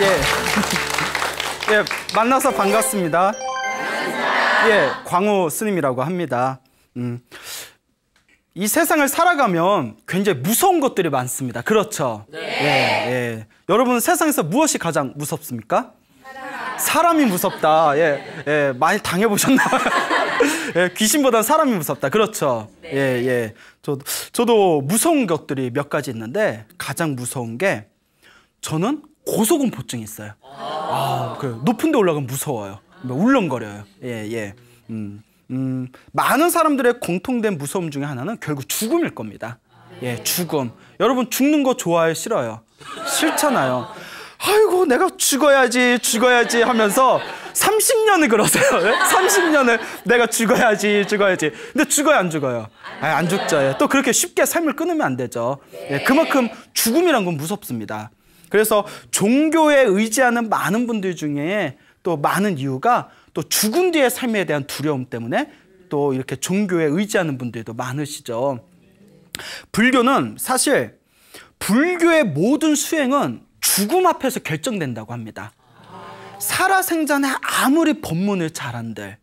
예. 예, 만나서 반갑습니다. 예, 광호 스님이라고 합니다. 음. 이 세상을 살아가면 굉장히 무서운 것들이 많습니다. 그렇죠? 네. 예, 예. 여러분 세상에서 무엇이 가장 무섭습니까? 사람. 이 무섭다. 예, 예, 많이 당해보셨나? 예, 귀신보단 사람이 무섭다. 그렇죠? 네. 예, 예. 저, 저도 무서운 것들이 몇 가지 있는데 가장 무서운 게 저는 고소공포증이 있어요. 아, 그 높은 데 올라가면 무서워요. 뭐 울렁거려요. 예, 예. 음, 음, 많은 사람들의 공통된 무서움 중에 하나는 결국 죽음일 겁니다. 예, 죽음. 여러분 죽는 거 좋아요, 싫어요? 싫잖아요. 아이고, 내가 죽어야지, 죽어야지 하면서 30년을 그러세요. 30년을 내가 죽어야지, 죽어야지. 근데 죽어야 안 죽어요? 아, 안 죽죠. 예. 또 그렇게 쉽게 삶을 끊으면 안 되죠. 예, 그만큼 죽음이란 건 무섭습니다. 그래서 종교에 의지하는 많은 분들 중에 또 많은 이유가 또 죽은 뒤의 삶에 대한 두려움 때문에 또 이렇게 종교에 의지하는 분들도 많으시죠. 불교는 사실 불교의 모든 수행은 죽음 앞에서 결정된다고 합니다. 살아생전에 아무리 법문을 잘한들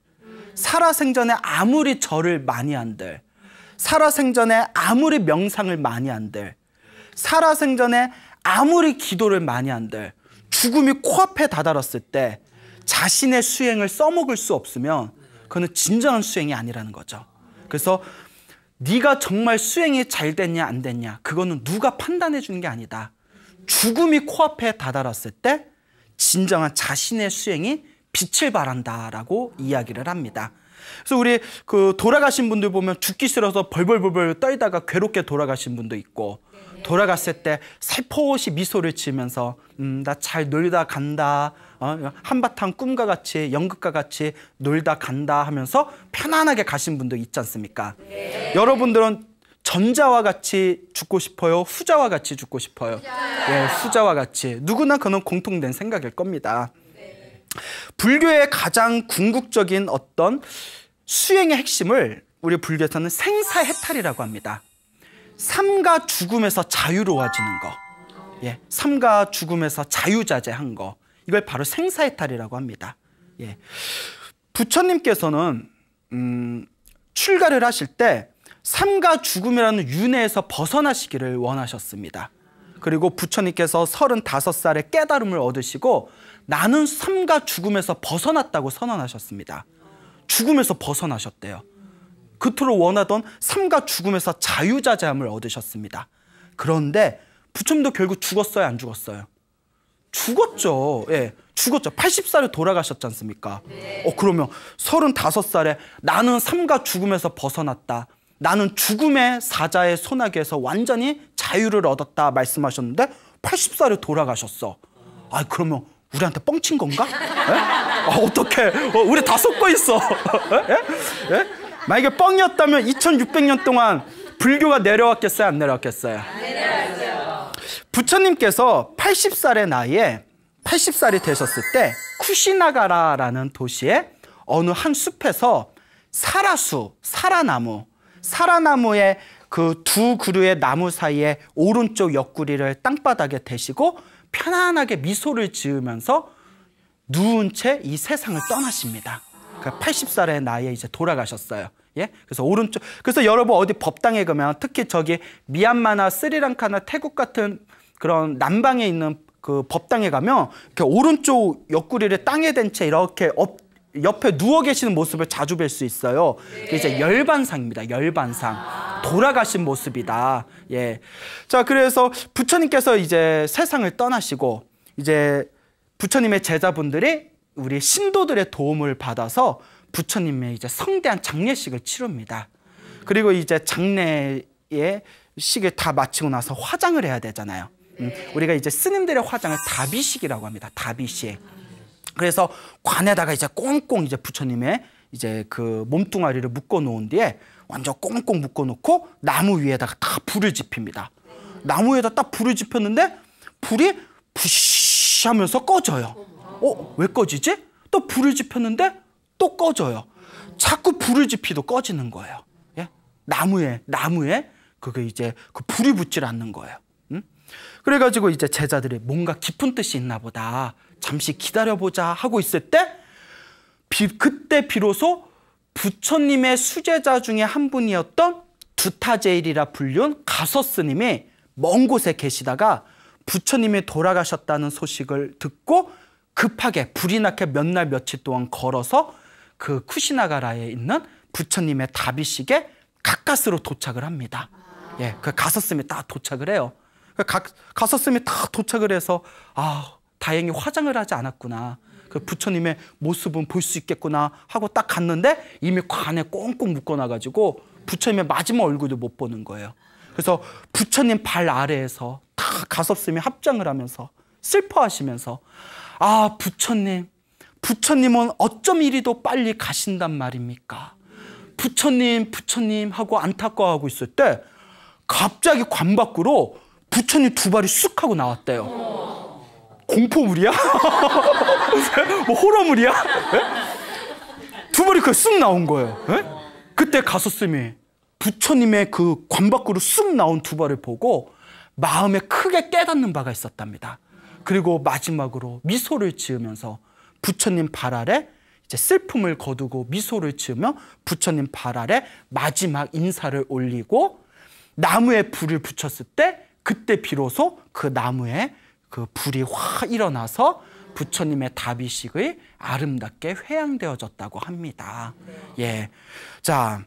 살아생전에 아무리 절을 많이 한들 살아생전에 아무리 명상을 많이 한들 살아생전에 아무리 기도를 많이 한들 죽음이 코앞에 다다랐을 때 자신의 수행을 써먹을 수 없으면 그는 진정한 수행이 아니라는 거죠. 그래서 네가 정말 수행이 잘 됐냐 안 됐냐 그거는 누가 판단해 주는 게 아니다. 죽음이 코앞에 다다랐을 때 진정한 자신의 수행이 빛을 발한다라고 이야기를 합니다. 그래서 우리 그 돌아가신 분들 보면 죽기 싫어서 벌벌벌벌 떨다가 괴롭게 돌아가신 분도 있고 돌아갔을 때 살포시 미소를 지으면서 음, 나 잘 놀다 간다. 어, 한바탕 꿈과 같이 연극과 같이 놀다 간다 하면서 편안하게 가신 분들 있지 않습니까? 네. 여러분들은 전자와 같이 죽고 싶어요? 후자와 같이 죽고 싶어요? 예, 후자와 같이. 누구나 그는 공통된 생각일 겁니다. 네. 불교의 가장 궁극적인 어떤 수행의 핵심을 우리 불교에서는 생사해탈이라고 합니다. 삶과 죽음에서 자유로워지는 거. 예, 삶과 죽음에서 자유자재한 거. 이걸 바로 생사의탈이라고 합니다. 예. 부처님께서는 음, 출가를 하실 때 삶과 죽음이라는 윤회에서 벗어나시기를 원하셨습니다. 그리고 부처님께서 35살에 깨달음을 얻으시고 나는 삶과 죽음에서 벗어났다고 선언하셨습니다. 죽음에서 벗어나셨대요. 그토록 원하던 삶과 죽음에서 자유자재함을 얻으셨습니다. 그런데 부처님도 결국 죽었어요, 안 죽었어요? 죽었죠. 예. 죽었죠. 80살에 돌아가셨지 않습니까? 어, 그러면 35살에 나는 삶과 죽음에서 벗어났다. 나는 죽음의 사자의 소나기에서 완전히 자유를 얻었다 말씀하셨는데 80살에 돌아가셨어. 아, 그러면 우리한테 뻥친 건가? 예? 아, 어떻게? 어, 우리 다 속고 있어. 예? 예? 만약에 뻥이었다면 2600년 동안 불교가 내려왔겠어요? 안 내려왔겠어요? 부처님께서 80살의 나이에 80살이 되셨을 때 쿠시나가라라는 도시의 어느 한 숲에서 사라수, 사라나무, 사라나무의 그 두 그루의 나무 사이에 오른쪽 옆구리를 땅바닥에 대시고 편안하게 미소를 지으면서 누운 채 이 세상을 떠나십니다. 그러니까 80살의 나이에 이제 돌아가셨어요. 예? 그래서 오른쪽 그래서 여러분 어디 법당에 가면 특히 저기 미얀마나 스리랑카나 태국 같은 그런 남방에 있는 그 법당에 가면 이렇게 오른쪽 옆구리를 땅에 댄 채 이렇게 엎, 옆에 누워 계시는 모습을 자주 뵐 수 있어요. 네. 이제 열반상입니다. 열반상. 돌아가신 모습이다. 예. 자, 그래서 부처님께서 이제 세상을 떠나시고 이제 부처님의 제자분들이 우리 신도들의 도움을 받아서 부처님의 이제 성대한 장례식을 치릅니다. 그리고 이제 장례의 식을 다 마치고 나서 화장을 해야 되잖아요. 음, 우리가 이제 스님들의 화장을 다비식이라고 합니다. 다비식. 그래서 관에다가 이제 꽁꽁 이제 부처님의 이제 그 몸뚱아리를 묶어 놓은 뒤에 완전 꽁꽁 묶어 놓고 나무 위에다가 다 불을 지핍니다. 나무에다 딱 불을 지폈는데 불이 부시 하면서 꺼져요. 어, 왜 꺼지지? 또 불을 지폈는데 또 꺼져요. 자꾸 불을 지피도 꺼지는 거예요. 예? 나무에, 나무에 그게 이제 그 불이 붙질 않는 거예요. 음? 그래가지고 이제 제자들이 뭔가 깊은 뜻이 있나 보다. 잠시 기다려보자 하고 있을 때, 비, 그때 비로소 부처님의 수제자 중에 한 분이었던 두타제일이라 불리운 가서스님이 먼 곳에 계시다가 부처님이 돌아가셨다는 소식을 듣고 급하게 불이 나게 몇 날 며칠 동안 걸어서 그 쿠시나가라에 있는 부처님의 다비식에 가까스로 도착을 합니다. 예, 그 가서스미 딱 도착을 해요. 그 가, 서스미딱 도착을 해서 아 다행히 화장을 하지 않았구나. 그 부처님의 모습은 볼 수 있겠구나 하고 딱 갔는데 이미 관에 그 꽁꽁 묶어놔가지고 부처님의 마지막 얼굴도 못 보는 거예요. 그래서 부처님 발 아래에서 다 가섭스미 합장을 하면서 슬퍼하시면서 아 부처님 부처님은 어쩜 이리도 빨리 가신단 말입니까? 부처님, 부처님 하고 안타까워하고 있을 때 갑자기 관 밖으로 부처님 두 발이 쑥 하고 나왔대요. 공포물이야? 뭐 호러물이야? 예? 두 발이 그쑥 나온 거예요. 에? 예? 그때 가서스미 부처님의 그 관 밖으로 쑥 나온 두 발을 보고 마음에 크게 깨닫는 바가 있었답니다. 그리고 마지막으로 미소를 지으면서 부처님 발 아래 이제 슬픔을 거두고 미소를 지으며 부처님 발 아래 마지막 인사를 올리고 나무에 불을 붙였을 때 그때 비로소 그 나무에 그 불이 확 일어나서 부처님의 다비식의 아름답게 회양되어졌다고 합니다. 예. 자.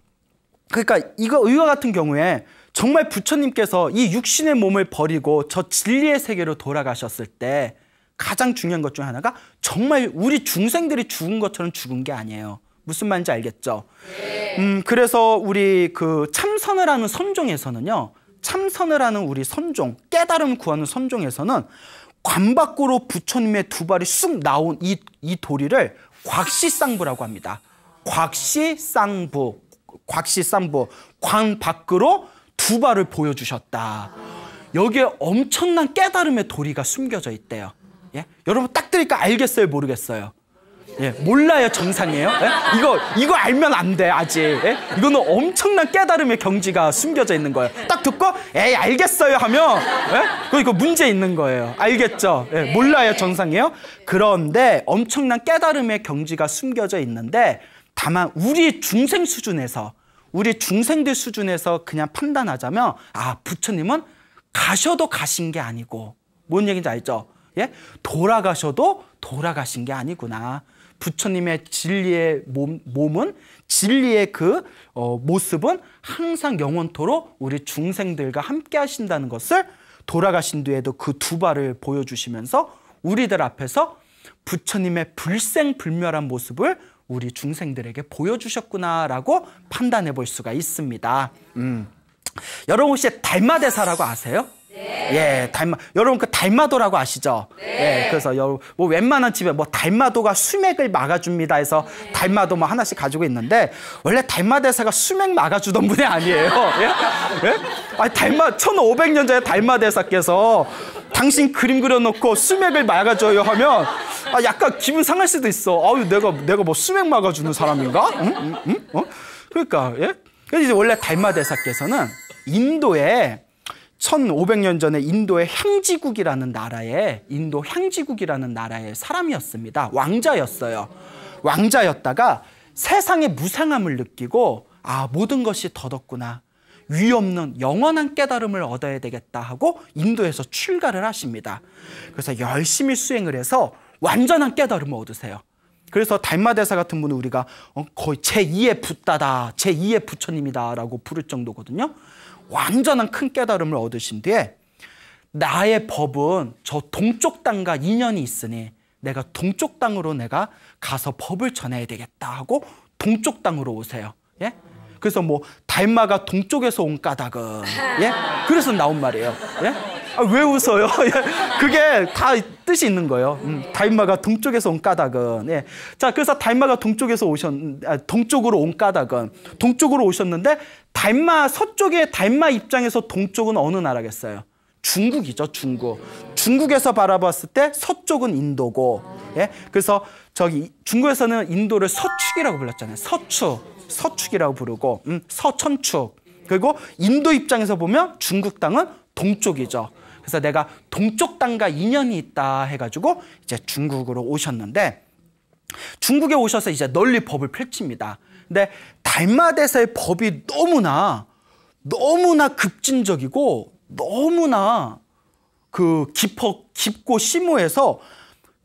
그러니까 이거 이와 같은 경우에 정말 부처님께서 이 육신의 몸을 버리고 저 진리의 세계로 돌아가셨을 때 가장 중요한 것 중 하나가 정말 우리 중생들이 죽은 것처럼 죽은 게 아니에요. 무슨 말인지 알겠죠? 네. 음, 그래서 우리 그 참선을 하는 선종에서는요. 참선을 하는 우리 선종, 깨달음 구하는 선종에서는 관 밖으로 부처님의 두 발이 쑥 나온 이, 이 도리를 곽시쌍부라고 합니다. 곽시쌍부, 곽시쌍부, 관 밖으로 두 발을 보여주셨다. 여기에 엄청난 깨달음의 도리가 숨겨져 있대요. 예? 여러분 딱 들으니까 알겠어요, 모르겠어요? 예, 몰라요 정상이에요? 예? 이거 이거 알면 안 돼 아직. 예? 이거는 엄청난 깨달음의 경지가 숨겨져 있는 거예요. 딱 듣고 에이 알겠어요 하면 예? 그 이거 문제 있는 거예요. 알겠죠? 예, 몰라요 정상이에요? 그런데 엄청난 깨달음의 경지가 숨겨져 있는데 다만 우리 중생 수준에서 우리 중생들 수준에서 그냥 판단하자면 아 부처님은 가셔도 가신 게 아니고 뭔 얘기인지 알죠? 예? 돌아가셔도 돌아가신 게 아니구나. 부처님의 진리의 몸, 몸은 진리의 그 어, 모습은 항상 영원토록 우리 중생들과 함께 하신다는 것을 돌아가신 뒤에도 그 두 발을 보여주시면서 우리들 앞에서 부처님의 불생불멸한 모습을 우리 중생들에게 보여주셨구나라고 판단해 볼 수가 있습니다. 음. 여러분 혹시 달마대사라고 아세요? 예, 예, 달마 여러분 그 달마도라고 아시죠? 네. 예, 그래서 여러분 뭐 웬만한 집에 뭐 달마도가 수맥을 막아줍니다 해서 네. 달마도 뭐 하나씩 가지고 있는데 원래 달마대사가 수맥 막아주던 분이 아니에요. 예? 예? 아니 달마 1,500년 전에 달마대사께서 당신 그림 그려놓고 수맥을 막아줘요 하면 아 약간 기분 상할 수도 있어. 아유 내가 내가 뭐 수맥 막아주는 사람인가? 응? 응? 응? 어? 그러니까 예. 그래서 이제 원래 달마대사께서는 인도에 1500년 전에 인도의 향지국이라는 나라에 인도 향지국이라는 나라의 사람이었습니다. 왕자였어요. 왕자였다가 세상의 무상함을 느끼고 아 모든 것이 덧없구나 위없는 영원한 깨달음을 얻어야 되겠다 하고 인도에서 출가를 하십니다. 그래서 열심히 수행을 해서 완전한 깨달음을 얻으세요. 그래서 달마대사 같은 분은 우리가 어, 거의 제2의 붓다다, 제2의 부처님이다라고 부를 정도거든요. 완전한 큰 깨달음을 얻으신 뒤에 나의 법은 저 동쪽 땅과 인연이 있으니 내가 동쪽 땅으로 내가 가서 법을 전해야 되겠다 하고 동쪽 땅으로 오세요. 예? 그래서 뭐 달마가 동쪽에서 온 까닭은 예? 그래서 나온 말이에요. 예? 아, 왜 웃어요? 그게 다 뜻이 있는 거예요. 음, 다마가 동쪽에서 온 까닭은. 예. 자, 그래서 다마가 동쪽에서 오셨, 아, 동쪽으로 온 까닭은. 동쪽으로 오셨는데, 다마 서쪽의 다마 입장에서 동쪽은 어느 나라겠어요? 중국이죠, 중국. 중국에서 바라봤을 때 서쪽은 인도고, 예? 그래서 저기 중국에서는 인도를 서축이라고 불렀잖아요. 서축, 서축이라고 부르고, 음, 서천축. 그리고 인도 입장에서 보면 중국 땅은 동쪽이죠. 그래서 내가 동쪽 땅과 인연이 있다 해가지고 이제 중국으로 오셨는데 중국에 오셔서 이제 널리 법을 펼칩니다. 근데 달마대사의 법이 너무나 너무나 급진적이고 너무나 그 깊어 깊고 심오해서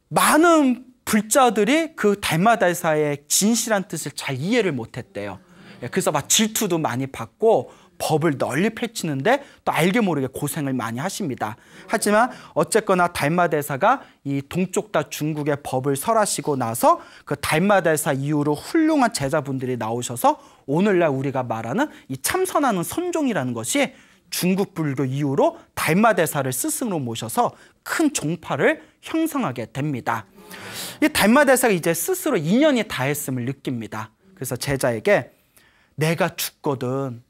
많은 불자들이 그 달마대사의 진실한 뜻을 잘 이해를 못했대요. 예, 그래서 막 질투도 많이 받고 법을 널리 펼치는데 또 알게 모르게 고생을 많이 하십니다. 하지만 어쨌거나 달마대사가 이 동쪽 다 중국의 법을 설하시고 나서 그 달마대사 이후로 훌륭한 제자분들이 나오셔서 오늘날 우리가 말하는 이 참선하는 선종이라는 것이 중국 불교 이후로 달마대사를 스승으로 모셔서 큰 종파를 형성하게 됩니다. 이 달마대사가 이제 스스로 인연이 다했음을 느낍니다. 그래서 제자에게 내가 죽거든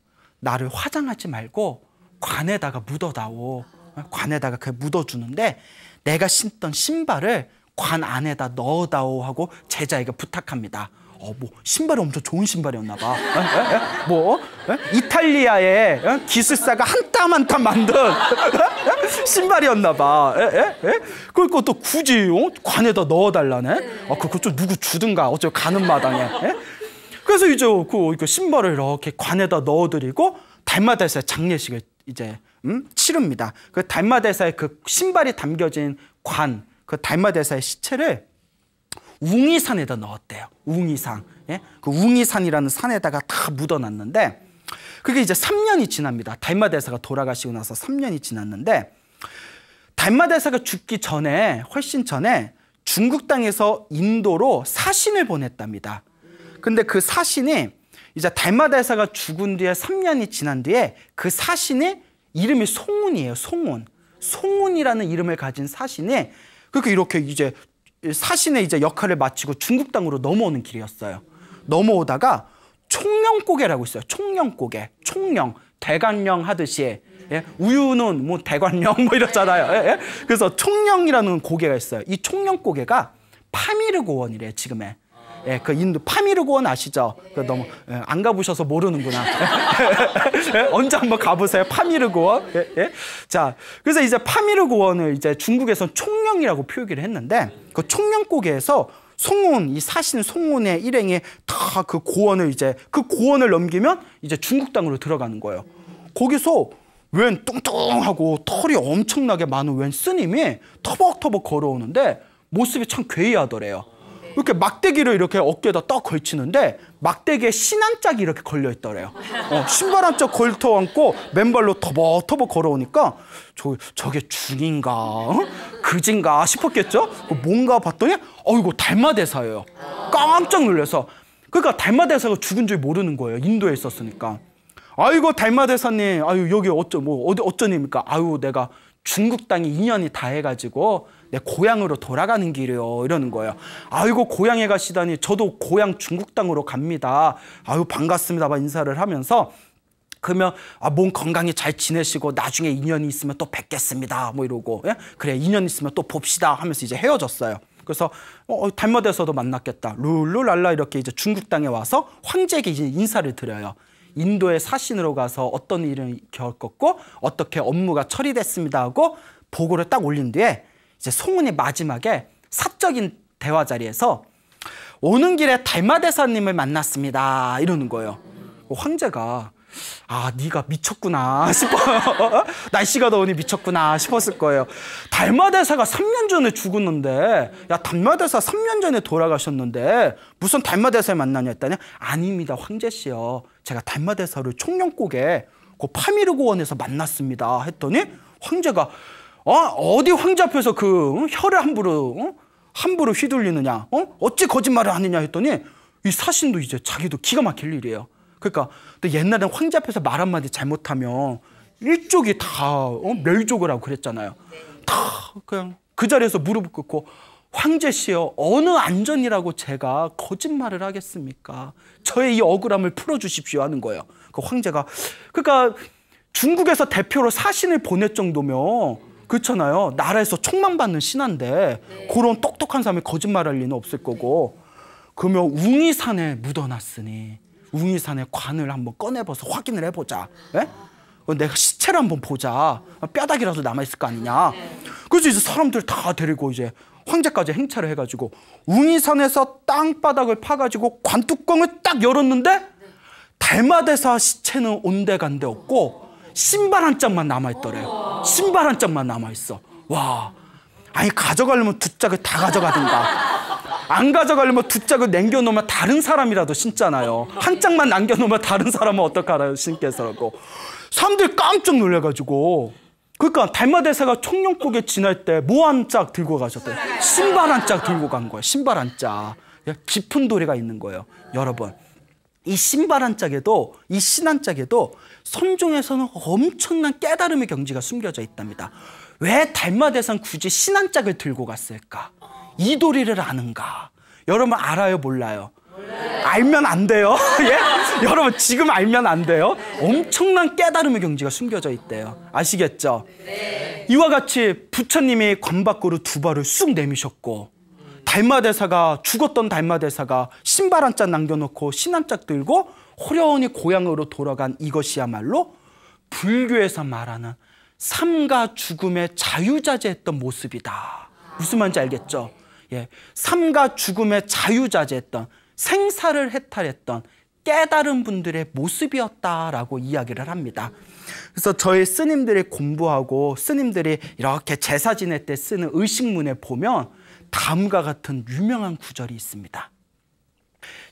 나를 화장하지 말고 관에다가 묻어다오. 관에다가 그 묻어주는데 내가 신던 신발을 관 안에다 넣어다오 하고 제자에게 부탁합니다. 어, 뭐 신발이 엄청 좋은 신발이었나 봐. 어, 어, 어? 뭐 에? 이탈리아의 기술사가 한땀 한땀 만든 신발이었나 봐. 그리고 굳이 어? 관에다 넣어달라네. 아, 그거 좀 누구 주든가 어쩌 가는 마당에. 그래서 이제 그, 신발을 이렇게 관에다 넣어드리고 달마대사의 장례식을 이제 음? 치릅니다. 그 달마대사의 그 신발이 담겨진 관, 그 달마대사의 시체를 웅이산에다 넣었대요. 웅이산. 예? 그 웅이산이라는 산에다가 다 묻어놨는데 그게 이제 3년이 지납니다. 달마대사가 돌아가시고 나서 3년이 지났는데 달마대사가 죽기 전에 훨씬 전에 중국 땅에서 인도로 사신을 보냈답니다. 근데 그 사신이 이제 달마대사가 죽은 뒤에 3년이 지난 뒤에 그사신의 이름이 송운이에요. 송운. 송운이라는 이름을 가진 사신이 그렇게 이렇게 이제 사신의 이제 역할을 마치고 중국 땅으로 넘어오는 길이었어요. 넘어오다가 총령고개라고 있어요. 총령고개. 총령. 대관령 하듯이 예? 우유는 뭐 대관령 뭐 이렇잖아요. 예? 예? 그래서 총령이라는 고개가 있어요. 이 총령 고개가 파미르 고원이래 요 지금의 예, 그 인도 파미르고원 아시죠? 그 너무 예, 안 가보셔서 모르는구나. 예, 언제 한번 가보세요. 파미르고원. 예, 예. 자, 그래서 이제 파미르고원을 이제 중국에선 총령이라고 표기를 했는데 그총령국에서송운이 사신 송운의 일행이 다 그 고원을 이제 그 고원을 넘기면 이제 중국 땅으로 들어가는 거예요. 거기서 웬 뚱뚱하고 털이 엄청나게 많은 웬 스님이 터벅터벅 걸어오는데 모습이 참 괴이하더래요. 이렇게 막대기를 이렇게 어깨에다 떡 걸치는데 막대기에 신한 짝이 이렇게 걸려 있더래요. 어, 신발 한짝 걸터 안고 맨발로 터벅터벅 걸어오니까 저 저게 중인가 어? 그진가 싶었겠죠. 그 뭔가 봤더니 어이고 달마대사예요. 깜짝 놀라서 그러니까 달마대사가 죽은 줄 모르는 거예요. 인도에 있었으니까. 아이고 달마대사님, 아유 여기 어쩌 뭐 어디 어쩌니까 아유 내가 중국 땅이 2년이다 해가지고 내 고향으로 돌아가는 길이요 이러는 거예요. 아이고 고향에 가시다니 저도 고향 중국 땅으로 갑니다. 아유 반갑습니다. 막 인사를 하면서 그러면 아, 몸 건강히 잘 지내시고 나중에 인연이 있으면 또 뵙겠습니다. 뭐 이러고 예? 그래 인연 있으면 또 봅시다 하면서 이제 헤어졌어요. 그래서 어, 어 달마대에서도 만났겠다. 룰루랄라 이렇게 이제 중국 땅에 와서 황제에게 이제 인사를 드려요. 인도의 사신으로 가서 어떤 일을 겪었고 어떻게 업무가 처리됐습니다 하고 보고를 딱 올린 뒤에 이제 소문이 마지막에 사적인 대화 자리에서 오는 길에 달마대사님을 만났습니다 이러는 거예요. 어, 황제가 아 네가 미쳤구나 싶어요. 날씨가 더우니 미쳤구나 싶었을 거예요. 달마대사가 3년 전에 죽었는데 야 달마대사 3년 전에 돌아가셨는데 무슨 달마대사에 만나냐 했다냐 아닙니다 황제 씨요. 제가 달마대사를 총영국에 그 파미르 고원에서 만났습니다 했더니 황제가 어 어디 황제 앞에서 그 혀를 함부로 어? 함부로 휘둘리느냐 어 어찌 거짓말을 하느냐 했더니 이 사신도 이제 자기도 기가 막힐 일이에요. 그러니까 옛날에는 황제 앞에서 말 한마디 잘못하면 일족이 다 어? 멸족을 하고 그랬잖아요. 다 그냥 그 자리에서 무릎 꿇고 황제시여 어느 안전이라고 제가 거짓말을 하겠습니까? 저의 이 억울함을 풀어주십시오 하는 거예요. 그 황제가 그러니까 중국에서 대표로 사신을 보낼 정도면 그렇잖아요. 나라에서 총망받는 신한데 네. 그런 똑똑한 사람이 거짓말할 리는 없을 거고 그러면 웅이산에 묻어놨으니 웅이산의 관을 한번 꺼내봐서 확인을 해보자. 예? 내가 시체를 한번 보자. 뼈다귀라도 남아있을 거 아니냐. 그래서 이제 사람들 다 데리고 이제 황제까지 행차를 해가지고 웅이산에서 땅바닥을 파가지고 관뚜껑을 딱 열었는데 달마대사 시체는 온데간데 없고 신발 한 짝만 남아있더래요. 신발 한 짝만 남아있어. 와. 아니 가져가려면 두 짝을 다 가져가든가 안 가져가려면 두 짝을 남겨놓으면 다른 사람이라도 신잖아요. 한 짝만 남겨놓으면 다른 사람은 어떡하나요? 신께서라고. 사람들이 깜짝 놀래가지고. 그러니까 달마대사가 총룡국에 지날 때 뭐 한 짝 들고 가셨대요? 신발 한 짝 들고 간 거예요. 신발 한 짝. 깊은 도리가 있는 거예요. 여러분. 이 신발 한 짝에도 이 신한 짝에도 선종에서는 엄청난 깨달음의 경지가 숨겨져 있답니다. 왜 달마대상 굳이 신한 짝을 들고 갔을까? 이 도리를 아는가? 여러분 알아요, 몰라요? 알면 안 돼요. 예? 여러분 지금 알면 안 돼요. 엄청난 깨달음의 경지가 숨겨져 있대요. 아시겠죠? 이와 같이 부처님이 관 밖으로 두 발을 쑥 내미셨고 달마대사가 죽었던 달마대사가 신발 한 짝 남겨놓고 신 한 짝 들고 호려운이 고향으로 돌아간 이것이야말로 불교에서 말하는 삶과 죽음의 자유자재했던 모습이다. 무슨 말인지 알겠죠? 예, 삶과 죽음의 자유자재했던 생사를 해탈했던 깨달은 분들의 모습이었다라고 이야기를 합니다. 그래서 저희 스님들이 공부하고 스님들이 이렇게 제사 지낼 때 쓰는 의식문에 보면 다음과 같은 유명한 구절이 있습니다.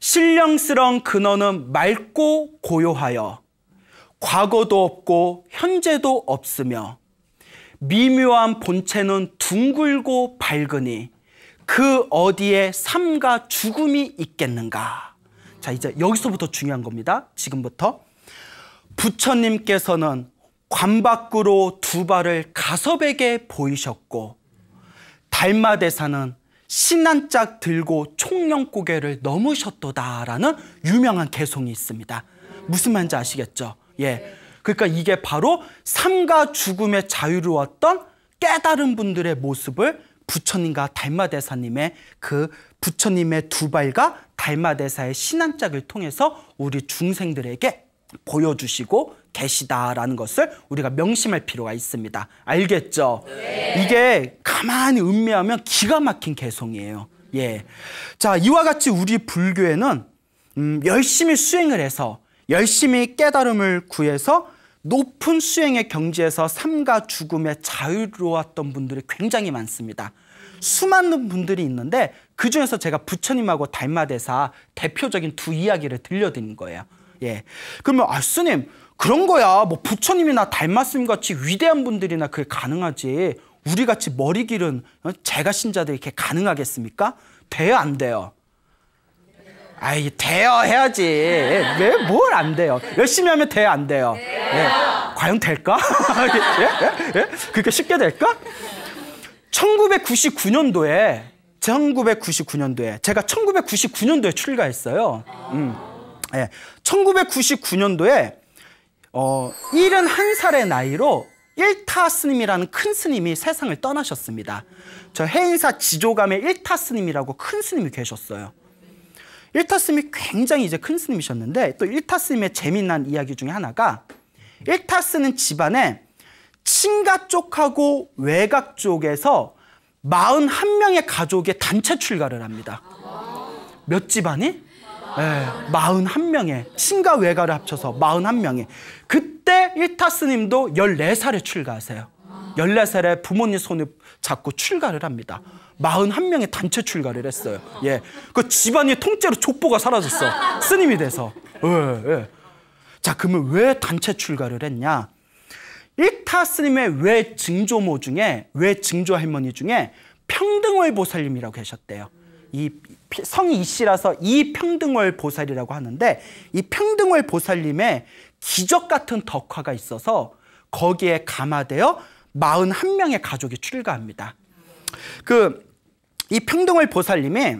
신령스런 근원은 맑고 고요하여 과거도 없고 현재도 없으며 미묘한 본체는 둥글고 밝으니 그 어디에 삶과 죽음이 있겠는가? 자, 이제 여기서부터 중요한 겁니다. 지금부터. 부처님께서는 관 밖으로 두 발을 가섭에게 보이셨고, 달마대사는 신난짝 들고 총령고개를 넘으셨도다라는 유명한 개송이 있습니다. 무슨 말인지 아시겠죠? 예. 그러니까 이게 바로 삶과 죽음의 자유로웠던 깨달은 분들의 모습을 부처님과 달마대사님의 그 부처님의 두 발과 달마대사의 신한짝을 통해서 우리 중생들에게 보여주시고 계시다라는 것을 우리가 명심할 필요가 있습니다. 알겠죠? 네. 이게 가만히 음미하면 기가 막힌 개성이에요. 예. 자, 이와 같이 우리 불교에는 음, 열심히 수행을 해서 열심히 깨달음을 구해서 높은 수행의 경지에서 삶과 죽음에 자유로웠던 분들이 굉장히 많습니다. 수많은 분들이 있는데 그중에서 제가 부처님하고 달마대사 대표적인 두 이야기를 들려드린 거예요. 예. 그러면 아 스님 그런 거야. 뭐 부처님이나 달마스님 같이 위대한 분들이나 그게 가능하지. 우리 같이 머리 길은 어, 제가 신자들이 렇게 가능하겠습니까? 돼요 안 돼요? 아이 돼요 해야지. 왜 뭘 안 돼요? 열심히 하면 돼요 안 돼요? 예. 과연 될까? 예? 예? 예? 그렇게 쉽게 될까? 1999년도에 1999년도에 제가 1999년도에 출가했어요. 음. 네. 예. 1999년도에 어 71살의 나이로 일타 스님이라는 큰 스님이 세상을 떠나셨습니다. 저 해인사 지조감의 일타 스님이라고 큰 스님이 계셨어요. 일타 스님이 굉장히 이제 큰 스님이셨는데 또 일타 스님의 재미난 이야기 중에 하나가 일타 스는 집안에 친가 쪽하고 외곽 쪽에서 41명의 가족의 단체 출가를 합니다. 몇 집안이? 예, 41명의 친가 외가를 합쳐서 41명의 그때 일타스님도 14살에 출가하세요. 14살에 부모님 손을 잡고 출가를 합니다. 41명의 단체 출가를 했어요. 예. 그 집안이 통째로 족보가 사라졌어. 스님이 돼서. 예, 예. 자, 그러면 왜 단체 출가를 했냐? 일타 스님의 외 증조모 중에 외 증조 할머니 중에 평등월 보살님이라고 계셨대요. 이 성이 이씨라서 이 평등월 보살이라고 하는데 이 평등월 보살님의 기적 같은 덕화가 있어서 거기에 감화되어 41명의 가족이 출가합니다. 그 이 평등월 보살님이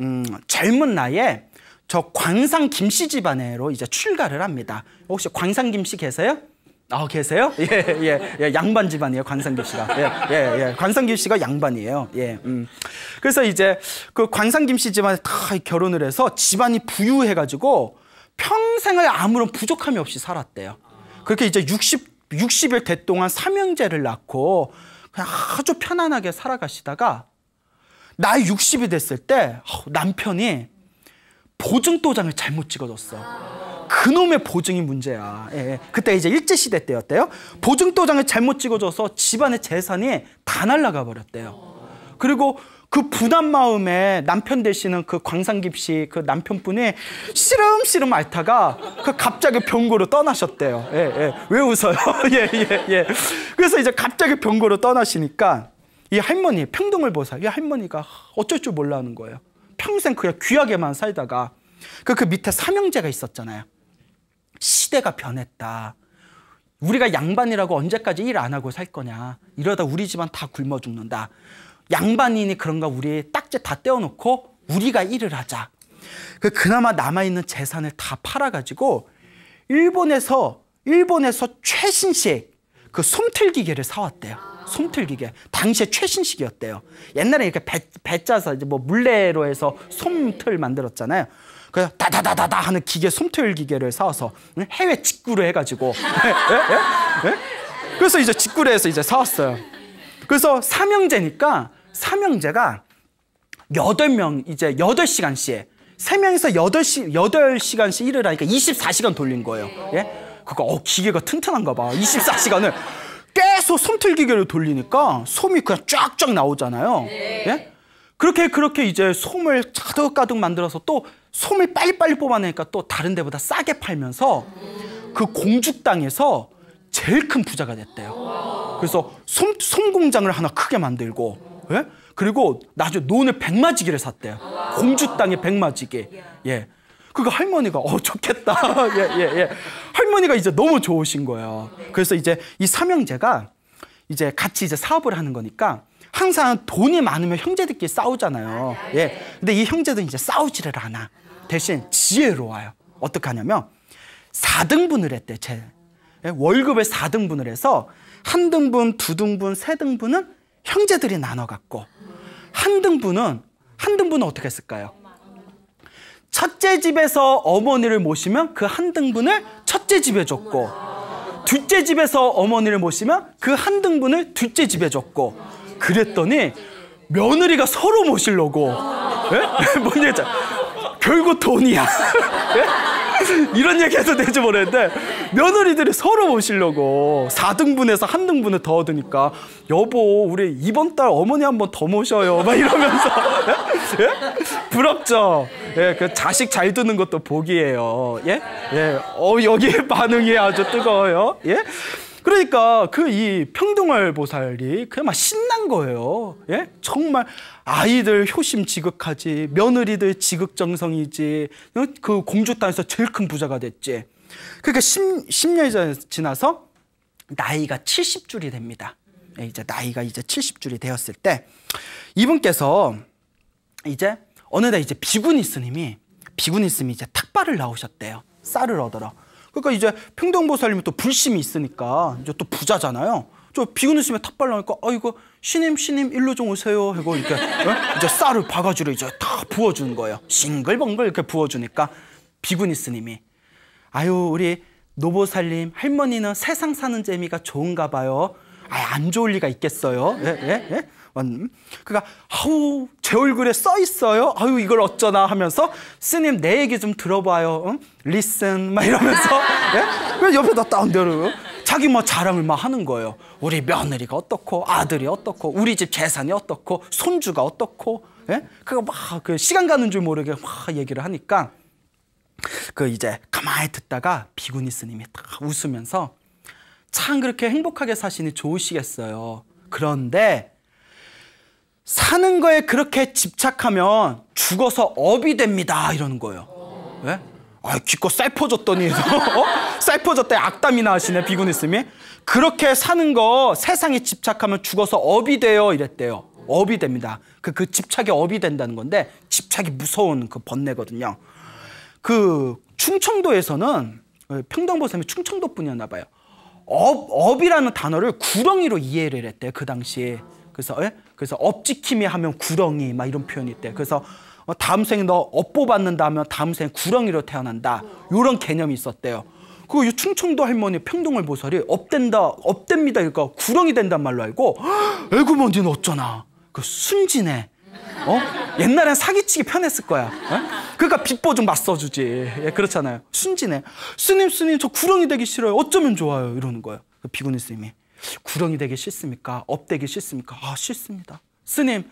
음, 젊은 나이에 저 광상 김씨 집안으로 이제 출가를 합니다. 혹시 광상 김씨 계세요? 아 계세요? 예예 예, 예, 예. 양반 집안이에요 관상규 씨가 예예 예, 예, 관상규 씨가 양반이에요 예 음. 그래서 이제 그 관상김 씨 집안에 다 결혼을 해서 집안이 부유해가지고 평생을 아무런 부족함이 없이 살았대요 그렇게 이제 60 60일 대 동안 삼형제를 낳고 그냥 아주 편안하게 살아가시다가 나이 60이 됐을 때 남편이 보증 도장을 잘못 찍어줬어. 그놈의 보증이 문제야. 예, 예, 그때 이제 일제시대 때였대요. 보증도장을 잘못 찍어줘서 집안의 재산이 다 날라가 버렸대요. 그리고 그 부담 마음에 남편 되시는 그 광산김씨 그 남편분이 씨름씨름 앓다가 그 갑자기 병고로 떠나셨대요. 예, 예. 왜 웃어요? 예, 예, 예. 그래서 이제 갑자기 병고로 떠나시니까 이 할머니, 평등을 보사. 이 할머니가 어쩔 줄 몰라 하는 거예요. 평생 그냥 귀하게만 살다가 그, 그 밑에 삼형제가 있었잖아요. 시대가 변했다. 우리가 양반이라고 언제까지 일 안 하고 살 거냐. 이러다 우리 집안 다 굶어 죽는다. 양반이니 그런가 우리 딱지 다 떼어놓고 우리가 일을 하자. 그 그나마 남아있는 재산을 다 팔아가지고 일본에서 일본에서 최신식 그 솜틀기계를 사왔대요. 솜틀기계. 당시에 최신식이었대요. 옛날에 이렇게 배, 배짜서 이제 뭐 물레로 해서 솜틀 만들었잖아요. 그래 다다다다다 하는 기계 솜털 기계를 사와서 해외 직구를 해가지고 예? 예? 예? 예? 그래서 이제 직구를 해서 이제 사왔어요. 그래서 삼형제니까 삼형제가 여덟 명 이제 여덟 시간씩 세명에서 여덟 시 여덟 시간씩 일을 하니까 이십사 시간 돌린 거예요. 예? 그거 어 기계가 튼튼한가 봐. 이십사 시간을 계속 솜털 기계를 돌리니까 솜이 그냥 쫙쫙 나오잖아요. 네. 예? 그렇게 그렇게 이제 솜을 가득가득 만들어서 또 솜을 빨리빨리 뽑아내니까 또 다른 데보다 싸게 팔면서 그 공주 땅에서 제일 큰 부자가 됐대요. 그래서 솜, 솜 공장을 하나 크게 만들고, 예? 그리고 나중에 논을 백마지기를 샀대요. 공주 땅에 백마지기. 예. 그거 할머니가 어 좋겠다. 예, 예, 예. 할머니가 이제 너무 좋으신 거예요. 그래서 이제 이 삼형제가 이제 같이 이제 사업을 하는 거니까 항상 돈이 많으면 형제들끼리 싸우잖아요. 예. 근데 이 형제들은 이제 싸우지를 않아. 대신 지혜로워요. 어떻게 하냐면 4등분을 했대. 제 예, 월급을 4등분을 해서 한 등분, 두 등분, 세 등분은 형제들이 나눠 갖고 한 등분은 한 등분은 어떻게 했을까요? 첫째 집에서 어머니를 모시면 그 한 등분을 첫째 집에 줬고 둘째 집에서 어머니를 모시면 그 한 등분을 둘째 집에 줬고 그랬더니 며느리가 서로 모시려고 예? 뭔지 알죠? 결국 돈이야. 이런 얘기 해도 될지 모르겠는데 며느리들이 서로 오시려고 4등분에서 한 등분을 더 얻으니까 여보 우리 이번 달 어머니 한 번 더 모셔요 막 이러면서 예? 부럽죠 예, 그 자식 잘 두는 것도 복이에요 예? 예. 어 여기에 반응이 아주 뜨거워요 예? 그러니까 그 이평등할 보살이 그냥 막 신난 거예요 예? 정말 아이들 효심 지극하지, 며느리들 지극정성이지, 어? 그 공주 땅에서 제일 큰 부자가 됐지. 그러니까 10, 년이 지나서 나이가 70줄이 됩니다. 예, 이제 나이가 이제 70줄이 되었을 때 이분께서 이제 어느 날 이제 비구니 스님이 비구니 스님이 이제 탁발을 나오셨대요. 쌀을 얻으러. 그러니까 이제 평등보살님은 또 불심이 있으니까 이제 또 부자잖아요. 저 비구는 심에 탑발 나니까 아 이거 신임 신임 일로 좀 오세요 하고 이렇게 어? 이제 쌀을 바가지로 이제 다 부어주는 거예요 싱글벙글 이렇게 부어주니까 비구니 스님이 아유 우리 노보살님 할머니는 세상 사는 재미가 좋은가 봐요 아 안 좋을 리가 있겠어요 예, 예, 예? 음. 그니까 아우 제 얼굴에 써 있어요. 아유 이걸 어쩌나 하면서 스님 내 얘기 좀 들어봐요. 응? 리슨 막 이러면서 예? 옆에다 다운대로 자기 뭐 자랑을 막 하는 거예요. 우리 며느리가 어떻고 아들이 어떻고 우리 집 재산이 어떻고 손주가 어떻고 예? 그거 막 그 시간 가는 줄 모르게 막 얘기를 하니까 그 이제 가만히 듣다가 비구니 스님이 딱 웃으면서 참 그렇게 행복하게 사시니 좋으시겠어요. 그런데 사는 거에 그렇게 집착하면 죽어서 업이 됩니다. 이러는 거예요. 예? 아, 기껏 쌀퍼졌더니 어? 쌀퍼졌대 악담이나 하시네 비구니스이 그렇게 사는 거 세상에 집착하면 죽어서 업이 돼요 이랬대요 업이 됩니다 그, 그 집착이 업이 된다는 건데 집착이 무서운 그 번뇌거든요 그 충청도에서는 어, 평등보쌤이 충청도 분이었나 봐요 업, 업이라는 단어를 구렁이로 이해를 했대요 그 당시에 그래서 예? 그래서 업지킴이 하면 구렁이 막 이런 표현이 있대요 그래서 어, 다음 생에 너 업보받는다 하면 다음 생에 구렁이로 태어난다. 이런 개념이 있었대요. 그 충청도 할머니 평동을 보살이 업된다, 업됩니다. 그러니까 구렁이 된단 말로 알고 에구 뭔지는 뭐 어쩌나. 그 순진해. 어? 옛날엔 사기치기 편했을 거야. 에? 어? 그러니까 빚보 좀 맞서주지. 예, 그렇잖아요. 순진해. 스님, 스님, 저 구렁이 되기 싫어요. 어쩌면 좋아요. 이러는 거예요. 그 비구니 스님이. 구렁이 되기 싫습니까? 업 되기 싫습니까? 아, 싫습니다. 스님,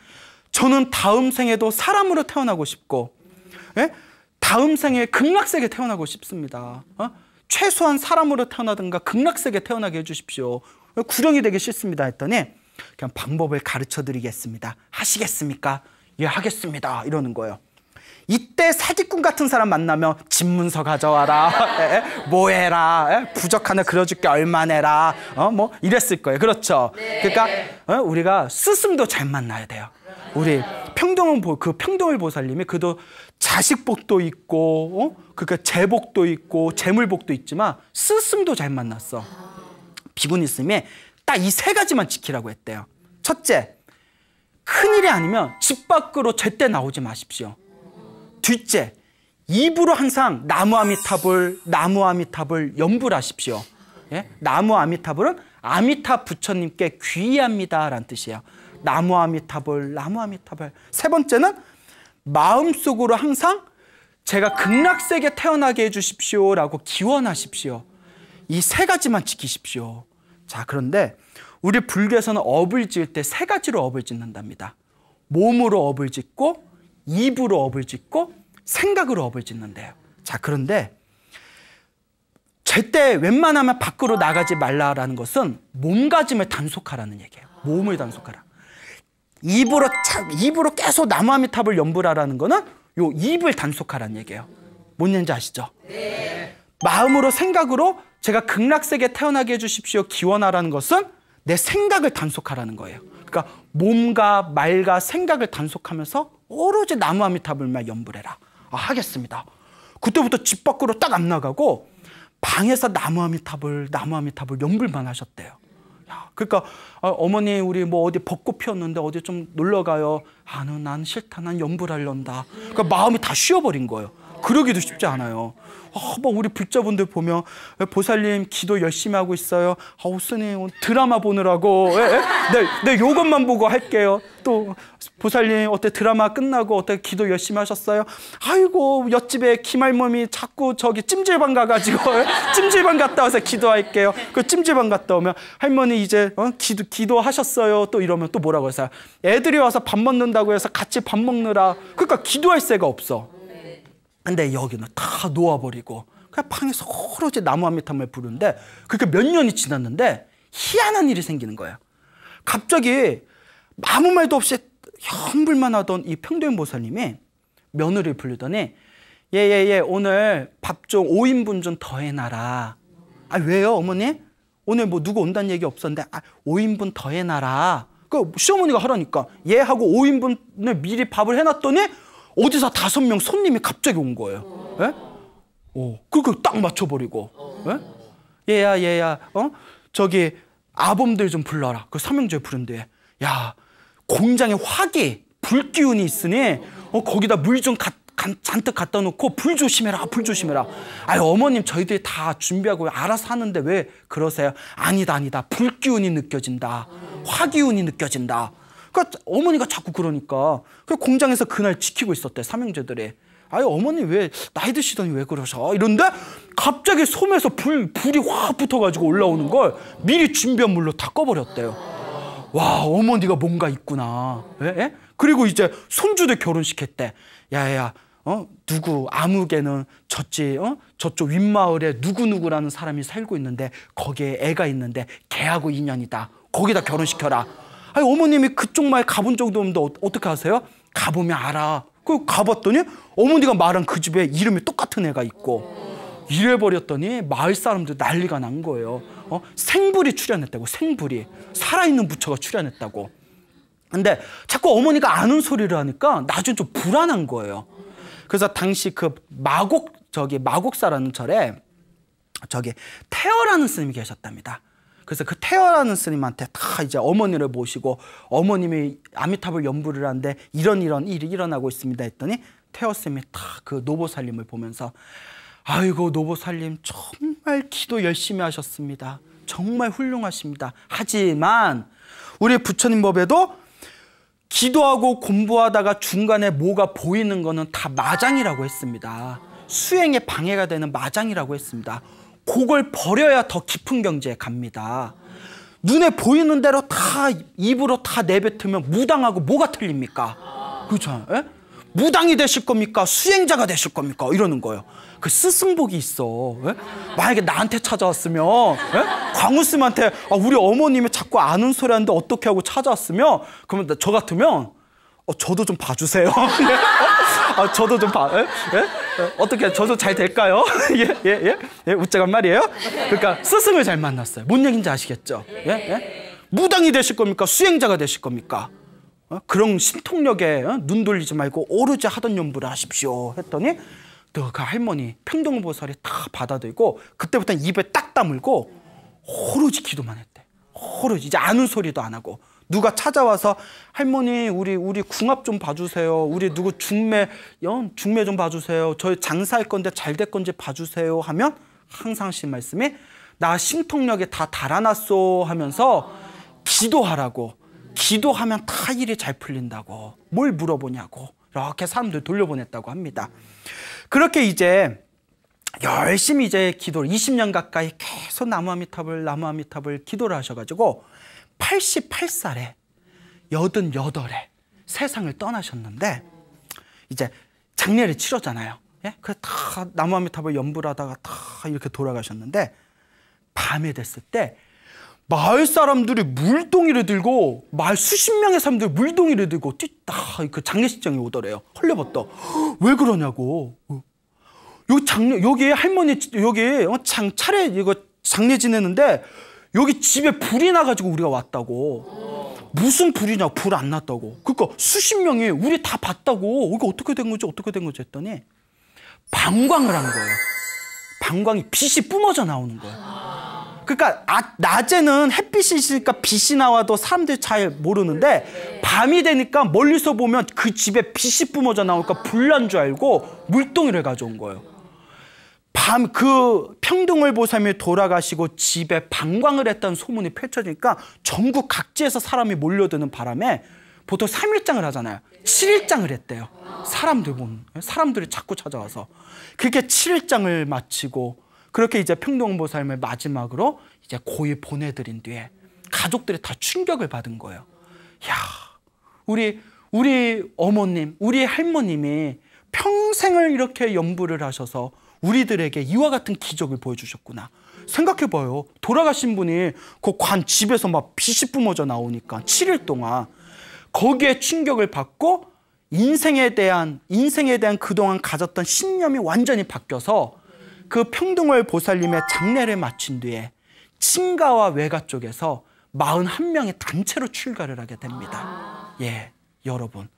저는 다음 생에도 사람으로 태어나고 싶고 예? 다음 생에 극락세계 태어나고 싶습니다. 어? 최소한 사람으로 태어나든가 극락세계 태어나게 해주십시오. 어, 구령이 되기 싫습니다 했더니 그냥 방법을 가르쳐 드리겠습니다. 하시겠습니까? 예, 하겠습니다. 이러는 거예요. 이때 사기꾼 같은 사람 만나면 집문서 가져와라, 예, 뭐 해라, 예, 부적 하나 그려줄게 얼마 내라, 어, 뭐 이랬을 거예요. 그렇죠? 네. 그러니까 어? 우리가 스승도 잘 만나야 돼요. 우리 평등은 그 평등을 보살님이 그도 자식복도 있고 어? 그러니까 재복도 있고 재물복도 있지만 스승도 잘 만났어. 비군 있음에 딱이 세 가지만 지키라고 했대요. 첫째, 큰일이 아니면 집 밖으로 절대 나오지 마십시오. 둘째, 입으로 항상 나무 아미타불, 나무 아미타불 염불하십시오. 예? 나무 아미타불은 아미타 부처님께 귀의합니다라는 뜻이에요. 나무 아미타불, 나무 아미타불. 세 번째는 마음속으로 항상 제가 극락세계 태어나게 해주십시오라고 기원하십시오. 이 세 가지만 지키십시오. 자, 그런데 우리 불교에서는 업을 지을 때 세 가지로 업을 짓는답니다. 몸으로 업을 짓고, 입으로 업을 짓고, 생각으로 업을 짓는데요. 자, 그런데 제때 웬만하면 밖으로 나가지 말라라는 것은 몸가짐을 단속하라는 얘기예요. 몸을 단속하라. 입으로 참 입으로 계속 나무아미 탑을 연불하라는 거는 요 입을 단속하라는 얘기예요. 뭔지 아시죠? 네. 마음으로 생각으로 제가 극락세계 태어나게 해주십시오 기원하라는 것은 내 생각을 단속하라는 거예요. 그러니까 몸과 말과 생각을 단속하면서 오로지 나무아미 탑을만 연불해라. 아, 하겠습니다. 그때부터 집 밖으로 딱 안 나가고 방에서 나무아미 탑을 나무아미 탑을 연불만 하셨대요. 그러니까 어, 어머니 우리 뭐 어디 벚꽃 피었는데 어디 좀 놀러 가요. 아는 난 싫다. 난염불할런다 그러니까 마음이 다 쉬어버린 거예요. 그러기도 쉽지 않아요. 어머 아, 우리 불자분들 보면 보살님 기도 열심히 하고 있어요. 아우 스님 드라마 보느라고 예, 예. 네, 네 요것만 보고 할게요. 또 보살님 어때 드라마 끝나고 어때 기도 열심히 하셨어요? 아이고 옆집에 김할멈이 자꾸 저기 찜질방 가가지고 예? 찜질방 갔다 와서 기도할게요. 그 찜질방 갔다 오면 할머니 이제 어? 기도 기도하셨어요. 또 이러면 또 뭐라고 해서 애들이 와서 밥 먹는다고 해서 같이 밥 먹느라 그러니까 기도할 새가 없어. 근데 여기는 다 놓아버리고 그냥 방에서 오로지 나무와 미탐을 부르는데 그렇게 몇 년이 지났는데 희한한 일이 생기는 거예요. 갑자기 아무 말도 없이 현불만 하던 이 평도인 보살님이 며느리 를 불리더니 예예예 예, 예, 오늘 밥 좀 5인분 좀 더 해놔라. 아 왜요 어머니? 오늘 뭐 누구 온다는 얘기 없었는데 아 5인분 더 해놔라. 그 시어머니가 하라니까 얘 예 하고 5인분을 미리 밥을 해놨더니 어디서 다섯 명 손님이 갑자기 온 거예요. 예? 어, 그거 딱 맞춰버리고. 예? 얘야, 얘야, 어? 저기 아범들 좀 불러라. 그 삼형제 부른데. 야, 공장에 화기, 불기운이 있으니 어, 거기다 물 좀 잔뜩 갖다 놓고 불 조심해라, 불 조심해라. 아 어머님 저희들이 다 준비하고 알아서 하는데 왜 그러세요? 아니다, 아니다. 불기운이 느껴진다. 화기운이 느껴진다. 그러니까 어머니가 자꾸 그러니까 그 공장에서 그날 지키고 있었대 삼형제들이 아유 어머니 왜 나이 드시더니 왜 그러셔 이런데 갑자기 솜에서 불 불이 확 붙어가지고 올라오는 걸 미리 준비한 물로 다 꺼버렸대요. 와 어머니가 뭔가 있구나. 예? 예? 그리고 이제 손주들 결혼시 했대. 야야 어 누구 아무개는 저지 어 저쪽 윗마을에 누구 누구라는 사람이 살고 있는데 거기에 애가 있는데 개하고 인연이다. 거기다 결혼시켜라. 아니, 어머님이 그쪽 마을 가본 적도 없는데 어, 떻게 아세요? 가보면 알아. 그 가봤더니 어머니가 말한 그 집에 이름이 똑같은 애가 있고 이래버렸더니 마을 사람들 난리가 난 거예요. 어? 생불이 출연했다고 생불이 살아있는 부처가 출연했다고. 근데 자꾸 어머니가 아는 소리를 하니까 나중에 좀 불안한 거예요. 그래서 당시 그 마곡 저기 마곡사라는 절에 저기 태어라는 스님이 계셨답니다. 그래서 그태어나는 스님한테 다 이제 어머니를 모시고 어머님이 아미탑을 연불을 하는데 이런 이런 일이 일어나고 있습니다 했더니 태어 스님이 다 그 노보살림을 보면서 아이고 노보살림 정말 기도 열심히 하셨습니다. 정말 훌륭하십니다. 하지만 우리 부처님 법에도 기도하고 공부하다가 중간에 뭐가 보이는 거는 다 마장이라고 했습니다. 수행에 방해가 되는 마장이라고 했습니다. 그걸 버려야 더 깊은 경지에 갑니다. 눈에 보이는 대로 다 입으로 다 내뱉으면 무당하고 뭐가 틀립니까? 그렇죠? 예? 무당이 되실 겁니까? 수행자가 되실 겁니까? 이러는 거예요. 그 스승복이 있어. 예? 만약에 나한테 찾아왔으면 예? 광우쌤한테 아, 우리 어머님이 자꾸 아는 소리 하는데 어떻게 하고 찾아왔으면 그러면 저 같으면 어, 저도 좀 봐주세요. 네. 어? 아, 저도 좀 봐. 예? 예? 어떻게 저도 잘 될까요? 예, 예, 예, 예, 웃자간 말이에요. 그러니까 스승을 잘 만났어요. 뭔 얘기인지 아시겠죠? 예, 예. 무당이 되실 겁니까? 수행자가 되실 겁니까? 어? 그런 신통력에 어? 눈 돌리지 말고 오로지 하던 연부를 하십시오. 했더니 그 할머니 평등보살이 다 받아들고 그때부터 입에 딱 다물고 오로지 기도만 했대. 오로지 이제 아는 소리도 안 하고 누가 찾아와서 할머니 우리 우리 궁합 좀 봐주세요. 우리 누구 중매 연 어? 중매 좀 봐주세요. 저희 장사할 건데 잘 될 건지 봐주세요 하면 항상 신 말씀이 나심통력이다달아났소 하면서 기도하라고 기도하면 다 일이 잘 풀린다고 뭘 물어보냐고 이렇게 사람들 돌려보냈다고 합니다. 그렇게 이제 열심히 이제 기도를 20년 가까이 계속 나무아미탑을 나무아미탑을 기도를 하셔가지고 88살에 88에 세상을 떠나셨는데 이제 장례를 치렀잖아요. 예? 그다 나무아미 탑을 연불하다가 다 이렇게 돌아가셨는데 밤에 됐을 때 마을 사람들이 물동이를 들고 마을 수십 명의 사람들이 물동이를 들고 뛰다 그 장례식장에 오더래요. 헐레벗다. 왜 그러냐고. 여 장례 여기 할머니 여기 어, 장 차례 이거 장례 지내는데 여기 집에 불이 나가지고 우리가 왔다고. 무슨 불이냐 불 안 났다고. 그러니까 수십 명이 우리 다 봤다고. 이거 어떻게 된 거지 어떻게 된 거지 했더니 방광을 한 거예요. 방광이 빛이 뿜어져 나오는 거예요. 그러니까 아, 낮에는 햇빛이 있으니까 빛이 나와도 사람들이 잘 모르는데 밤이 되니까 멀리서 보면 그 집에 빛이 뿜어져 나오니까 불난 줄 알고 물동이를 가져온 거예요. 밤그 평등을 보살며 돌아가시고 집에 방광을 했던 소문이 펼쳐지니까 전국 각지에서 사람이 몰려드는 바람에 보통 3일장을 하잖아요. 7일장을 했대요. 사람들 보 사람들이 자꾸 찾아와서 그렇게 7일장을 마치고 그렇게 이제 평등보살을 마지막으로 이제 고이 보내드린 뒤에 가족들이 다 충격을 받은 거예요. 야, 우리 우리 어머님, 우리 할머님이 평생을 이렇게 연부를 하셔서 우리들에게 이와 같은 기적을 보여주셨구나. 생각해봐요. 돌아가신 분이 그 관 집에서 막 빛이 뿜어져 나오니까 7일 동안 거기에 충격을 받고 인생에 대한 인생에 대한 그동안 가졌던 신념이 완전히 바뀌어서 그 평등월 보살님의 장례를 마친 뒤에 친가와 외가 쪽에서 41명의 단체로 출가를 하게 됩니다. 예, 여러분.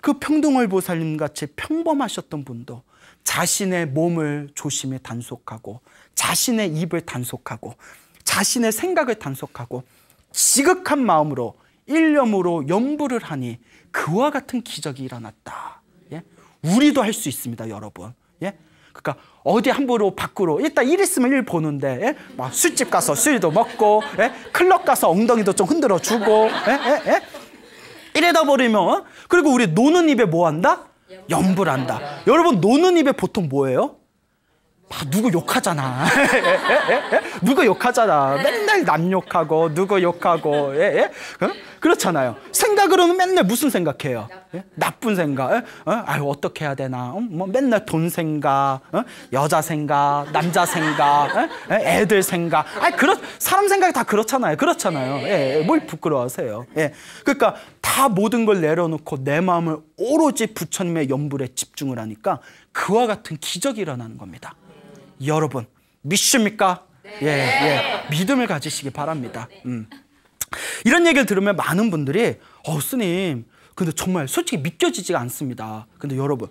그 평등월 보살님 같이 평범하셨던 분도 자신의 몸을 조심히 단속하고 자신의 입을 단속하고 자신의 생각을 단속하고 지극한 마음으로 일념으로 염불을 하니 그와 같은 기적이 일어났다. 예? 우리도 할 수 있습니다, 여러분. 예? 그러니까 어디 함부로 밖으로 일단 일 있으면 일 보는데 예? 막 술집 가서 술도 먹고 예? 클럽 가서 엉덩이도 좀 흔들어 주고 예? 예? 예? 이러다 버리면 어? 그리고 우리 노는 입에 뭐 한다? 염불한다. 여러분 노는 입에 보통 뭐예요? 다 아, 누구 욕하잖아. 누구 욕하잖아. 맨날 남 욕하고 누구 욕하고. 예? 예? 어? 그렇잖아요. 생각으로는 맨날 무슨 생각해요? 예? 나쁜 생각. 예? 어? 아유 어떻게 해야 되나. 어? 뭐 맨날 돈 생각, 어? 여자 생각, 남자 생각, 예? 애들 생각. 아 그렇 사람 생각이 다 그렇잖아요. 그렇잖아요. 예, 예. 뭘 부끄러워하세요? 예. 그러니까 다 모든 걸 내려놓고 내 마음을 오로지 부처님의 염불에 집중을 하니까 그와 같은 기적이 일어나는 겁니다. 여러분 믿습니까? 네. 예, 예. 믿음을 가지시기 바랍니다. 음. 이런 얘기를 들으면 많은 분들이 어 스님 근데 정말 솔직히 믿겨지지가 않습니다. 근데 여러분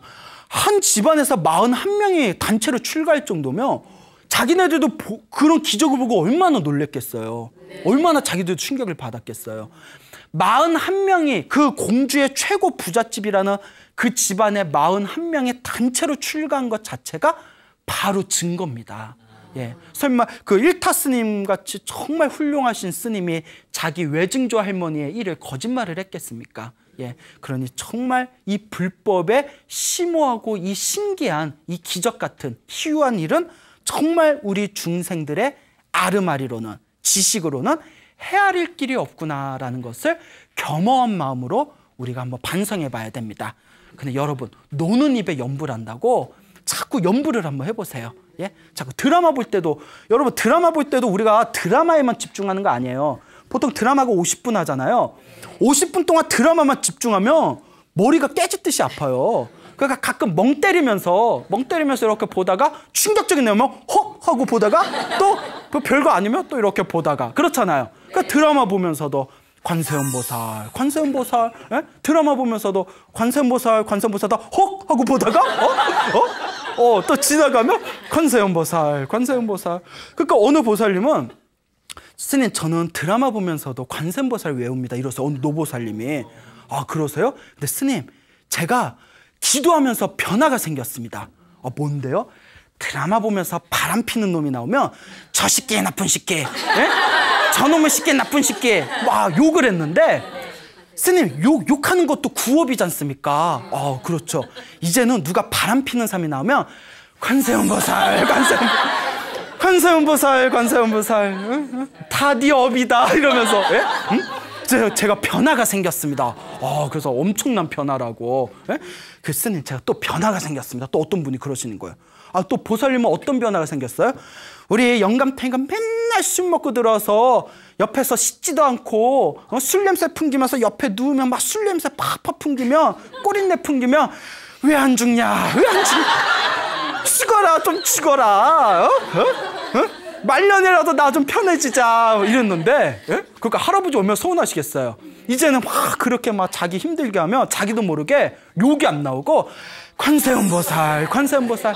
한 집안에서 41명이 단체로 출가할 정도면 자기네들도 보, 그런 기적을 보고 얼마나 놀랬겠어요. 네. 얼마나 자기들도 충격을 받았겠어요. 41명이 그 공주의 최고 부잣집이라는 그 집안의 41명이 단체로 출가한 것 자체가 바로 증거입니다. 예. 설마 그 일타 스님 같이 정말 훌륭하신 스님이 자기 외증조 할머니의 일을 거짓말을 했겠습니까? 예. 그러니 정말 이 불법에 심오하고 이 신기한 이 기적 같은 희유한 일은 정말 우리 중생들의 아르마리로는 지식으로는 헤아릴 길이 없구나라는 것을 겸허한 마음으로 우리가 한번 반성해 봐야 됩니다. 근데 여러분 노는 입에 염불한다고 자꾸 연부를 한번 해보세요. 예? 자꾸 드라마 볼 때도 여러분 드라마 볼 때도 우리가 드라마에만 집중하는 거 아니에요. 보통 드라마가 50분 하잖아요. 50분 동안 드라마만 집중하면 머리가 깨지듯이 아파요. 그러니까 가끔 멍 때리면서 멍 때리면서 이렇게 보다가 충격적인 내용을 헉 하고 보다가 또 그 별거 아니면 또 이렇게 보다가 그렇잖아요. 그러니까 드라마 보면서도 관세음보살, 관세음보살. 에? 예? 드라마 보면서도 관세음보살, 관세음보살다 헉 하고 보다가 어? 어? 어, 또 지나가면 관세음보살, 관세음보살. 그러니까 어느 보살님은 스님 저는 드라마 보면서도 관세음보살 외웁니다. 이러서 어느 노보살님이 아 그러세요? 근데 스님 제가 기도하면서 변화가 생겼습니다. 아 뭔데요? 드라마 보면서 바람 피는 놈이 나오면 저 쉽게 나쁜 쉽게 예? 저놈의 쉽게 나쁜 쉽게 와 욕을 했는데 스님 욕, 욕하는 것도 구업이지 않습니까? 아 그렇죠 이제는 누가 바람 피는 사람이 나오면 관세음보살 관세음 관세음보살 관세음보살 응? 응? 다네 업이다 이러면서 예? 응? 제, 제가 변화가 생겼습니다. 아, 그래서 엄청난 변화라고. 예? 그 스님 제가 또 변화가 생겼습니다. 또 어떤 분이 그러시는 거예요. 아, 또 보살님은 어떤 변화가 생겼어요? 우리 영감탱이가 맨날 술 먹고 들어서 와 옆에서 씻지도 않고 어, 술 냄새 풍기면서 옆에 누우면 막 술 냄새 팍팍 풍기면 꼬린내 풍기면 왜 안 죽냐? 왜 안 죽냐? 죽어라 좀 죽어라. 어? 어? 어? 말년에라도 나 좀 편해지자 뭐 이랬는데 예? 그러니까 할아버지 오면 서운하시겠어요. 이제는 막 그렇게 막 자기 힘들게 하면 자기도 모르게 욕이 안 나오고 관세음보살 관세음보살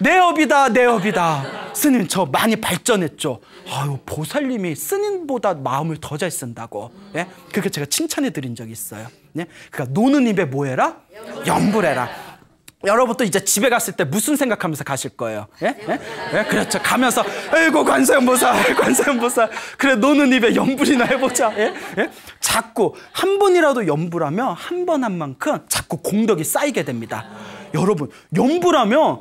내 업이다 내 업이다 스님 저 많이 발전했죠 아유 보살님이 스님보다 마음을 더 잘 쓴다고 예? 그렇게 제가 칭찬해 드린 적이 있어요 예? 그러니까 노는 입에 뭐해라? 염불해라 여러분도 이제 집에 갔을 때 무슨 생각하면서 가실 거예요 예? 예? 예? 그렇죠 가면서 아이고 관세음보살 관세음보살 그래 노는 입에 염불이나 해보자 예? 예? 자꾸 한 번이라도 염불하면 한 번 한 만큼 자꾸 공덕이 쌓이게 됩니다 여러분 염불하면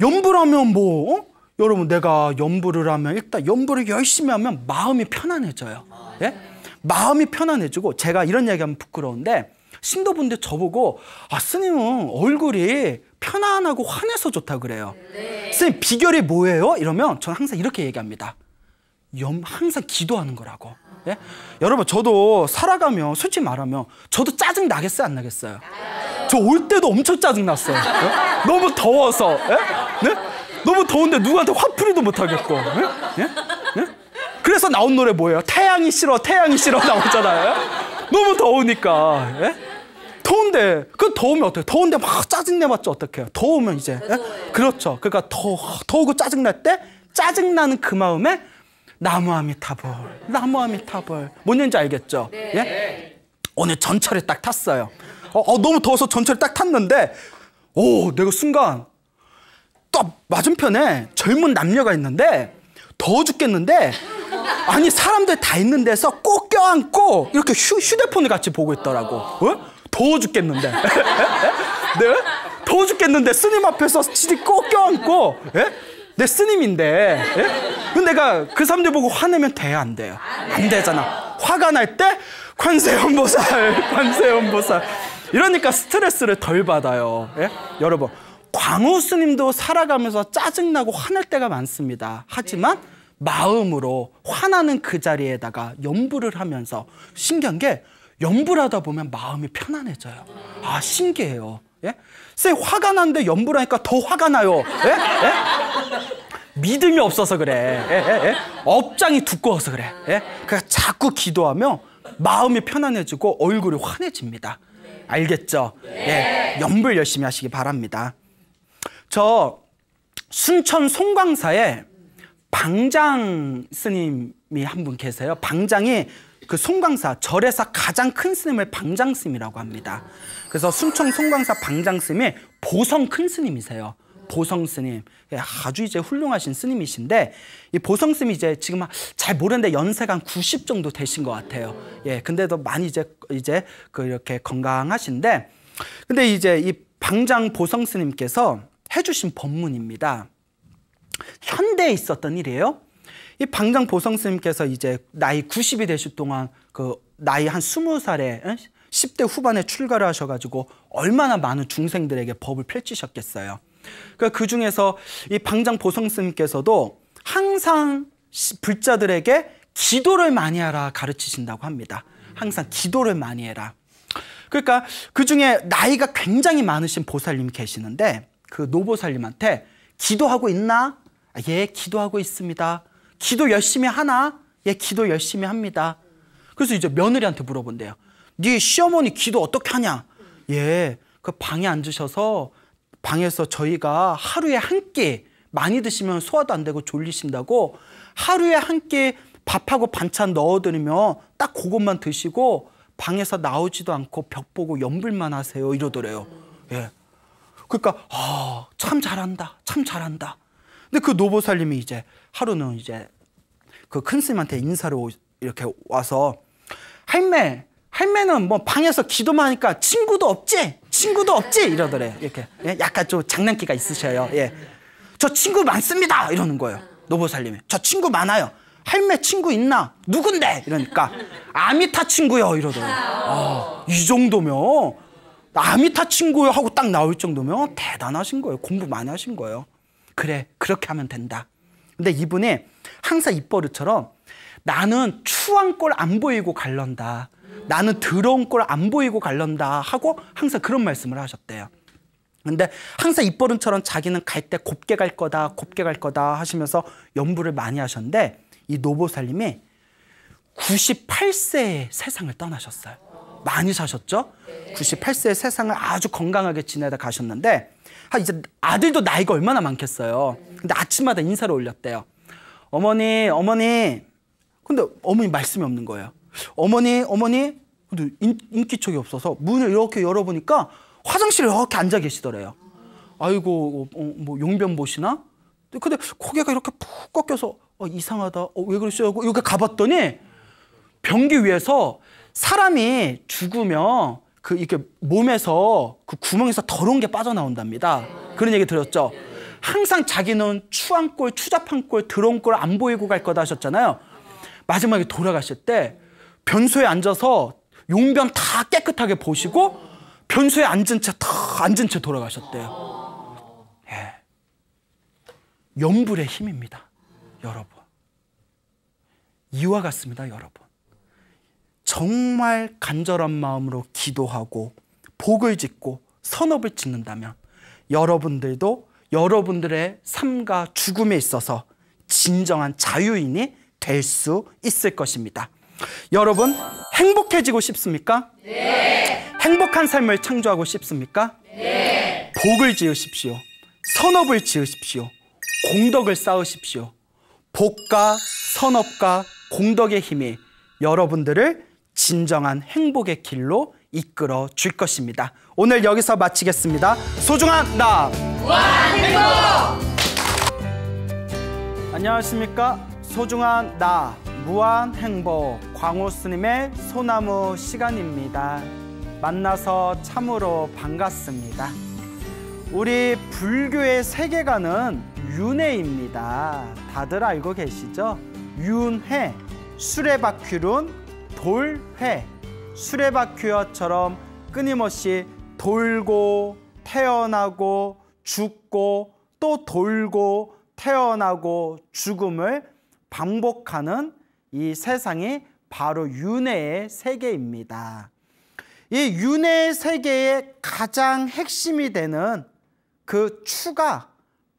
염불하면뭐 어? 여러분 내가 염불을 하면 일단 염불을 열심히 하면 마음이 편안해져요. 예? 마음이 편안해지고 제가 이런 이야기하면 부끄러운데 신도분들 저보고 아 스님은 얼굴이 편안하고 환해서 좋다 그래요. 네. 스님 비결이 뭐예요? 이러면 저는 항상 이렇게 얘기합니다. 염 항상 기도하는 거라고. 예? 여러분 저도 살아가면 솔직히 말하면 저도 짜증 나겠어요 안 나겠어요? 저 올 때도 엄청 짜증 났어요. 예? 너무 더워서 예? 네? 너무 더운데 누구한테 화풀이도 못 하겠고. 예? 예? 네? 그래서 나온 노래 뭐예요? 태양이 싫어 태양이 싫어 나오잖아요. 예? 너무 더우니까. 예? 더운데 그 더우면 어때요? 더운데 막 짜증 내봤자 어떡해요? 더우면 이제 예? 그렇죠. 그러니까 더 더우고 짜증 날 때 짜증 나는 그 마음에 나무아미타불, 나무아미타불. 뭔지 인 알겠죠? 네. 예? 오늘 전철에 딱 탔어요. 어, 어, 너무 더워서 전철에 딱 탔는데, 오, 내가 순간, 딱 맞은편에 젊은 남녀가 있는데, 더워 죽겠는데, 아니, 사람들 다 있는 데서 꼭 껴안고, 이렇게 휴, 휴대폰을 같이 보고 있더라고. 어? 더워 죽겠는데. 네? 더워 죽겠는데, 스님 앞에서 진디꼭 껴안고, 예? 내 스님인데. 예? 근데 내가 그 사람들 보고 화내면 돼요, 안 돼요? 안 되잖아. 화가 날 때 관세음보살, 관세음보살. 이러니까 스트레스를 덜 받아요. 예? 여러분, 광우 스님도 살아가면서 짜증나고 화낼 때가 많습니다. 하지만 마음으로 화나는 그 자리에다가 연불을 하면서 신기한 게 연불하다 보면 마음이 편안해져요. 아, 신기해요. 예? 쎄 화가 나는데 연불하니까더 화가 나요. 에? 예? 에? 예? 믿음이 없어서 그래. 에? 에? 에? 업장이 두꺼워서 그래. 에? 예? 그러니까 자꾸 기도하며 마음이 편안해지고 얼굴이 환해집니다. 알겠죠? 예. 연불 열심히 하시기 바랍니다. 저 순천 송광사에 방장 스님이 한 분 계세요. 방장이 그송광사 절에서 가장 큰 스님을 방장스님이라고 합니다. 그래서 순천 송강사 방장스님이 보성 큰 스님이세요. 보성 스님 예, 아주 이제 훌륭하신 스님이신데 이 보성 스님이 이제 지금 잘 모르는데 연세가 한 90 정도 되신 것 같아요. 예, 근데도 많이 이제 이제 그 이렇게 건강하신데 근데 이제 이 방장 보성 스님께서 해주신 법문입니다. 현대에 있었던 일이에요. 이 방장 보성 스님께서 이제 나이 90이 되실 동안 그 나이 한 20살에 10대 후반에 출가를 하셔가지고 얼마나 많은 중생들에게 법을 펼치셨겠어요. 그러니까 그 중에서 이 방장 보성 스님께서도 항상 불자들에게 기도를 많이 하라 가르치신다고 합니다. 항상 기도를 많이 해라. 그러니까 그 중에 나이가 굉장히 많으신 보살님 계시는데 그 노보살님한테 기도하고 있나? 아, 예, 기도하고 있습니다. 기도 열심히 하나? 예, 기도 열심히 합니다. 그래서 이제 며느리한테 물어본대요. 네 시어머니 기도 어떻게 하냐? 예, 그 방에 앉으셔서 방에서 저희가 하루에 한 끼 많이 드시면 소화도 안 되고 졸리신다고 하루에 한 끼 밥하고 반찬 넣어드리면 딱 그것만 드시고 방에서 나오지도 않고 벽 보고 연불만 하세요 이러더래요. 예. 그러니까 아, 참 잘한다, 참 잘한다. 근데 그 노보살님이 이제 하루는 이제 그큰 스님한테 인사를 이렇게 와서 할매 할매는 뭐 방에서 기도만 하니까 친구도 없지 친구도 없지 이러더래 이렇게 예? 약간 좀 장난기가 있으셔요 예. 저 친구 많습니다 이러는 거예요 노보살님이 저 친구 많아요 할매 친구 있나 누군데 이러니까 아미타 친구요 이러더래요 아, 이 정도면 아미타 친구요 하고 딱 나올 정도면 대단하신 거예요 공부 많이 하신 거예요 그래 그렇게 하면 된다 근데 이분이 항상 입버릇처럼 나는 추한 꼴 안 보이고 갈런다. 나는 더러운 꼴 안 보이고 갈런다 하고 항상 그런 말씀을 하셨대요. 근데 항상 입버릇처럼 자기는 갈 때 곱게 갈 거다, 곱게 갈 거다 하시면서 연부를 많이 하셨는데 이 노보살님이 98세에 세상을 떠나셨어요. 많이 사셨죠? 98세에 세상을 아주 건강하게 지내다 가셨는데 아, 이제 아들도 나이가 얼마나 많겠어요. 근데 아침마다 인사를 올렸대요. 어머니, 어머니. 근데 어머니 말씀이 없는 거예요. 어머니, 어머니. 근데 인, 인기척이 없어서 문을 이렇게 열어보니까 화장실에 이렇게 앉아 계시더래요. 아이고, 어, 어 뭐 용변 보시나? 근데 고개가 이렇게 푹 꺾여서 어, 이상하다. 어, 왜그러시냐 하고 여기 가봤더니 병기 위에서 사람이 죽으면 그 이렇게 몸에서 그 구멍에서 더러운 게 빠져나온답니다. 그런 얘기 들었죠. 항상 자기는 추한 꼴, 추잡한 꼴, 드러운꼴안 보이고 갈 거다 하셨잖아요. 마지막에 돌아가실 때 변소에 앉아서 용변 다 깨끗하게 보시고 변소에 앉은 채다 앉은 채 돌아가셨대요. 예. 염불의 힘입니다. 여러분. 이와 같습니다, 여러분. 정말 간절한 마음으로 기도하고 복을 짓고 선업을 짓는다면 여러분들도 여러분들의 삶과 죽음에 있어서 진정한 자유인이 될 수 있을 것입니다. 여러분 행복해지고 싶습니까? 네. 행복한 삶을 창조하고 싶습니까? 네. 복을 지으십시오. 선업을 지으십시오. 공덕을 쌓으십시오. 복과 선업과 공덕의 힘이 여러분들을 진정한 행복의 길로 이끌어 줄 것입니다. 오늘 여기서 마치겠습니다. 소중한 나와 행복! 안녕하십니까 소중한 나 무한 행복 광호 스님의 소나무 시간입니다. 만나서 참으로 반갑습니다. 우리 불교의 세계관은 윤회입니다. 다들 알고 계시죠? 윤회, 수레바퀴룬 돌회. 수레바퀴어처럼 끊임없이 돌고 태어나고 죽고 또 돌고 태어나고 죽음을 반복하는 이 세상이 바로 윤회의 세계입니다. 이 윤회의 세계의 가장 핵심이 되는 그 추가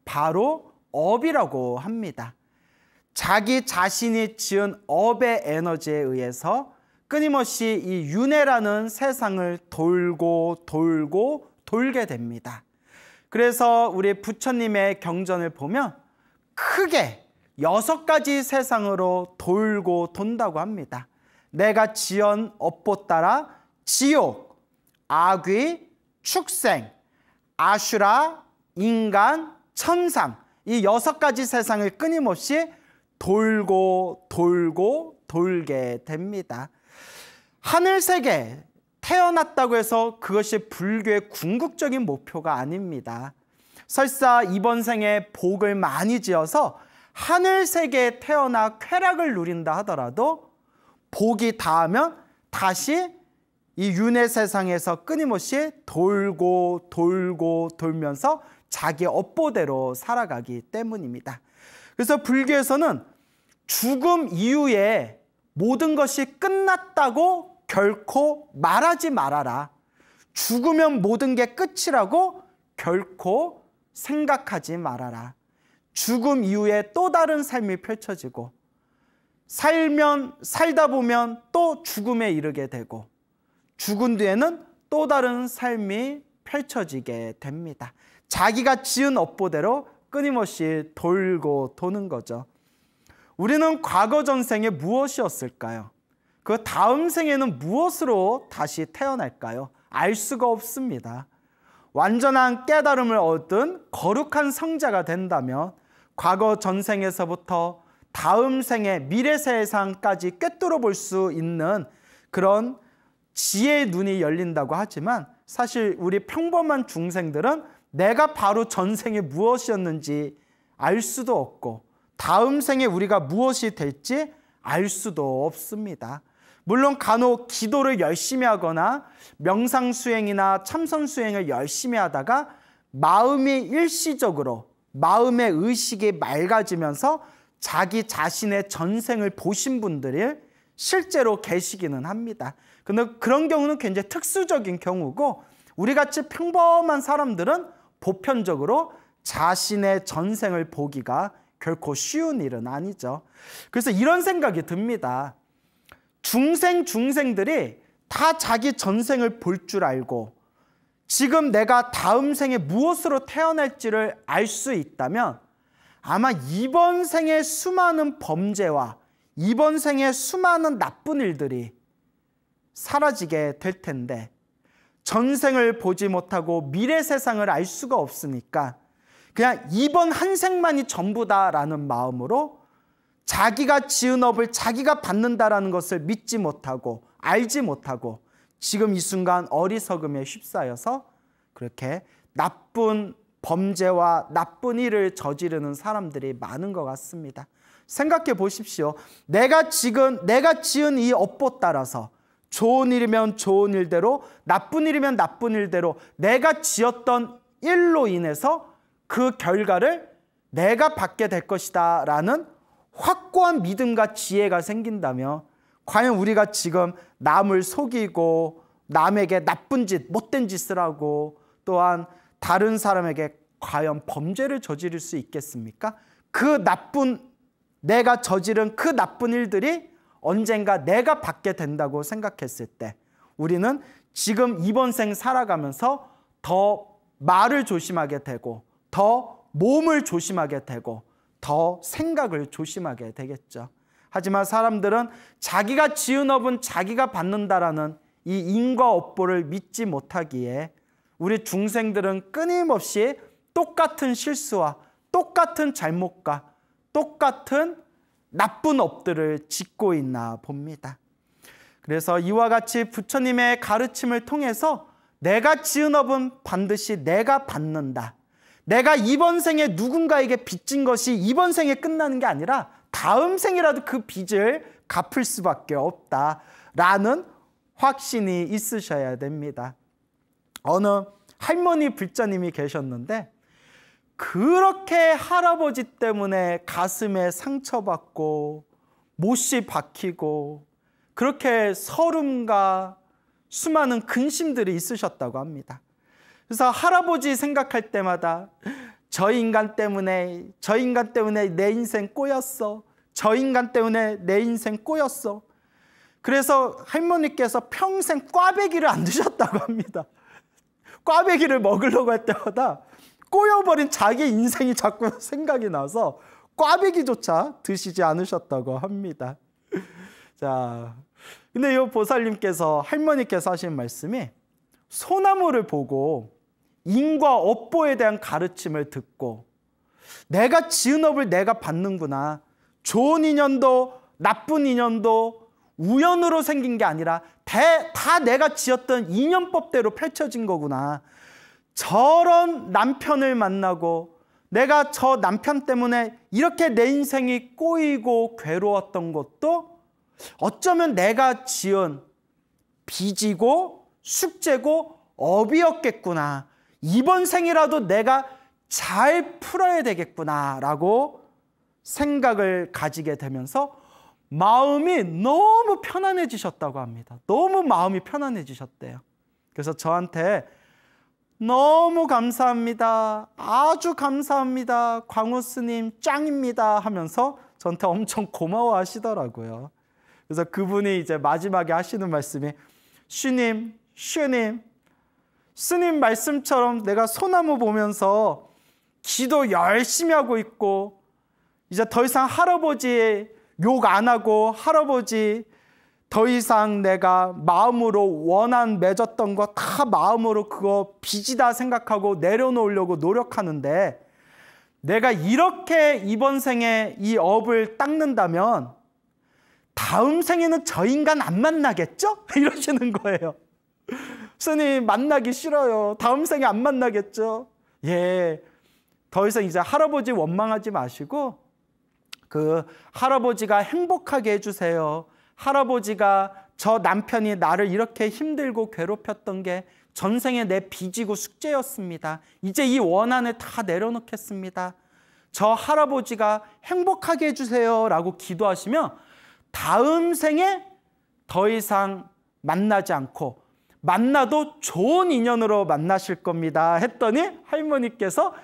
바로 업이라고 합니다. 자기 자신이 지은 업의 에너지에 의해서 끊임없이 이 윤회라는 세상을 돌고 돌고 돌게 됩니다. 그래서 우리 부처님의 경전을 보면 크게 여섯 가지 세상으로 돌고 돈다고 합니다. 내가 지연 업보 따라 지옥, 악귀 축생, 아슈라, 인간, 천상 이 여섯 가지 세상을 끊임없이 돌고 돌고 돌게 됩니다. 하늘 세계 태어났다고 해서 그것이 불교의 궁극적인 목표가 아닙니다. 설사 이번 생에 복을 많이 지어서 하늘 세계에 태어나 쾌락을 누린다 하더라도 복이 닿으면 다시 이 윤회 세상에서 끊임없이 돌고 돌고 돌면서 자기 업보대로 살아가기 때문입니다. 그래서 불교에서는 죽음 이후에 모든 것이 끝났다고 결코 말하지 말아라. 죽으면 모든 게 끝이라고 결코 생각하지 말아라. 죽음 이후에 또 다른 삶이 펼쳐지고 살면 살다 보면 또 죽음에 이르게 되고 죽은 뒤에는 또 다른 삶이 펼쳐지게 됩니다. 자기가 지은 업보대로 끊임없이 돌고 도는 거죠. 우리는 과거 전생에 무엇이었을까요? 그 다음 생에는 무엇으로 다시 태어날까요? 알 수가 없습니다. 완전한 깨달음을 얻은 거룩한 성자가 된다면 과거 전생에서부터 다음 생의 미래 세상까지 꿰뚫어 볼 수 있는 그런 지혜의 눈이 열린다고 하지만 사실 우리 평범한 중생들은 내가 바로 전생에 무엇이었는지 알 수도 없고 다음 생에 우리가 무엇이 될지 알 수도 없습니다. 물론 간혹 기도를 열심히 하거나 명상 수행이나 참선 수행을 열심히 하다가 마음이 일시적으로 마음의 의식이 맑아지면서 자기 자신의 전생을 보신 분들이 실제로 계시기는 합니다. 근데 그런 경우는 굉장히 특수적인 경우고 우리 같이 평범한 사람들은 보편적으로 자신의 전생을 보기가 결코 쉬운 일은 아니죠. 그래서 이런 생각이 듭니다. 중생 중생들이 다 자기 전생을 볼 줄 알고 지금 내가 다음 생에 무엇으로 태어날지를 알 수 있다면 아마 이번 생의 수많은 범죄와 이번 생의 수많은 나쁜 일들이 사라지게 될 텐데 전생을 보지 못하고 미래 세상을 알 수가 없으니까 그냥 이번 한 생만이 전부다라는 마음으로 자기가 지은 업을 자기가 받는다라는 것을 믿지 못하고 알지 못하고 지금 이 순간 어리석음에 휩싸여서 그렇게 나쁜 범죄와 나쁜 일을 저지르는 사람들이 많은 것 같습니다. 생각해 보십시오. 내가 지금 내가 지은 이 업보 따라서 좋은 일이면 좋은 일대로 나쁜 일이면 나쁜 일대로 내가 지었던 일로 인해서 그 결과를 내가 받게 될 것이다 라는 확고한 믿음과 지혜가 생긴다면 과연 우리가 지금 남을 속이고 남에게 나쁜 짓, 못된 짓을 하고 또한 다른 사람에게 과연 범죄를 저지를 수 있겠습니까? 그 나쁜 내가 저지른 그 나쁜 일들이 언젠가 내가 받게 된다고 생각했을 때 우리는 지금 이번 생 살아가면서 더 말을 조심하게 되고 더 몸을 조심하게 되고 더 생각을 조심하게 되겠죠. 하지만 사람들은 자기가 지은 업은 자기가 받는다라는 이 인과 업보를 믿지 못하기에 우리 중생들은 끊임없이 똑같은 실수와 똑같은 잘못과 똑같은 나쁜 업들을 짓고 있나 봅니다. 그래서 이와 같이 부처님의 가르침을 통해서 내가 지은 업은 반드시 내가 받는다. 내가 이번 생에 누군가에게 빚진 것이 이번 생에 끝나는 게 아니라 다음 생이라도 그 빚을 갚을 수밖에 없다라는 확신이 있으셔야 됩니다. 어느 할머니 불자님이 계셨는데 그렇게 할아버지 때문에 가슴에 상처받고 못이 박히고 그렇게 서름과 수많은 근심들이 있으셨다고 합니다. 그래서 할아버지 생각할 때마다 저 인간 때문에 저 인간 때문에 내 인생 꼬였어. 저 인간 때문에 내 인생 꼬였어. 그래서 할머니께서 평생 꽈배기를 안 드셨다고 합니다. 꽈배기를 먹으려고 할 때마다 꼬여버린 자기 인생이 자꾸 생각이 나서 꽈배기조차 드시지 않으셨다고 합니다. 자, 근데 이 보살님께서 할머니께서 하신 말씀이 소나무를 보고 인과 업보에 대한 가르침을 듣고 내가 지은 업을 내가 받는구나. 좋은 인연도 나쁜 인연도 우연으로 생긴 게 아니라 대, 다 내가 지었던 인연법대로 펼쳐진 거구나. 저런 남편을 만나고 내가 저 남편 때문에 이렇게 내 인생이 꼬이고 괴로웠던 것도 어쩌면 내가 지은 빚이고 숙제고 업이었겠구나. 이번 생이라도 내가 잘 풀어야 되겠구나라고 생각을 가지게 되면서 마음이 너무 편안해지셨다고 합니다. 너무 마음이 편안해지셨대요. 그래서 저한테 너무 감사합니다. 아주 감사합니다. 광우 스님 짱입니다. 하면서 저한테 엄청 고마워 하시더라고요. 그래서 그분이 이제 마지막에 하시는 말씀이 슈님, 슈님, 스님 말씀처럼 내가 소나무 보면서 기도 열심히 하고 있고 이제 더 이상 할아버지의 욕 안 하고 할아버지 더 이상 내가 마음으로 원한 맺었던 거 다 마음으로 그거 빚이다 생각하고 내려놓으려고 노력하는데 내가 이렇게 이번 생에 이 업을 닦는다면 다음 생에는 저 인간 안 만나겠죠? 이러시는 거예요. 스님 만나기 싫어요. 다음 생에 안 만나겠죠. 예. 더 이상 이제 할아버지 원망하지 마시고 그 할아버지가 행복하게 해주세요. 할아버지가 저 남편이 나를 이렇게 힘들고 괴롭혔던 게 전생에 내 빚이고 숙제였습니다. 이제 이 원한을 다 내려놓겠습니다. 저 할아버지가 행복하게 해주세요. 라고 기도하시면 다음 생에 더 이상 만나지 않고 만나도 좋은 인연으로 만나실 겁니다. 했더니 할머니께서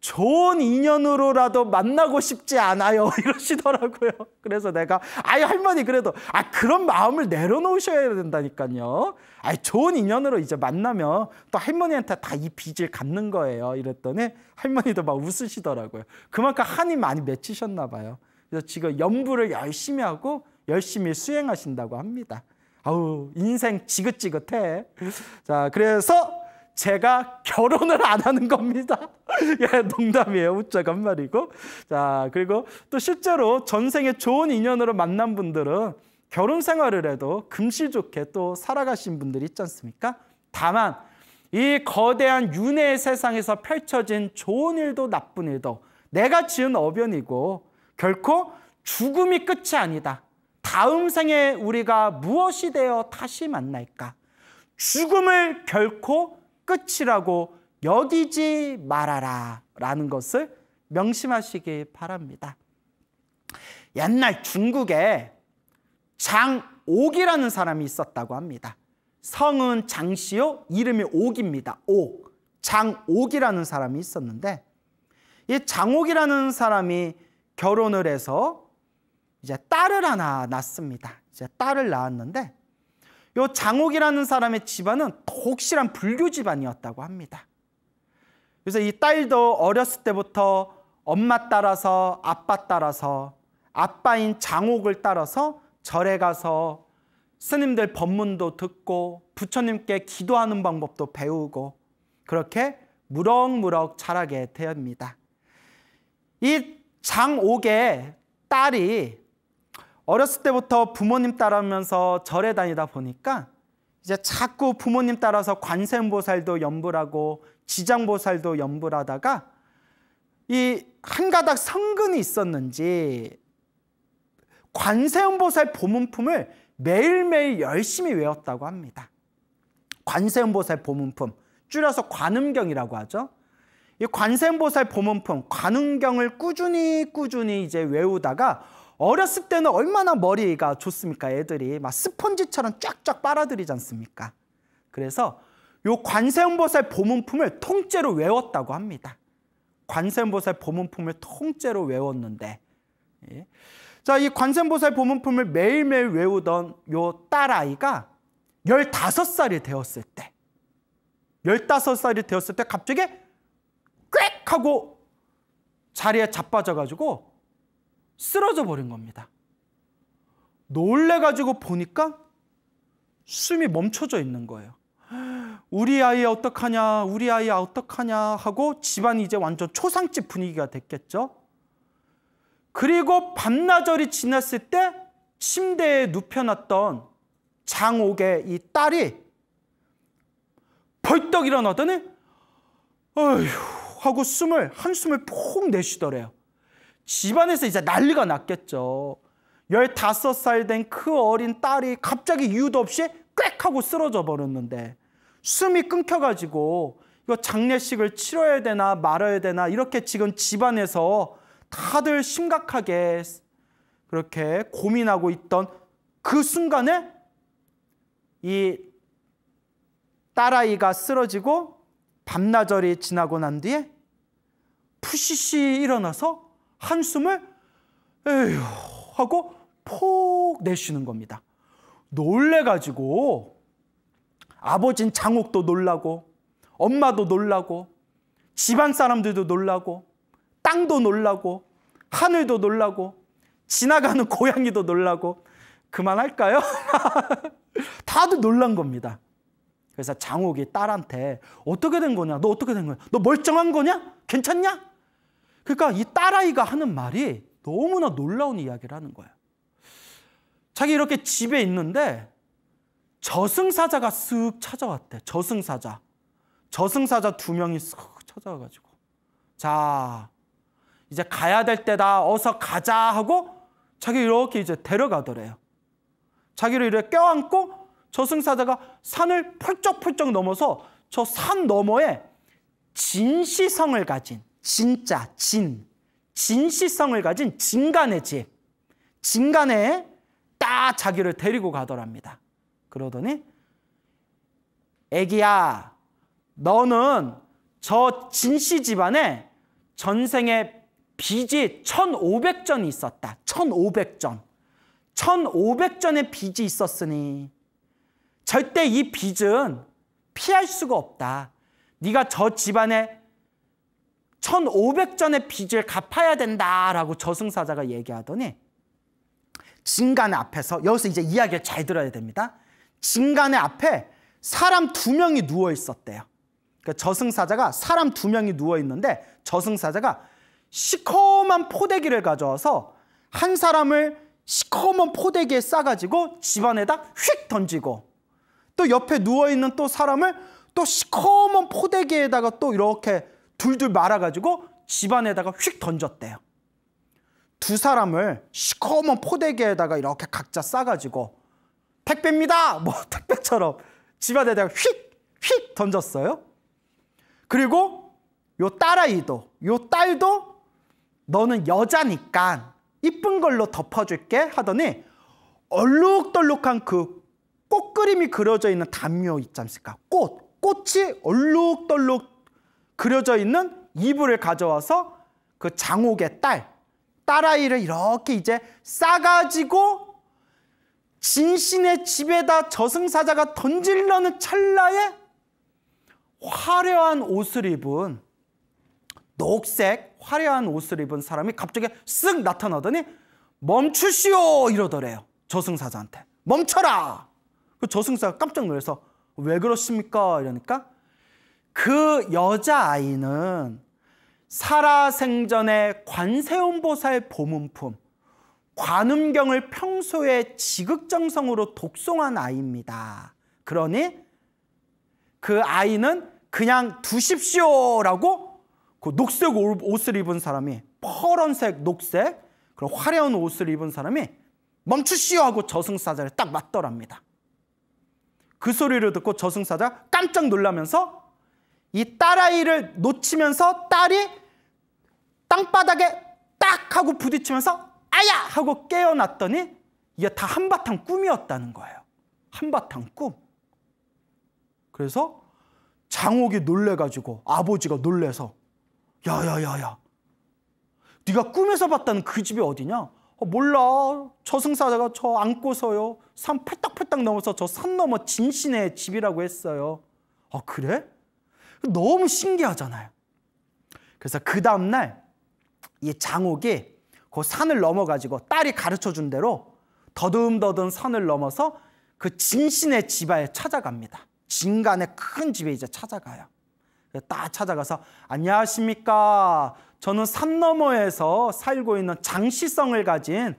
좋은 인연으로라도 만나고 싶지 않아요. 이러시더라고요. 그래서 내가, 아이, 할머니, 그래도, 아, 그런 마음을 내려놓으셔야 된다니까요. 아이, 좋은 인연으로 이제 만나면 또 할머니한테 다 이 빚을 갚는 거예요. 이랬더니 할머니도 막 웃으시더라고요. 그만큼 한이 많이 맺히셨나 봐요. 그래서 지금 연부를 열심히 하고 열심히 수행하신다고 합니다. 아우 인생 지긋지긋해. 자 그래서 제가 결혼을 안 하는 겁니다. 예, 농담이에요. 웃자간 말이고. 자, 그리고 또 실제로 전생에 좋은 인연으로 만난 분들은 결혼 생활을 해도 금시 좋게 또 살아가신 분들이 있지 않습니까? 다만, 이 거대한 윤회의 세상에서 펼쳐진 좋은 일도 나쁜 일도 내가 지은 어변이고 결코 죽음이 끝이 아니다. 다음 생에 우리가 무엇이 되어 다시 만날까? 죽음을 결코 끝이라고 여기지 말아라. 라는 것을 명심하시기 바랍니다. 옛날 중국에 장옥이라는 사람이 있었다고 합니다. 성은 장씨요, 이름이 옥입니다. 옥. 장옥이라는 사람이 있었는데, 이 장옥이라는 사람이 결혼을 해서 이제 딸을 하나 낳습니다. 이제 딸을 낳았는데 요 장옥이라는 사람의 집안은 혹실한 불교 집안이었다고 합니다. 그래서 이 딸도 어렸을 때부터 엄마 따라서 아빠 따라서 아빠인 장옥을 따라서 절에 가서 스님들 법문도 듣고 부처님께 기도하는 방법도 배우고 그렇게 무럭무럭 자라게 되니다이 장옥의 딸이 어렸을 때부터 부모님 따라하면서 절에 다니다 보니까 이제 자꾸 부모님 따라서 관세음보살도 염불하고 지장보살도 염불하다가이 한 가닥 성근이 있었는지 관세음보살 보문품을 매일매일 열심히 외웠다고 합니다. 관세음보살 보문품, 줄여서 관음경이라고 하죠. 이 관세음보살 보문품, 관음경을 꾸준히 꾸준히 이제 외우다가 어렸을 때는 얼마나 머리가 좋습니까? 애들이 막 스펀지처럼 쫙쫙 빨아들이지 않습니까? 그래서 요 관세음보살 보문품을 통째로 외웠다고 합니다. 관세음보살 보문품을 통째로 외웠는데 예. 자, 이 관세음보살 보문품을 매일매일 외우던 요 딸아이가 15살이 되었을 때 15살이 되었을 때 갑자기 꽥 하고 자리에 자빠져가지고 쓰러져 버린 겁니다. 놀래가지고 보니까 숨이 멈춰져 있는 거예요. 우리 아이 어떡하냐, 우리 아이 어떡하냐 하고 집안이 이제 완전 초상집 분위기가 됐겠죠. 그리고 밤나절이 지났을 때 침대에 눕혀놨던 장옥의 이 딸이 벌떡 일어나더니 어휴 하고 숨을 한숨을 폭 내쉬더래요. 집안에서 이제 난리가 났겠죠. 15살 된 그 어린 딸이 갑자기 이유도 없이 꽥 하고 쓰러져 버렸는데 숨이 끊겨가지고 이거 장례식을 치러야 되나 말아야 되나 이렇게 지금 집안에서 다들 심각하게 그렇게 고민하고 있던 그 순간에 이 딸아이가 쓰러지고 밤나절이 지나고 난 뒤에 푸시시 일어나서 한숨을 에휴 하고 폭 내쉬는 겁니다. 놀래가지고 아버진 장옥도 놀라고 엄마도 놀라고 집안 사람들도 놀라고 땅도 놀라고 하늘도 놀라고 지나가는 고양이도 놀라고 그만할까요? 다들 놀란 겁니다. 그래서 장옥이 딸한테 어떻게 된 거냐? 너 어떻게 된 거냐? 너 멀쩡한 거냐? 괜찮냐? 그러니까 이 딸아이가 하는 말이 너무나 놀라운 이야기를 하는 거예요. 자기 이렇게 집에 있는데 저승사자가 쓱 찾아왔대. 저승사자. 저승사자 두 명이 쓱 찾아와가지고. 자, 이제 가야 될 때다. 어서 가자. 하고 자기 이렇게 이제 데려가더래요. 자기를 이렇게 껴안고 저승사자가 산을 펄쩍펄쩍 넘어서 저 산 너머에 진시성을 가진 진짜, 진, 진실성을 가진 진간의 집, 진간에 딱 자기를 데리고 가더랍니다. 그러더니 애기야, 너는 저 진씨 집안에 전생에 빚이 1,500전이 있었다. 1,500전. 1,500전의 빚이 있었으니 절대 이 빚은 피할 수가 없다. 네가 저 집안에 1,500전의 빚을 갚아야 된다라고 저승사자가 얘기하더니 진간 앞에서 여기서 이제 이야기를 잘 들어야 됩니다. 진간의 앞에 사람 두 명이 누워 있었대요. 그러니까 저승사자가 사람 두 명이 누워 있는데 저승사자가 시커먼 포대기를 가져와서 한 사람을 시커먼 포대기에 싸가지고 집안에다 휙 던지고 또 옆에 누워있는 또 사람을 또 시커먼 포대기에다가 또 이렇게 둘둘 말아가지고 집안에다가 휙 던졌대요. 두 사람을 시커먼 포대기에다가 이렇게 각자 싸가지고 택배입니다! 뭐 택배처럼 집안에다가 휙! 휙! 던졌어요. 그리고 요 딸아이도, 요 딸도 너는 여자니까 이쁜 걸로 덮어줄게 하더니 얼룩덜룩한 그 꽃그림이 그려져 있는 담요 있지 않습니까? 꽃! 꽃이 얼룩덜룩 그려져 있는 이불을 가져와서 그 장옥의 딸, 딸아이를 이렇게 이제 싸가지고 진신의 집에다 저승사자가 던질려는 찰나에 화려한 옷을 입은 녹색 화려한 옷을 입은 사람이 갑자기 쓱 나타나더니 멈추시오 이러더래요. 저승사자한테. 멈춰라. 그 저승사가 깜짝 놀라서 왜 그러십니까? 이러니까 그 여자아이는 살아생전에 관세음보살 보문품, 관음경을 평소에 지극정성으로 독송한 아이입니다. 그러니 그 아이는 그냥 두십시오라고 그 녹색 옷을 입은 사람이 퍼런색 녹색 그런 화려한 옷을 입은 사람이 멈추시오 하고 저승사자를 딱 맞더랍니다. 그 소리를 듣고 저승사자 깜짝 놀라면서 이 딸아이를 놓치면서 딸이 땅바닥에 딱 하고 부딪히면서 아야 하고 깨어났더니 이게 다 한바탕 꿈이었다는 거예요. 한바탕 꿈. 그래서 장옥이 놀래가지고 아버지가 놀래서 야야야야 네가 꿈에서 봤다는 그 집이 어디냐? 어, 몰라. 저승사자가 저 안고서요. 산 팔딱팔딱 넘어서 저 산 넘어 진신의 집이라고 했어요. 아 그래? 너무 신기하잖아요. 그래서 그 다음날 이 장옥이 그 산을 넘어가지고 딸이 가르쳐 준 대로 더듬더듬 산을 넘어서 그 진신의 집에 찾아갑니다. 진간의 큰 집에 이제 찾아가요. 딱 찾아가서 안녕하십니까. 저는 산 너머에서 살고 있는 장시성을 가진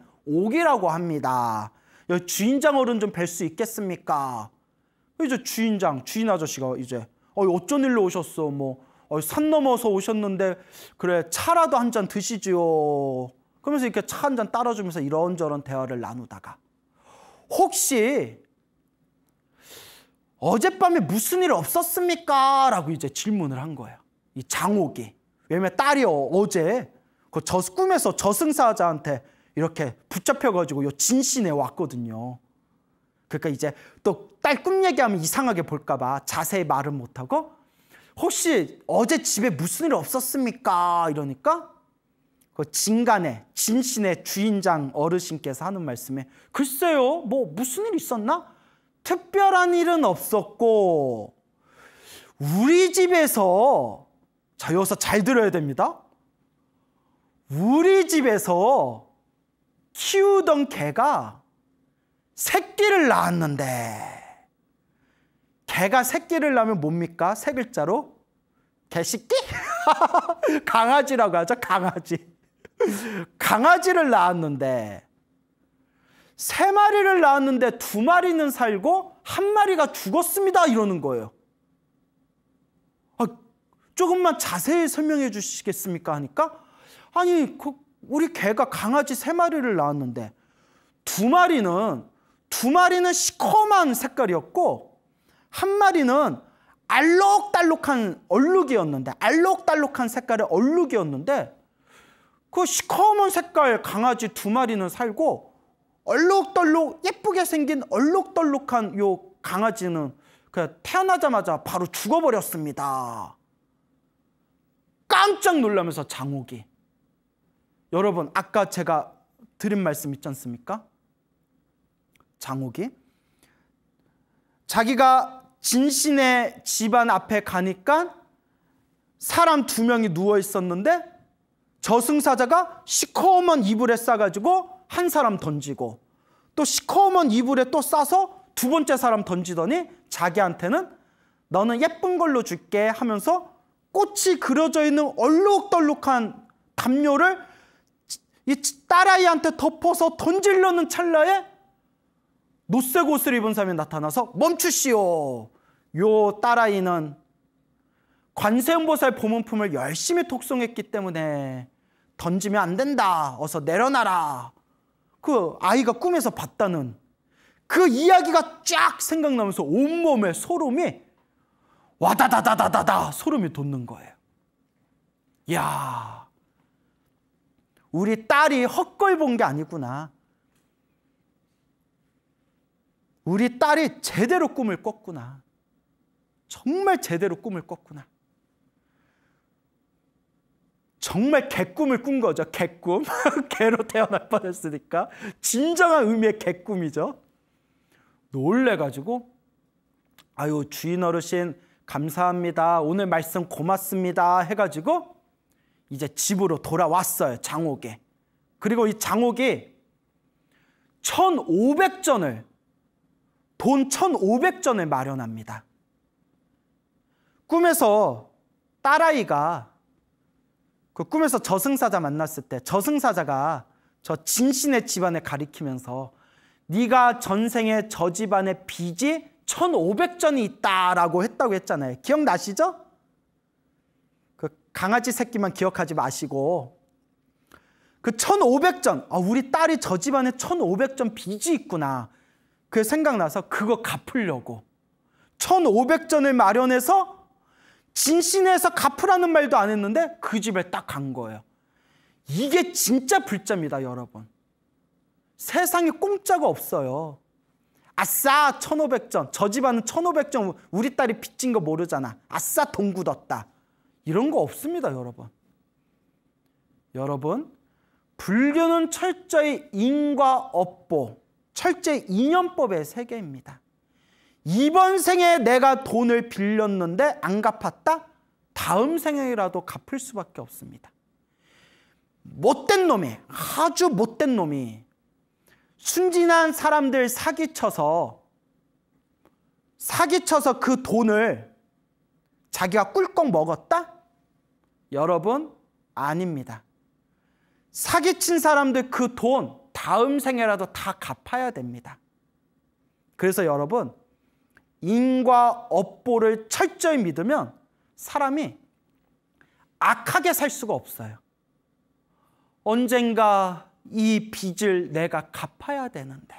옥이라고 합니다. 주인장 어른 좀 뵐 수 있겠습니까? 이제 주인장, 주인 아저씨가 이제 어, 어쩐 일로 오셨어? 뭐, 어, 산 넘어서 오셨는데, 그래, 차라도 한 잔 드시지요. 그러면서 이렇게 차 한 잔 따라주면서 이런저런 대화를 나누다가, 혹시 어젯밤에 무슨 일 없었습니까? 라고 이제 질문을 한 거예요. 이 장옥이. 왜냐면 딸이 어, 어제 그 저, 꿈에서 저승사자한테 이렇게 붙잡혀가지고 요 진신에 왔거든요. 그러니까 이제 또 딸꿈 얘기하면 이상하게 볼까봐 자세히 말은 못하고 혹시 어제 집에 무슨 일 없었습니까? 이러니까 그진간에 진신의 주인장 어르신께서 하는 말씀에 글쎄요 뭐 무슨 일 있었나? 특별한 일은 없었고 우리 집에서 자 여기서 잘 들어야 됩니다. 우리 집에서 키우던 개가 새끼를 낳았는데 개가 새끼를 낳으면 뭡니까? 세 글자로 개새끼? 강아지라고 하죠. 강아지. 강아지를 낳았는데 세 마리를 낳았는데 두 마리는 살고 한 마리가 죽었습니다. 이러는 거예요. 아, 조금만 자세히 설명해 주시겠습니까? 하니까 아니 그 우리 개가 강아지 세 마리를 낳았는데 두 마리는 두 마리는 시커먼 색깔이었고 한 마리는 알록달록한 얼룩이었는데 알록달록한 색깔의 얼룩이었는데 그 시커먼 색깔 강아지 두 마리는 살고 얼룩덜룩 예쁘게 생긴 얼룩덜룩한 요 강아지는 그 태어나자마자 바로 죽어버렸습니다. 깜짝 놀라면서 장옥이 여러분 아까 제가 드린 말씀 있지 않습니까? 장옥이 자기가 진신의 집안 앞에 가니까 사람 두 명이 누워 있었는데 저승사자가 시커먼 이불에 싸가지고 한 사람 던지고 또 시커먼 이불에 또 싸서 두 번째 사람 던지더니 자기한테는 너는 예쁜 걸로 줄게 하면서 꽃이 그려져 있는 얼룩덜룩한 담요를 이 딸아이한테 덮어서 던질려는 찰나에 노쇠 옷을 입은 사람이 나타나서 멈추시오. 요 딸아이는 관세음보살 보문품을 열심히 독송했기 때문에 던지면 안 된다. 어서 내려놔라. 그 아이가 꿈에서 봤다는 그 이야기가 쫙 생각나면서 온몸에 소름이 와다다다다다다 소름이 돋는 거예요. 야, 우리 딸이 헛걸 본 게 아니구나. 우리 딸이 제대로 꿈을 꿨구나. 정말 제대로 꿈을 꿨구나. 정말 개꿈을 꾼 거죠. 개꿈. 개로 태어날 뻔했으니까. 진정한 의미의 개꿈이죠. 놀래가지고, 아유, 주인 어르신, 감사합니다. 오늘 말씀 고맙습니다. 해가지고, 이제 집으로 돌아왔어요. 장옥에. 그리고 이 장옥이 1,500전을 돈 1,500전을 마련합니다. 꿈에서 딸아이가 그 꿈에서 저승사자 만났을 때 저승사자가 저 진신의 집안을 가리키면서 네가 전생에 저 집안에 빚이 1,500전이 있다라고 했다고 했잖아요. 기억나시죠? 그 강아지 새끼만 기억하지 마시고 그 1,500전, 아, 우리 딸이 저 집안에 1,500전 빚이 있구나. 그게 생각나서 그거 갚으려고 1500전을 마련해서 진신해서 갚으라는 말도 안 했는데 그 집에 딱 간 거예요. 이게 진짜 불자입니다, 여러분. 세상에 공짜가 없어요. 아싸 1500전 저 집안은 1500전 우리 딸이 빚진 거 모르잖아 아싸 돈 굳었다 이런 거 없습니다 여러분 여러분 불교는 철저히 인과 업보 철제 이념법의 세계입니다. 이번 생에 내가 돈을 빌렸는데 안 갚았다? 다음 생에라도 갚을 수밖에 없습니다. 못된 놈이, 아주 못된 놈이 순진한 사람들 사기쳐서 사기쳐서 그 돈을 자기가 꿀꺽 먹었다? 여러분, 아닙니다. 사기친 사람들 그돈 다음 생에라도 다 갚아야 됩니다. 그래서 여러분 인과 업보를 철저히 믿으면 사람이 악하게 살 수가 없어요. 언젠가 이 빚을 내가 갚아야 되는데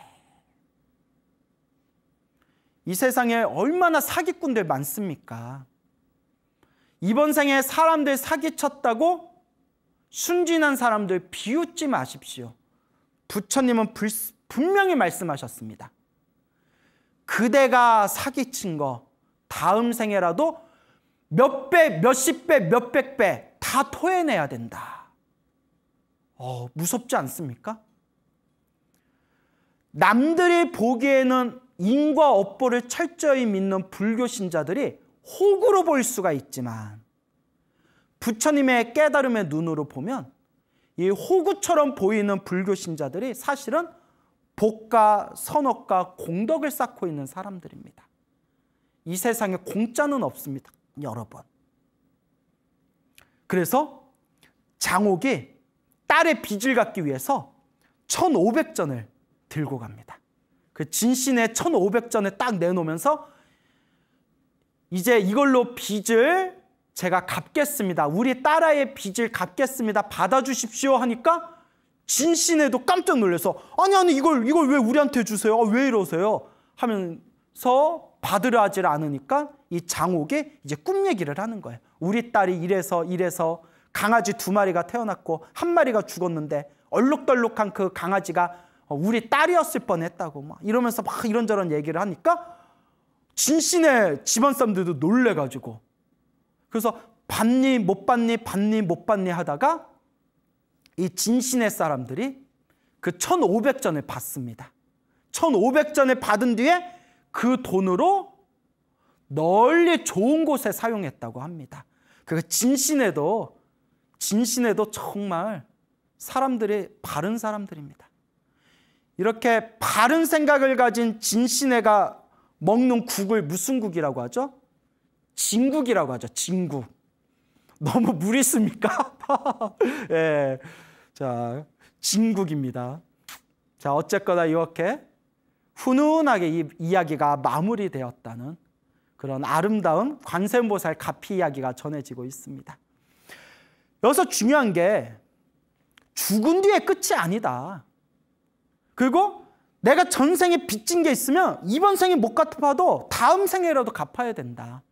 이 세상에 얼마나 사기꾼들 많습니까? 이번 생에 사람들 사기쳤다고 순진한 사람들 비웃지 마십시오. 부처님은 불, 분명히 말씀하셨습니다. 그대가 사기친 거 다음 생에라도 몇 배, 몇십 배, 몇백 배 다 토해내야 된다. 어, 무섭지 않습니까? 남들이 보기에는 인과 업보를 철저히 믿는 불교 신자들이 호구로 보일 수가 있지만 부처님의 깨달음의 눈으로 보면 이 호구처럼 보이는 불교 신자들이 사실은 복과 선업과 공덕을 쌓고 있는 사람들입니다. 이 세상에 공짜는 없습니다. 여러분. 그래서 장옥이 딸의 빚을 갚기 위해서 1,500전을 들고 갑니다. 그 진신의 1,500전을 딱 내놓으면서 이제 이걸로 빚을 제가 갚겠습니다. 우리 딸아의 빚을 갚겠습니다. 받아주십시오 하니까 진신에도 깜짝 놀래서 아니 아니 이걸 이걸 왜 우리한테 주세요? 아, 왜 이러세요? 하면서 받으려 하질 않으니까 이 장옥에 이제 꿈 얘기를 하는 거예요. 우리 딸이 이래서 이래서 강아지 두 마리가 태어났고 한 마리가 죽었는데 얼룩덜룩한 그 강아지가 어, 우리 딸이었을 뻔했다고 막 이러면서 막 이런저런 얘기를 하니까 진신의 집안 사람들도 놀래가지고 그래서 봤니 못 봤니 봤니 못 봤니 하다가 이 진신의 사람들이 그 1500전을 받습니다. 1500전을 받은 뒤에 그 돈으로 널리 좋은 곳에 사용했다고 합니다. 그 진신에도 진신에도 정말 사람들이 바른 사람들입니다. 이렇게 바른 생각을 가진 진신애가 먹는 국을 무슨 국이라고 하죠? 진국이라고 하죠. 진국. 너무 무리 씁니까? 예. 자, 진국입니다. 자, 어쨌거나 이렇게 훈훈하게 이 이야기가 마무리되었다는 그런 아름다운 관세음보살 가피 이야기가 전해지고 있습니다. 여기서 중요한 게 죽은 뒤에 끝이 아니다. 그리고 내가 전생에 빚진 게 있으면 이번 생에 못 갚아도 다음 생에라도 갚아야 된다.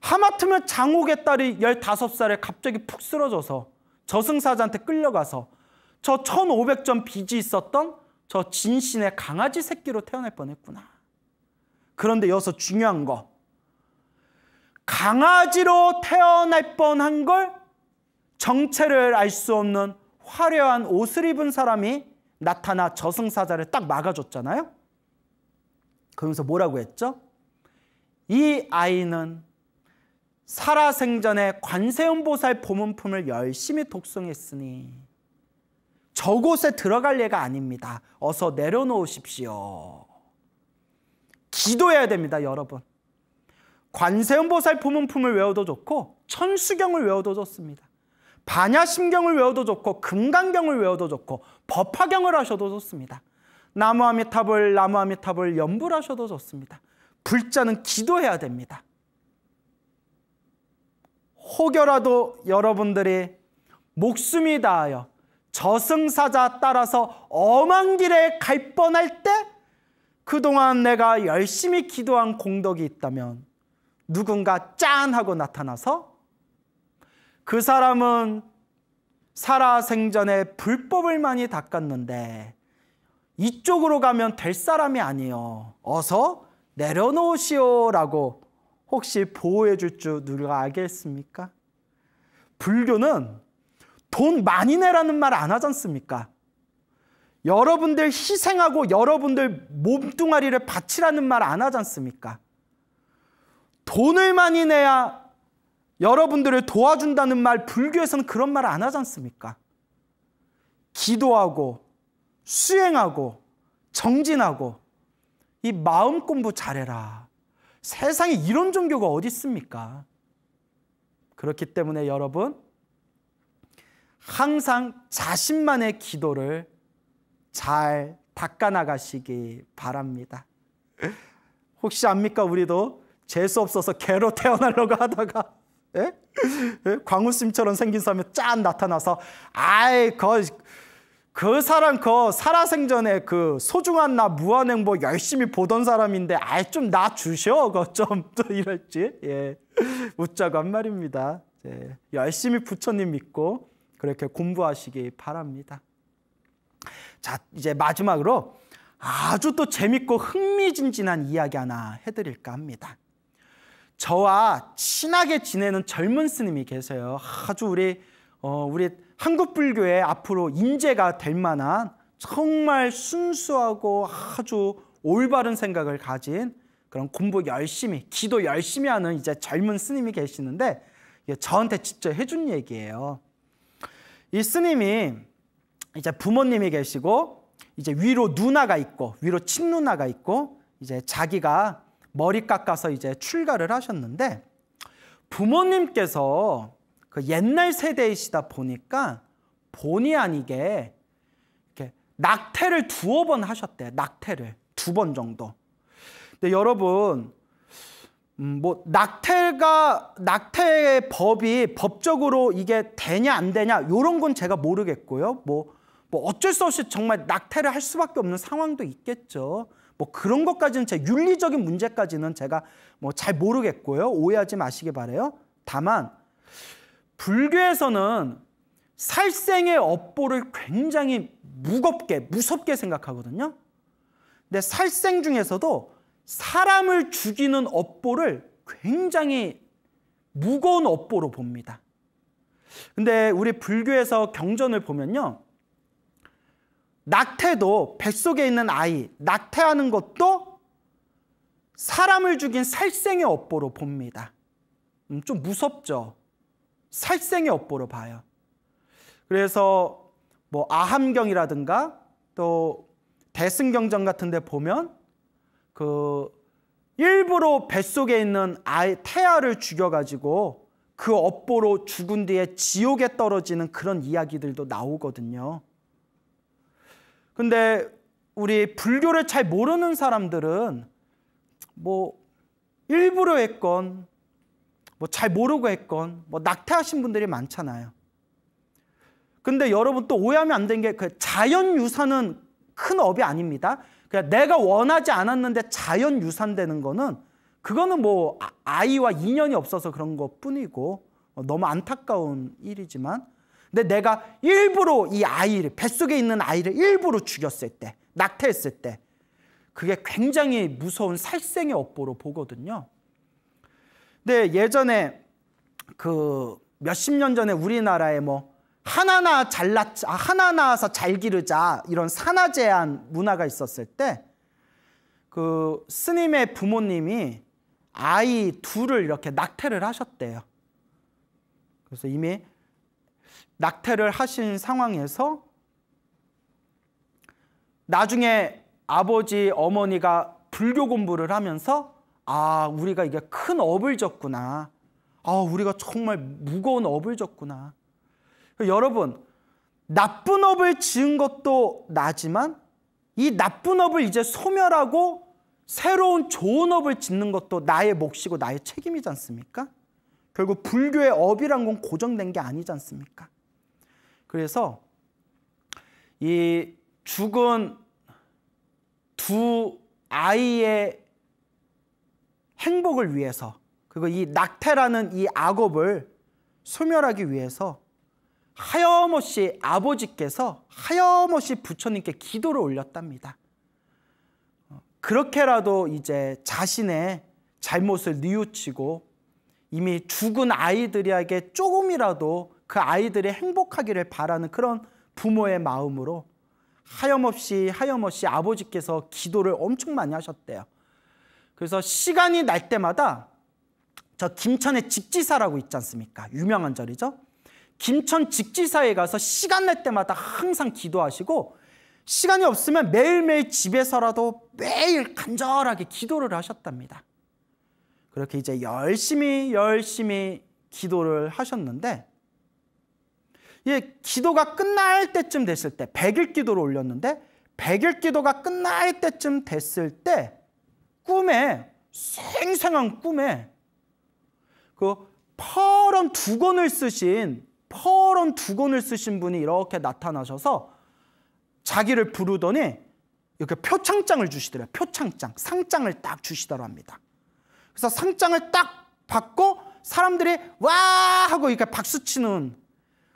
하마터면 장옥의 딸이 15살에 갑자기 푹 쓰러져서 저승사자한테 끌려가서 저 1500점 빚이 있었던 저 진신의 강아지 새끼로 태어날 뻔했구나. 그런데 여기서 중요한 거 강아지로 태어날 뻔한 걸 정체를 알 수 없는 화려한 옷을 입은 사람이 나타나 저승사자를 딱 막아줬잖아요. 그러면서 뭐라고 했죠? 이 아이는 살아생전에 관세음보살 보문품을 열심히 독성했으니 저곳에 들어갈 예가 아닙니다. 어서 내려놓으십시오. 기도해야 됩니다, 여러분. 관세음보살 보문품을 외워도 좋고 천수경을 외워도 좋습니다. 반야심경을 외워도 좋고 금강경을 외워도 좋고 법화경을 하셔도 좋습니다. 나무아미탑을 나무아미탑을 연불하셔도 좋습니다. 불자는 기도해야 됩니다. 혹여라도 여러분들이 목숨이 다하여 저승사자 따라서 엄한 길에 갈 뻔할 때 그동안 내가 열심히 기도한 공덕이 있다면 누군가 짠 하고 나타나서 그 사람은 살아생전에 불법을 많이 닦았는데 이쪽으로 가면 될 사람이 아니요. 어서 내려놓으시오라고 혹시 보호해 줄줄 누가 알겠습니까? 불교는 돈 많이 내라는 말 안 하지 않습니까? 여러분들 희생하고 여러분들 몸뚱아리를 바치라는 말 안 하지 않습니까? 돈을 많이 내야 여러분들을 도와준다는 말 불교에서는 그런 말 안 하지 않습니까? 기도하고 수행하고 정진하고 이 마음 공부 잘해라. 세상에 이런 종교가 어디 있습니까? 그렇기 때문에 여러분 항상 자신만의 기도를 잘 닦아나가시기 바랍니다. 혹시 압니까? 우리도 재수 없어서 개로 태어나려고 하다가 에? 예? 에? 예? 광우심처럼 생긴 사람이 짠 나타나서 아이 거그 사람 그 살아생전에 그 소중한 나 무한행보 열심히 보던 사람인데 아이 좀 나 주셔 그좀 또 이럴지 예 웃자고 한 말입니다 예. 열심히 부처님 믿고 그렇게 공부하시기 바랍니다 자 이제 마지막으로 아주 또 재밌고 흥미진진한 이야기 하나 해드릴까 합니다 저와 친하게 지내는 젊은 스님이 계세요 아주 우리 어 우리 한국 불교의 앞으로 인재가 될 만한 정말 순수하고 아주 올바른 생각을 가진 그런 공부 열심히, 기도 열심히 하는 이제 젊은 스님이 계시는데 저한테 직접 해준 얘기예요. 이 스님이 이제 부모님이 계시고 이제 위로 누나가 있고 위로 친누나가 있고 이제 자기가 머리 깎아서 이제 출가를 하셨는데 부모님께서 그 옛날 세대이시다 보니까 본의 아니게 이렇게 낙태를 두어 번 하셨대요. 낙태를 두 번 정도. 근데 여러분 음, 뭐 낙태가 낙태의 법이 법적으로 이게 되냐 안 되냐 이런 건 제가 모르겠고요. 뭐, 뭐 어쩔 수 없이 정말 낙태를 할 수밖에 없는 상황도 있겠죠. 뭐 그런 것까지는 제 윤리적인 문제까지는 제가 뭐 잘 모르겠고요. 오해하지 마시기 바래요. 다만 불교에서는 살생의 업보를 굉장히 무겁게, 무섭게 생각하거든요. 근데 살생 중에서도 사람을 죽이는 업보를 굉장히 무거운 업보로 봅니다. 근데 우리 불교에서 경전을 보면요. 낙태도 뱃속에 있는 아이, 낙태하는 것도 사람을 죽인 살생의 업보로 봅니다. 음, 좀 무섭죠. 살생의 업보로 봐요. 그래서 뭐 아함경이라든가 또 대승경전 같은 데 보면 그 일부러 뱃속에 있는 아이 태아를 죽여 가지고 그 업보로 죽은 뒤에 지옥에 떨어지는 그런 이야기들도 나오거든요. 근데 우리 불교를 잘 모르는 사람들은 뭐 일부러 했건 뭐잘 모르고 했건 뭐 낙태하신 분들이 많잖아요. 근데 여러분 또 오해하면 안되게그 자연 유산은 큰 업이 아닙니다. 그냥 내가 원하지 않았는데 자연 유산되는 거는 그거는 뭐 아, 아이와 인연이 없어서 그런 것 뿐이고 어, 너무 안타까운 일이지만 근데 내가 일부러 이 아이를 뱃속에 있는 아이를 일부러 죽였을 때 낙태했을 때 그게 굉장히 무서운 살생의 업보로 보거든요. 근데 네, 예전에 그 몇 십 년 전에 우리나라에 뭐 하나나 잘라 아, 하나 낳아서 잘 기르자 이런 산하제한 문화가 있었을 때 그 스님의 부모님이 아이 둘을 이렇게 낙태를 하셨대요. 그래서 이미 낙태를 하신 상황에서 나중에 아버지 어머니가 불교 공부를 하면서 아, 우리가 이게 큰 업을 졌구나. 아, 우리가 정말 무거운 업을 졌구나. 그러니까 여러분, 나쁜 업을 지은 것도 나지만 이 나쁜 업을 이제 소멸하고 새로운 좋은 업을 짓는 것도 나의 몫이고 나의 책임이지 않습니까? 결국 불교의 업이란 건 고정된 게 아니지 않습니까? 그래서 이 죽은 두 아이의 행복을 위해서 그리고 이 낙태라는 이 악업을 소멸하기 위해서 하염없이 아버지께서 하염없이 부처님께 기도를 올렸답니다. 어, 그렇게라도 이제 자신의 잘못을 뉘우치고 이미 죽은 아이들에게 조금이라도 그 아이들이 행복하기를 바라는 그런 부모의 마음으로 하염없이 하염없이 아버지께서 기도를 엄청 많이 하셨대요. 그래서 시간이 날 때마다 저 김천의 직지사라고 있지 않습니까? 유명한 절이죠. 김천 직지사에 가서 시간 날 때마다 항상 기도하시고 시간이 없으면 매일매일 집에서라도 매일 간절하게 기도를 하셨답니다. 그렇게 이제 열심히 열심히 기도를 하셨는데 예, 기도가 끝날 때쯤 됐을 때 100일 기도를 올렸는데 100일 기도가 끝날 때쯤 됐을 때 꿈에 생생한 꿈에 그 퍼런 두건을 쓰신 퍼런 두건을 쓰신 분이 이렇게 나타나셔서 자기를 부르더니 이렇게 표창장을 주시더래요. 표창장, 상장을 딱 주시더라 합니다. 그래서 상장을 딱 받고 사람들이 와 하고 이렇게 박수 치는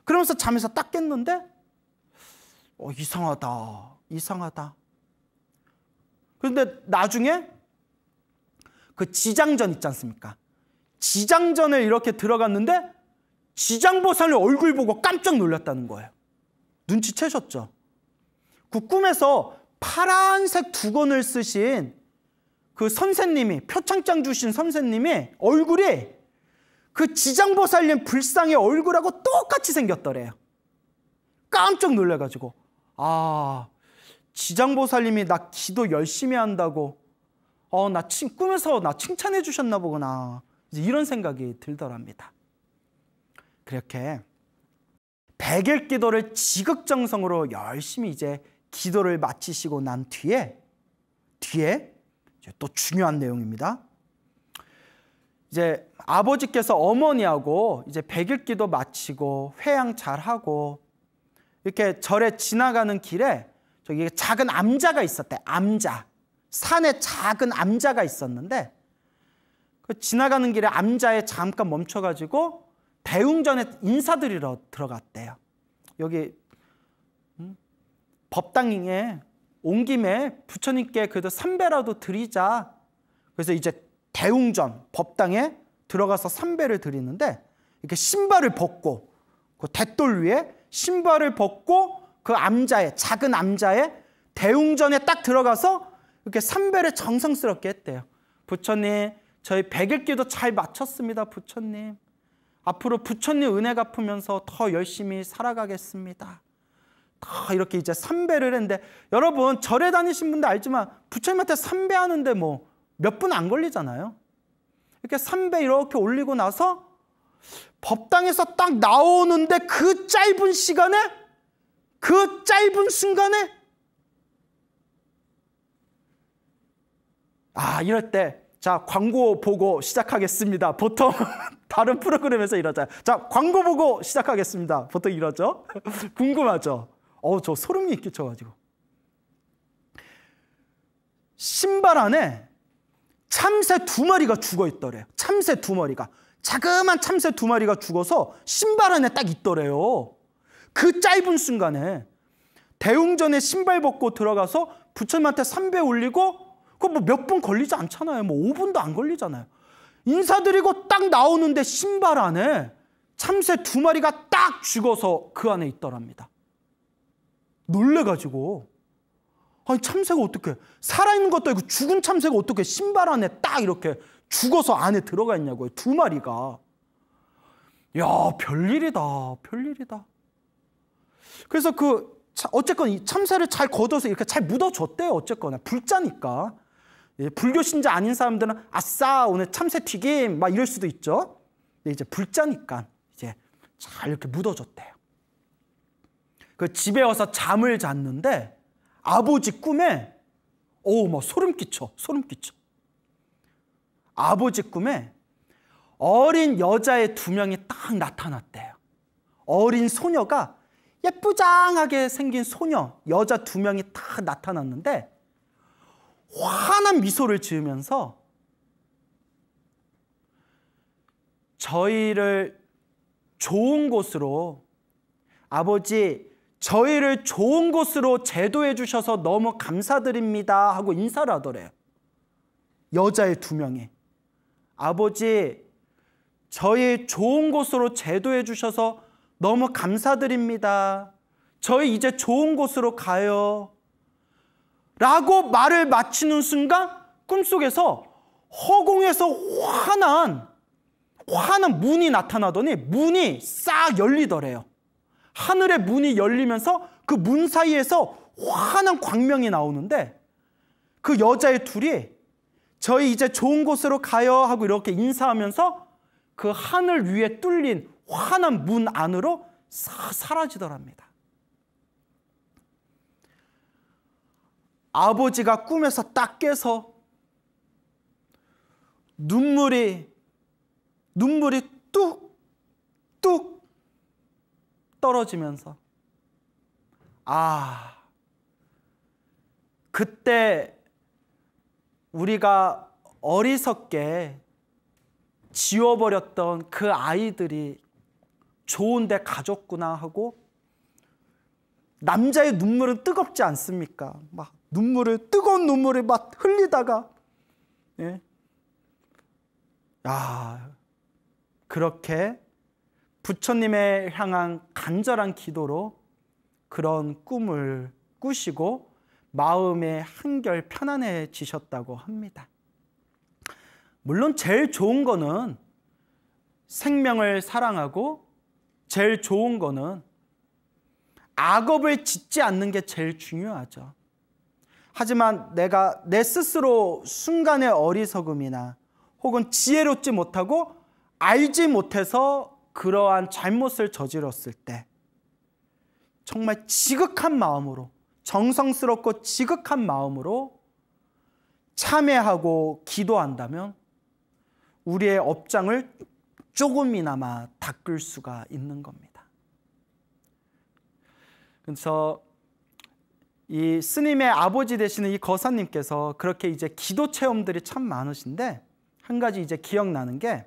그러면서 잠에서 딱 깼는데 어, 이상하다, 이상하다. 그런데 나중에 그 지장전 있지 않습니까? 지장전을 이렇게 들어갔는데 지장보살의 얼굴 보고 깜짝 놀랐다는 거예요. 눈치채셨죠? 그 꿈에서 파란색 두건을 쓰신 그 선생님이 표창장 주신 선생님이 얼굴이 그 지장보살님 불상의 얼굴하고 똑같이 생겼더래요. 깜짝 놀래가지고 아 지장보살님이 나 기도 열심히 한다고 어, 나 칭, 꿈에서 나 칭찬해 주셨나 보구나. 이런 생각이 들더랍니다. 그렇게 백일 기도를 지극정성으로 열심히 이제 기도를 마치시고 난 뒤에 뒤에 또 중요한 내용입니다. 이제 아버지께서 어머니하고 이제 백일 기도 마치고 회양 잘하고 이렇게 절에 지나가는 길에 저기 작은 암자가 있었대. 암자. 산에 작은 암자가 있었는데 그 지나가는 길에 암자에 잠깐 멈춰가지고 대웅전에 인사드리러 들어갔대요. 여기 음, 법당에 온 김에 부처님께 그래도 삼배라도 드리자. 그래서 이제 대웅전 법당에 들어가서 삼배를 드리는데 이렇게 신발을 벗고 그 대돌 위에 신발을 벗고 그 암자에 작은 암자에 대웅전에 딱 들어가서 이렇게 삼배를 정성스럽게 했대요. 부처님, 저희 백일기도 잘 마쳤습니다, 부처님. 앞으로 부처님 은혜 갚으면서 더 열심히 살아가겠습니다. 더 이렇게 이제 삼배를 했는데 여러분 절에 다니신 분들 알지만 부처님한테 삼배하는데 뭐 몇 분 안 걸리잖아요. 이렇게 삼배 이렇게 올리고 나서 법당에서 딱 나오는데 그 짧은 시간에 그 짧은 순간에 아, 이럴 때, 자, 광고 보고 시작하겠습니다. 보통 다른 프로그램에서 이러잖아요. 자, 광고 보고 시작하겠습니다. 보통 이러죠? 궁금하죠? 어우, 저 소름이 끼쳐가지고. 신발 안에 참새 두 마리가 죽어 있더래요. 참새 두 마리가. 자그마한 참새 두 마리가 죽어서 신발 안에 딱 있더래요. 그 짧은 순간에 대웅전에 신발 벗고 들어가서 부처님한테 삼배 올리고 그뭐몇 거분 걸리지 않잖아요. 뭐 5분도 안 걸리잖아요. 인사드리고 딱 나오는데 신발 안에 참새 두 마리가 딱 죽어서 그 안에 있더랍니다. 놀래가지고 아니 참새가 어떻게 살아있는 것도 아니고 죽은 참새가 어떻게 신발 안에 딱 이렇게 죽어서 안에 들어가 있냐고요. 두 마리가. 야 별일이다 별일이다. 그래서 그 어쨌건 이 참새를 잘 걷어서 이렇게 잘 묻어줬대요. 어쨌거나 불자니까. 예, 불교 신자 아닌 사람들은 아싸 오늘 참새튀김 막 이럴 수도 있죠. 근데 이제 불자니까 이제 잘 이렇게 묻어줬대요. 그 집에 와서 잠을 잤는데 아버지 꿈에 오우 뭐 소름 끼쳐 소름 끼쳐. 아버지 꿈에 어린 여자의 두 명이 딱 나타났대요. 어린 소녀가 예쁘장하게 생긴 소녀 여자 두 명이 딱 나타났는데 환한 미소를 지으면서 저희를 좋은 곳으로 아버지 저희를 좋은 곳으로 제도해 주셔서 너무 감사드립니다 하고 인사를 하더래요. 여자의 두 명이 아버지 저희 좋은 곳으로 제도해 주셔서 너무 감사드립니다. 저희 이제 좋은 곳으로 가요. 라고 말을 마치는 순간 꿈속에서 허공에서 환한 환한 문이 나타나더니 문이 싹 열리더래요. 하늘의 문이 열리면서 그 문 사이에서 환한 광명이 나오는데 그 여자의 둘이 저희 이제 좋은 곳으로 가요 하고 이렇게 인사하면서 그 하늘 위에 뚫린 환한 문 안으로 싹 사라지더랍니다. 아버지가 꿈에서 딱 깨서 눈물이 눈물이 뚝뚝 떨어지면서 아 그때 우리가 어리석게 지워버렸던 그 아이들이 좋은데 가졌구나 하고 남자의 눈물은 뜨겁지 않습니까? 막 눈물을 뜨거운 눈물을 막 흘리다가 예. 야 그렇게 부처님의 향한 간절한 기도로 그런 꿈을 꾸시고 마음에 한결 편안해지셨다고 합니다. 물론 제일 좋은 거는 생명을 사랑하고 제일 좋은 거는 악업을 짓지 않는 게 제일 중요하죠. 하지만 내가 내 스스로 순간의 어리석음이나 혹은 지혜롭지 못하고 알지 못해서 그러한 잘못을 저질렀을 때 정말 지극한 마음으로 정성스럽고 지극한 마음으로 참회하고 기도한다면 우리의 업장을 조금이나마 닦을 수가 있는 겁니다. 그래서 이 스님의 아버지 되시는 이 거사님께서 그렇게 이제 기도 체험들이 참 많으신데 한 가지 이제 기억나는 게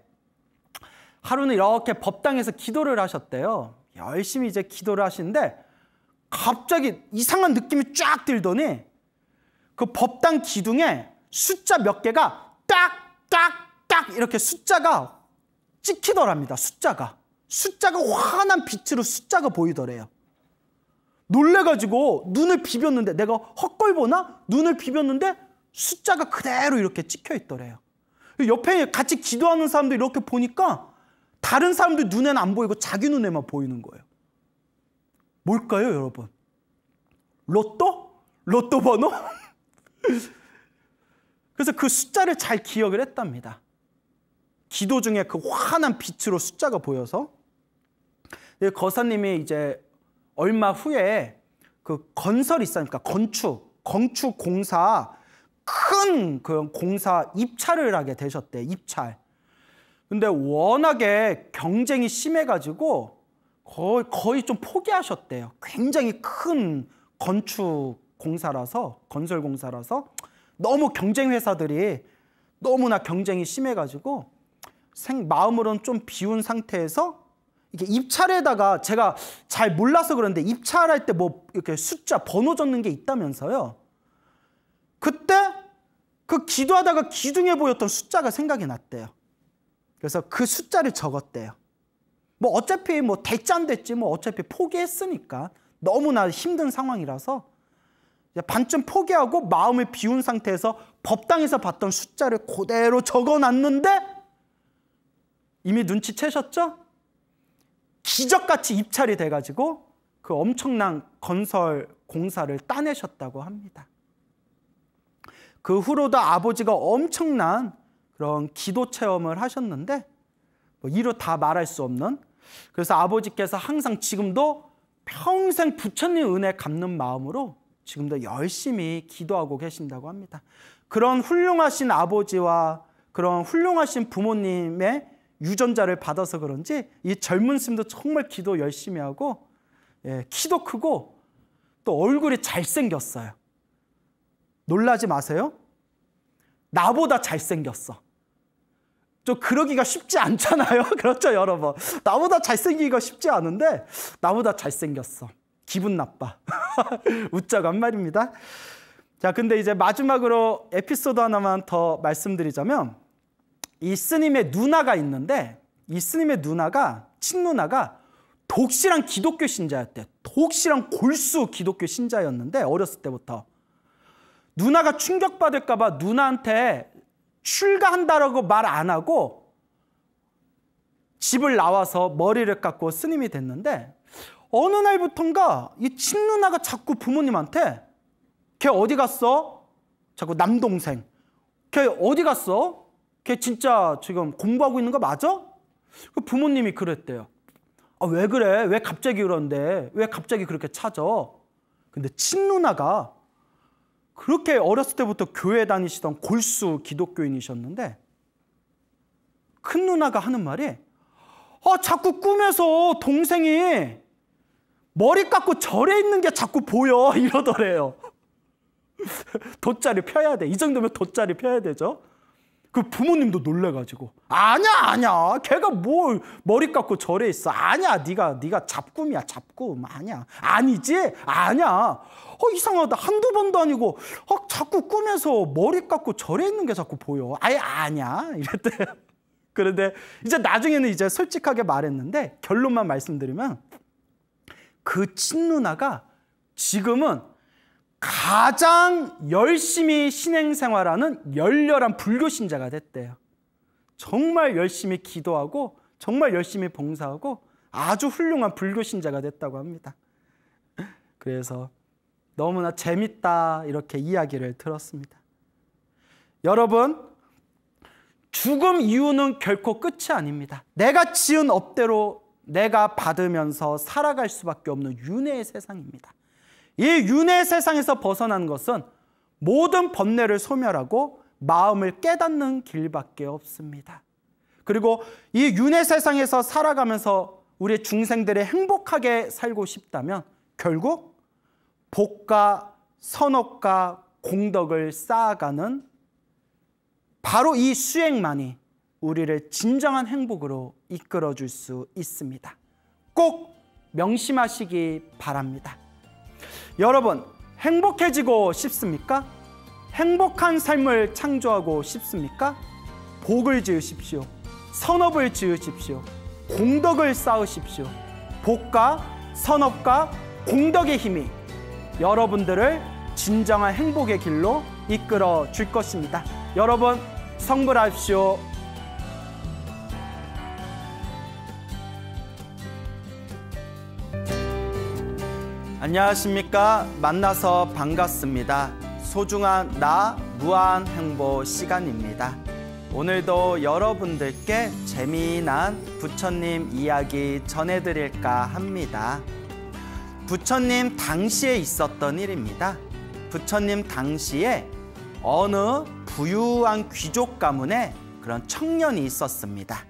하루는 이렇게 법당에서 기도를 하셨대요. 열심히 이제 기도를 하시는데 갑자기 이상한 느낌이 쫙 들더니 그 법당 기둥에 숫자 몇 개가 딱, 딱, 딱 이렇게 숫자가 찍히더랍니다. 숫자가. 숫자가 환한 빛으로 숫자가 보이더래요. 놀래가지고 눈을 비볐는데 내가 헛걸 보나? 눈을 비볐는데 숫자가 그대로 이렇게 찍혀 있더래요. 옆에 같이 기도하는 사람들 이렇게 보니까 다른 사람들 눈에는 안 보이고 자기 눈에만 보이는 거예요. 뭘까요, 여러분? 로또? 로또 번호? 그래서 그 숫자를 잘 기억을 했답니다. 기도 중에 그 환한 빛으로 숫자가 보여서 네, 거사님이 이제 얼마 후에 그 건설 있으니까 건축, 건축 공사 큰 그 공사 입찰을 하게 되셨대. 입찰. 근데 워낙에 경쟁이 심해가지고 거의, 거의 좀 포기하셨대요. 굉장히 큰 건축 공사라서, 건설 공사라서 너무 경쟁 회사들이 너무나 경쟁이 심해가지고 생마음으론좀 비운 상태에서 이게 입찰에다가 제가 잘 몰라서 그런데 입찰할 때 뭐 이렇게 숫자 번호 적는 게 있다면서요. 그때 그 기도하다가 기둥에 보였던 숫자가 생각이 났대요. 그래서 그 숫자를 적었대요. 뭐 어차피 뭐 대짠 됐지 뭐 어차피 포기했으니까 너무나 힘든 상황이라서 반쯤 포기하고 마음을 비운 상태에서 법당에서 봤던 숫자를 그대로 적어놨는데 이미 눈치채셨죠? 기적같이 입찰이 돼가지고 그 엄청난 건설 공사를 따내셨다고 합니다. 그 후로도 아버지가 엄청난 그런 기도 체험을 하셨는데 뭐 이로 다 말할 수 없는 그래서 아버지께서 항상 지금도 평생 부처님 은혜 갚는 마음으로 지금도 열심히 기도하고 계신다고 합니다. 그런 훌륭하신 아버지와 그런 훌륭하신 부모님의 유전자를 받아서 그런지 이 젊은 스님도 정말 기도 열심히 하고 예, 키도 크고 또 얼굴이 잘생겼어요. 놀라지 마세요. 나보다 잘생겼어. 좀 그러기가 쉽지 않잖아요. 그렇죠, 여러분. 나보다 잘생기기가 쉽지 않은데 나보다 잘생겼어. 기분 나빠. 웃자고 한 말입니다. 자, 근데 이제 마지막으로 에피소드 하나만 더 말씀드리자면 이 스님의 누나가 있는데 이 스님의 누나가 친누나가 독실한 기독교 신자였대. 독실한 골수 기독교 신자였는데 어렸을 때부터 누나가 충격받을까 봐 누나한테 출가한다라고 말 안 하고 집을 나와서 머리를 깎고 스님이 됐는데 어느 날부턴가 이 친누나가 자꾸 부모님한테 걔 어디 갔어? 자꾸 남동생 걔 어디 갔어? 걔 진짜 지금 공부하고 있는 거 맞아? 그 부모님이 그랬대요. 아, 왜 그래? 왜 갑자기 그런데? 왜 갑자기 그렇게 찾아? 근데 친누나가 그렇게 어렸을 때부터 교회 다니시던 골수 기독교인이셨는데 큰 누나가 하는 말이 아, 자꾸 꿈에서 동생이 머리 깎고 절에 있는 게 자꾸 보여 이러더래요. 돗자리 펴야 돼. 이 정도면 돗자리 펴야 되죠. 그 부모님도 놀래가지고 아냐 아냐 걔가 뭘 머리 깎고 절에 있어 아냐 네가 네가 잡꿈이야 잡꿈 아니야 아니지 아냐 어 이상하다 한두 번도 아니고 어 자꾸 꿈에서 머리 깎고 절에 있는 게 자꾸 보여 아예 아냐 이랬대 그런데 이제 나중에는 이제 솔직하게 말했는데 결론만 말씀드리면 그 친누나가 지금은 가장 열심히 신행생활하는 열렬한 불교 신자가 됐대요. 정말 열심히 기도하고 정말 열심히 봉사하고 아주 훌륭한 불교 신자가 됐다고 합니다. 그래서 너무나 재밌다 이렇게 이야기를 들었습니다. 여러분 죽음 이유는 결코 끝이 아닙니다. 내가 지은 업대로 내가 받으면서 살아갈 수밖에 없는 윤회의 세상입니다. 이 윤회 세상에서 벗어난 것은 모든 번뇌를 소멸하고 마음을 깨닫는 길밖에 없습니다. 그리고 이 윤회 세상에서 살아가면서 우리 중생들이 행복하게 살고 싶다면 결국 복과 선옥과 공덕을 쌓아가는 바로 이 수행만이 우리를 진정한 행복으로 이끌어 줄 수 있습니다. 꼭 명심하시기 바랍니다. 여러분, 행복해지고 싶습니까? 행복한 삶을 창조하고 싶습니까? 복을 지으십시오. 선업을 지으십시오. 공덕을 쌓으십시오. 복과 선업과 공덕의 힘이 여러분들을 진정한 행복의 길로 이끌어 줄 것입니다. 여러분, 성불하시오 안녕하십니까. 만나서 반갑습니다. 소중한 나 무한 행보 시간입니다. 오늘도 여러분들께 재미난 부처님 이야기 전해드릴까 합니다. 부처님 당시에 있었던 일입니다. 부처님 당시에 어느 부유한 귀족 가문에 그런 청년이 있었습니다.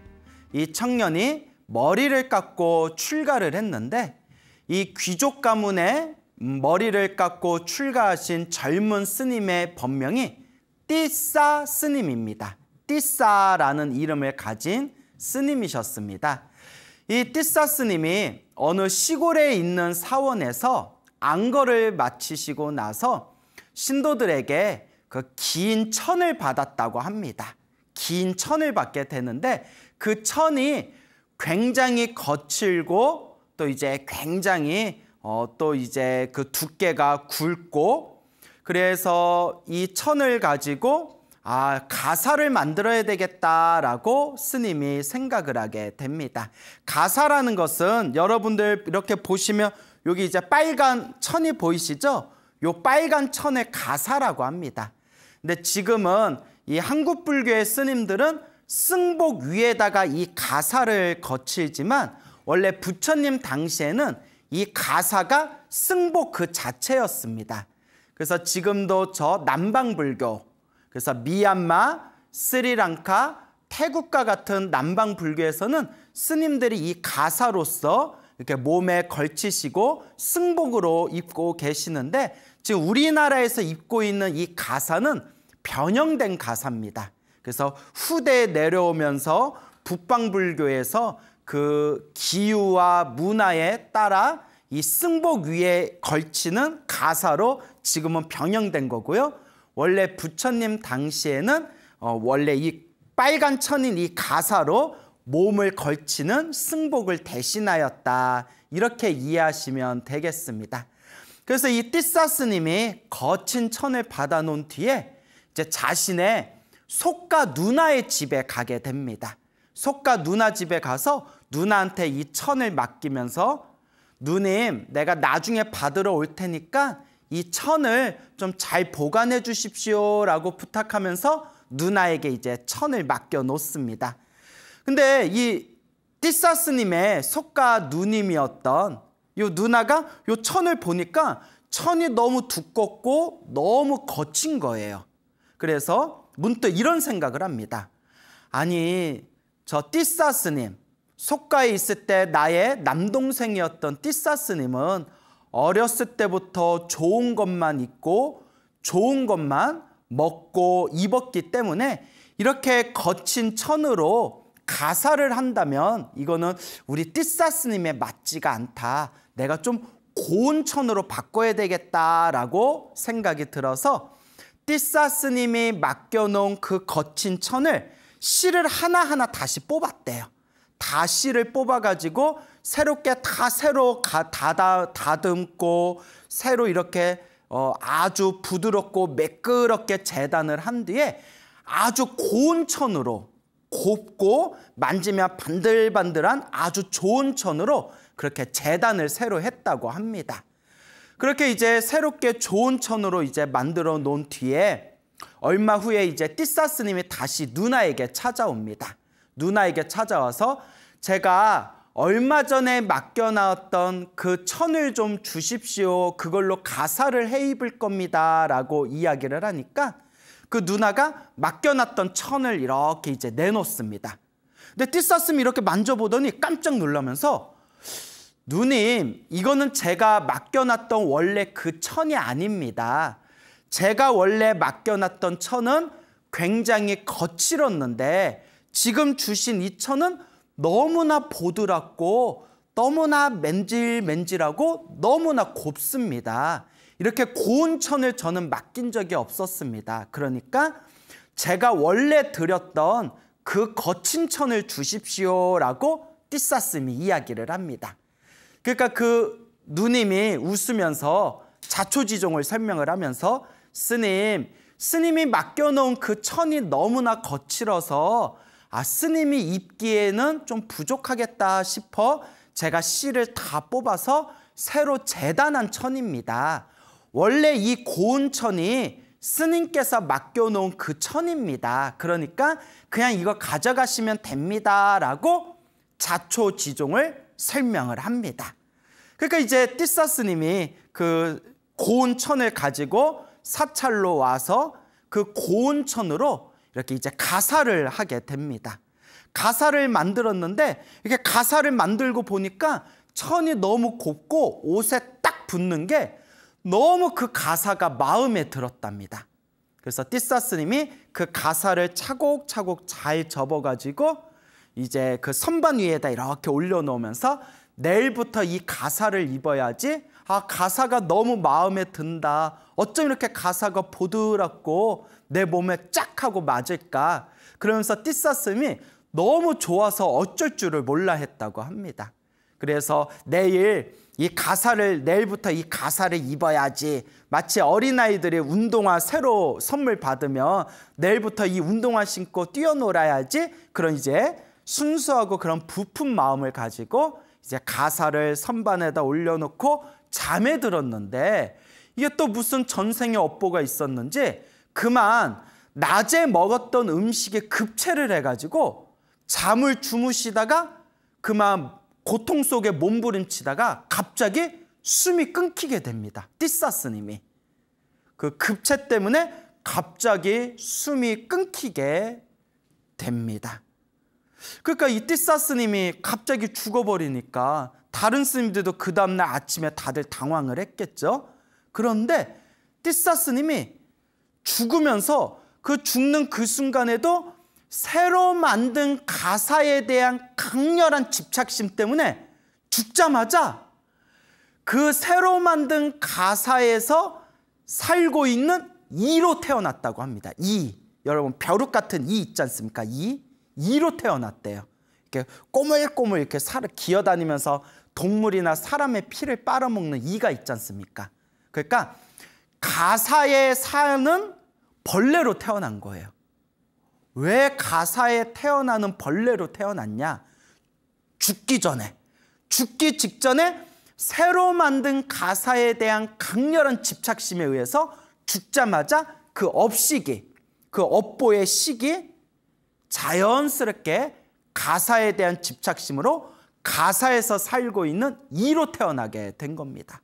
이 청년이 머리를 깎고 출가를 했는데 이 귀족 가문의 머리를 깎고 출가하신 젊은 스님의 법명이 띠싸 스님입니다. 띠싸라는 이름을 가진 스님이셨습니다. 이 띠싸 스님이 어느 시골에 있는 사원에서 안거를 마치시고 나서 신도들에게 그 긴 천을 받았다고 합니다. 긴 천을 받게 되는데 그 천이 굉장히 거칠고 또 이제 굉장히 어, 또 이제 그 두께가 굵고 그래서 이 천을 가지고 아, 가사를 만들어야 되겠다라고 스님이 생각을 하게 됩니다. 가사라는 것은 여러분들 이렇게 보시면 여기 이제 빨간 천이 보이시죠? 요 빨간 천의 가사라고 합니다. 근데 지금은 이 한국 불교의 스님들은 승복 위에다가 이 가사를 거치지만 원래 부처님 당시에는 이 가사가 승복 그 자체였습니다. 그래서 지금도 저 남방불교, 그래서 미얀마, 스리랑카, 태국과 같은 남방불교에서는 스님들이 이 가사로서 이렇게 몸에 걸치시고 승복으로 입고 계시는데 지금 우리나라에서 입고 있는 이 가사는 변형된 가사입니다. 그래서 후대에 내려오면서 북방불교에서 그 기후와 문화에 따라 이 승복 위에 걸치는 가사로 지금은 변형된 거고요. 원래 부처님 당시에는 어, 원래 이 빨간 천인 이 가사로 몸을 걸치는 승복을 대신하였다. 이렇게 이해하시면 되겠습니다. 그래서 이 띠사스님이 거친 천을 받아놓은 뒤에 이제 자신의 속과 누나의 집에 가게 됩니다. 속과 누나 집에 가서 누나한테 이 천을 맡기면서 누님 내가 나중에 받으러 올 테니까 이 천을 좀 잘 보관해 주십시오 라고 부탁하면서 누나에게 이제 천을 맡겨 놓습니다. 근데 이 띠사스님의 속가 누님이었던 이 누나가 이 천을 보니까 천이 너무 두껍고 너무 거친 거예요. 그래서 문득 이런 생각을 합니다. 아니 저 띠사스님 속가에 있을 때 나의 남동생이었던 띠사스님은 어렸을 때부터 좋은 것만 있고 좋은 것만 먹고 입었기 때문에 이렇게 거친 천으로 가사를 한다면 이거는 우리 띠사스님의 맞지가 않다. 내가 좀 고운 천으로 바꿔야 되겠다라고 생각이 들어서 띠사스님이 맡겨놓은 그 거친 천을 실을 하나하나 다시 뽑았대요. 다 씨를 뽑아가지고 새롭게 다 새로 가, 다, 다듬고 새로 이렇게 어, 아주 부드럽고 매끄럽게 재단을 한 뒤에 아주 고운 천으로 곱고 만지면 반들반들한 아주 좋은 천으로 그렇게 재단을 새로 했다고 합니다. 그렇게 이제 새롭게 좋은 천으로 이제 만들어 놓은 뒤에 얼마 후에 이제 띠사스님이 다시 누나에게 찾아옵니다. 누나에게 찾아와서 제가 얼마 전에 맡겨놨던 그 천을 좀 주십시오. 그걸로 가사를 해 입을 겁니다. 라고 이야기를 하니까 그 누나가 맡겨놨던 천을 이렇게 이제 내놓습니다. 근데 띠사슴이 이렇게 만져보더니 깜짝 놀라면서 누님, 이거는 제가 맡겨놨던 원래 그 천이 아닙니다. 제가 원래 맡겨놨던 천은 굉장히 거칠었는데 지금 주신 이 천은 너무나 보드랍고 너무나 맨질맨질하고 너무나 곱습니다. 이렇게 고운 천을 저는 맡긴 적이 없었습니다. 그러니까 제가 원래 드렸던 그 거친 천을 주십시오라고 띠사슴이 이야기를 합니다. 그러니까 그 누님이 웃으면서 자초지종을 설명을 하면서 스님, 스님이 맡겨놓은 그 천이 너무나 거칠어서 아 스님이 입기에는 좀 부족하겠다 싶어 제가 씨를 다 뽑아서 새로 재단한 천입니다. 원래 이 고운 천이 스님께서 맡겨놓은 그 천입니다. 그러니까 그냥 이거 가져가시면 됩니다. 라고 자초지종을 설명을 합니다. 그러니까 이제 띠사 스님이 그 고운 천을 가지고 사찰로 와서 그 고운 천으로 이렇게 이제 가사를 하게 됩니다. 가사를 만들었는데 이렇게 가사를 만들고 보니까 천이 너무 곱고 옷에 딱 붙는 게 너무 그 가사가 마음에 들었답니다. 그래서 티사스님이 그 가사를 차곡차곡 잘 접어가지고 이제 그 선반 위에다 이렇게 올려놓으면서 내일부터 이 가사를 입어야지 아 가사가 너무 마음에 든다 어쩜 이렇게 가사가 보드랍고 내 몸에 짝 하고 맞을까? 그러면서 띠사슴이 너무 좋아서 어쩔 줄을 몰라 했다고 합니다. 그래서 내일 이 가사를 내일부터 이 가사를 입어야지 마치 어린아이들이 운동화 새로 선물 받으면 내일부터 이 운동화 신고 뛰어놀아야지 그런 이제 순수하고 그런 부푼 마음을 가지고 이제 가사를 선반에다 올려놓고 잠에 들었는데 이게 또 무슨 전생의 업보가 있었는지 그만 낮에 먹었던 음식에 급체를 해가지고 잠을 주무시다가 그만 고통 속에 몸부림치다가 갑자기 숨이 끊기게 됩니다. 띠사스님이. 그 급체 때문에 갑자기 숨이 끊기게 됩니다. 그러니까 이 띠사스님이 갑자기 죽어버리니까 다른 스님들도 그 다음날 아침에 다들 당황을 했겠죠. 그런데 띠사스님이 죽으면서 그 죽는 그 순간에도 새로 만든 가사에 대한 강렬한 집착심 때문에 죽자마자 그 새로 만든 가사에서 살고 있는 이로 태어났다고 합니다. 이 여러분 벼룩 같은 이 있지 않습니까? 이 이로 태어났대요. 이렇게 꼬물꼬물 이렇게 살을 기어다니면서 동물이나 사람의 피를 빨아먹는 이가 있지 않습니까? 그러니까 가사에 사는 벌레로 태어난 거예요. 왜 가사에 태어나는 벌레로 태어났냐? 죽기 전에, 죽기 직전에 새로 만든 가사에 대한 강렬한 집착심에 의해서 죽자마자 그 업식이, 그 업보의 식이 자연스럽게 가사에 대한 집착심으로 가사에서 살고 있는 이로 태어나게 된 겁니다.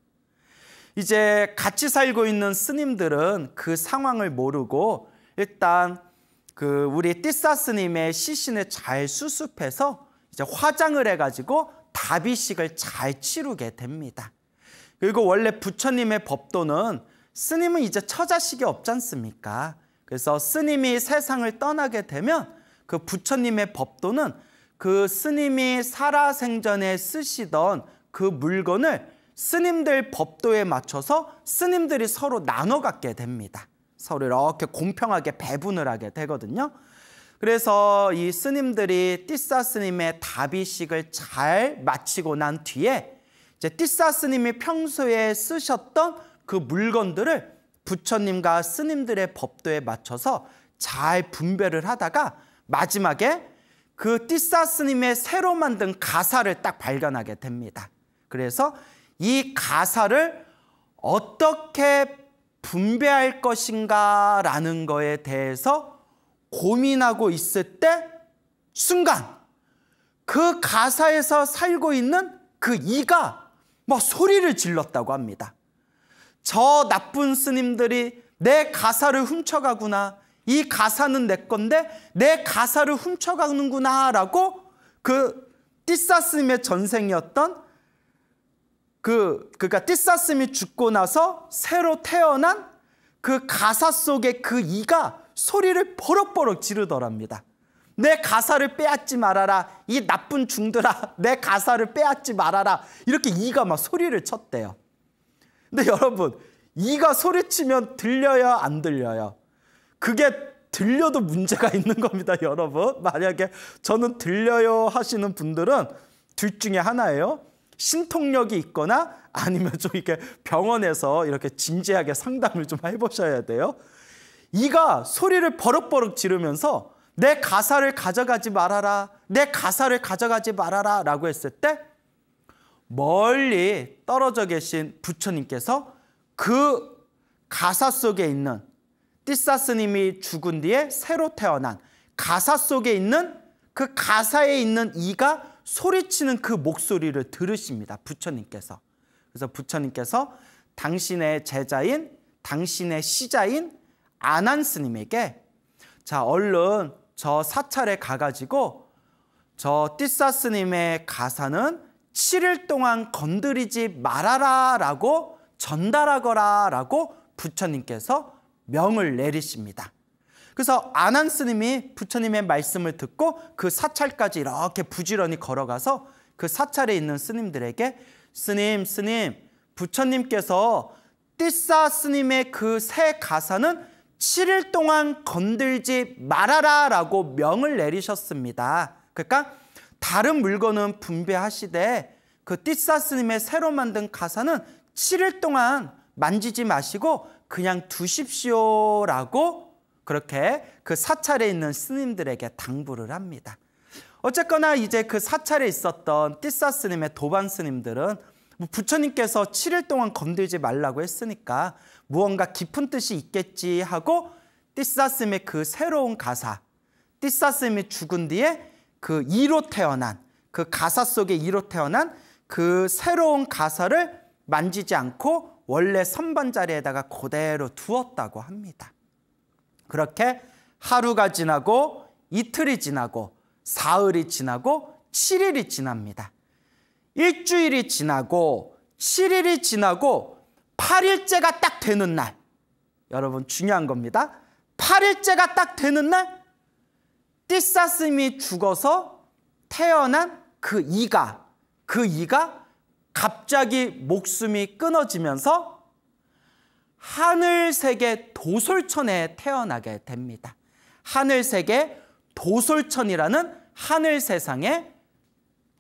이제 같이 살고 있는 스님들은 그 상황을 모르고 일단 그 우리 띠사 스님의 시신을 잘 수습해서 이제 화장을 해가지고 다비식을 잘 치르게 됩니다. 그리고 원래 부처님의 법도는 스님은 이제 처자식이 없지 않습니까? 그래서 스님이 세상을 떠나게 되면 그 부처님의 법도는 그 스님이 살아생전에 쓰시던 그 물건을 스님들 법도에 맞춰서 스님들이 서로 나눠 갖게 됩니다. 서로 이렇게 공평하게 배분을 하게 되거든요. 그래서 이 스님들이 띠싸 스님의 다비식을 잘 마치고 난 뒤에 이제 띠싸 스님이 평소에 쓰셨던 그 물건들을 부처님과 스님들의 법도에 맞춰서 잘 분배를 하다가 마지막에 그 띠싸 스님의 새로 만든 가사를 딱 발견하게 됩니다. 그래서 이 가사를 어떻게 분배할 것인가 라는 거에 대해서 고민하고 있을 때 순간 그 가사에서 살고 있는 그 이가 뭐 소리를 질렀다고 합니다. 저 나쁜 스님들이 내 가사를 훔쳐가구나. 이 가사는 내 건데 내 가사를 훔쳐가는구나 라고 그 띠싸스님의 전생이었던 그 그러니까 띠사슴이 죽고 나서 새로 태어난 그 가사 속에 그 이가 소리를 버럭버럭 지르더랍니다. 내 가사를 빼앗지 말아라. 이 나쁜 중들아, 내 가사를 빼앗지 말아라. 이렇게 이가 막 소리를 쳤대요. 근데 여러분, 이가 소리치면 들려요, 안 들려요? 그게 들려도 문제가 있는 겁니다, 여러분. 만약에 저는 들려요 하시는 분들은 둘 중에 하나예요. 신통력이 있거나 아니면 좀 이렇게 병원에서 이렇게 진지하게 상담을 좀 해보셔야 돼요. 이가 소리를 버럭버럭 지르면서 내 가사를 가져가지 말아라, 내 가사를 가져가지 말아라 라고 했을 때 멀리 떨어져 계신 부처님께서 그 가사 속에 있는 띠사 스님이 죽은 뒤에 새로 태어난 가사 속에 있는 그 가사에 있는 이가 소리치는 그 목소리를 들으십니다. 부처님께서. 그래서 부처님께서 당신의 제자인 당신의 시자인 아난 스님에게 자 얼른 저 사찰에 가가지고 저 띠사 스님의 가사는 7일 동안 건드리지 말아라 라고 전달하거라 라고 부처님께서 명을 내리십니다. 그래서 아난스님이 부처님의 말씀을 듣고 그 사찰까지 이렇게 부지런히 걸어가서 그 사찰에 있는 스님들에게 스님, 스님, 부처님께서 띠싸 스님의 그 새 가사는 7일 동안 건들지 말아라 라고 명을 내리셨습니다. 그러니까 다른 물건은 분배하시되 그 띠싸 스님의 새로 만든 가사는 7일 동안 만지지 마시고 그냥 두십시오 라고 그렇게 그 사찰에 있는 스님들에게 당부를 합니다. 어쨌거나 이제 그 사찰에 있었던 띠사 스님의 도반 스님들은 뭐 부처님께서 7일 동안 건들지 말라고 했으니까 무언가 깊은 뜻이 있겠지 하고 띠사 스님의 그 새로운 가사 띠사 스님이 죽은 뒤에 그 이로 태어난 그 가사 속에 이로 태어난 그 새로운 가사를 만지지 않고 원래 선반 자리에다가 그대로 두었다고 합니다. 그렇게 하루가 지나고 이틀이 지나고 사흘이 지나고 7일이 지납니다. 일주일이 지나고 7일이 지나고 8일째가 딱 되는 날 여러분 중요한 겁니다. 8일째가 딱 되는 날 띠사슴이 죽어서 태어난 그 이가 그 이가 갑자기 목숨이 끊어지면서 하늘색의 도솔천에 태어나게 됩니다. 하늘세계 도솔천이라는 하늘 세상에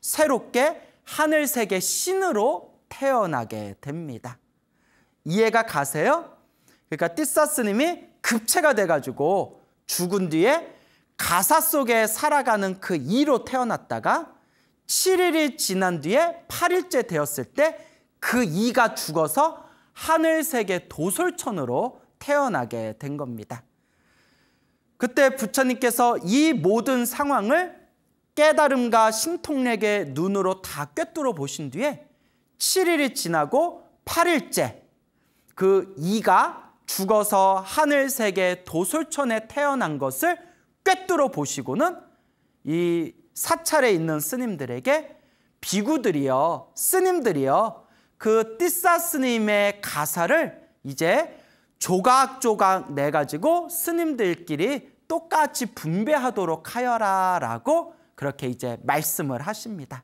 새롭게 하늘 세계 신으로 태어나게 됩니다. 이해가 가세요? 그러니까 티사스님이 급체가 돼가지고 죽은 뒤에 가사 속에 살아가는 그 2로 태어났다가 7일이 지난 뒤에 8일째 되었을 때그 2가 죽어서 하늘색의 도솔천으로 태어나게 된 겁니다. 그때 부처님께서 이 모든 상황을 깨달음과 신통력의 눈으로 다 꿰뚫어 보신 뒤에 7일이 지나고 8일째 그 이가 죽어서 하늘세계 도솔천에 태어난 것을 꿰뚫어 보시고는 이 사찰에 있는 스님들에게 비구들이여 스님들이여 그 띠사 스님의 가사를 이제 조각조각 내가지고 스님들끼리 똑같이 분배하도록 하여라 라고 그렇게 이제 말씀을 하십니다.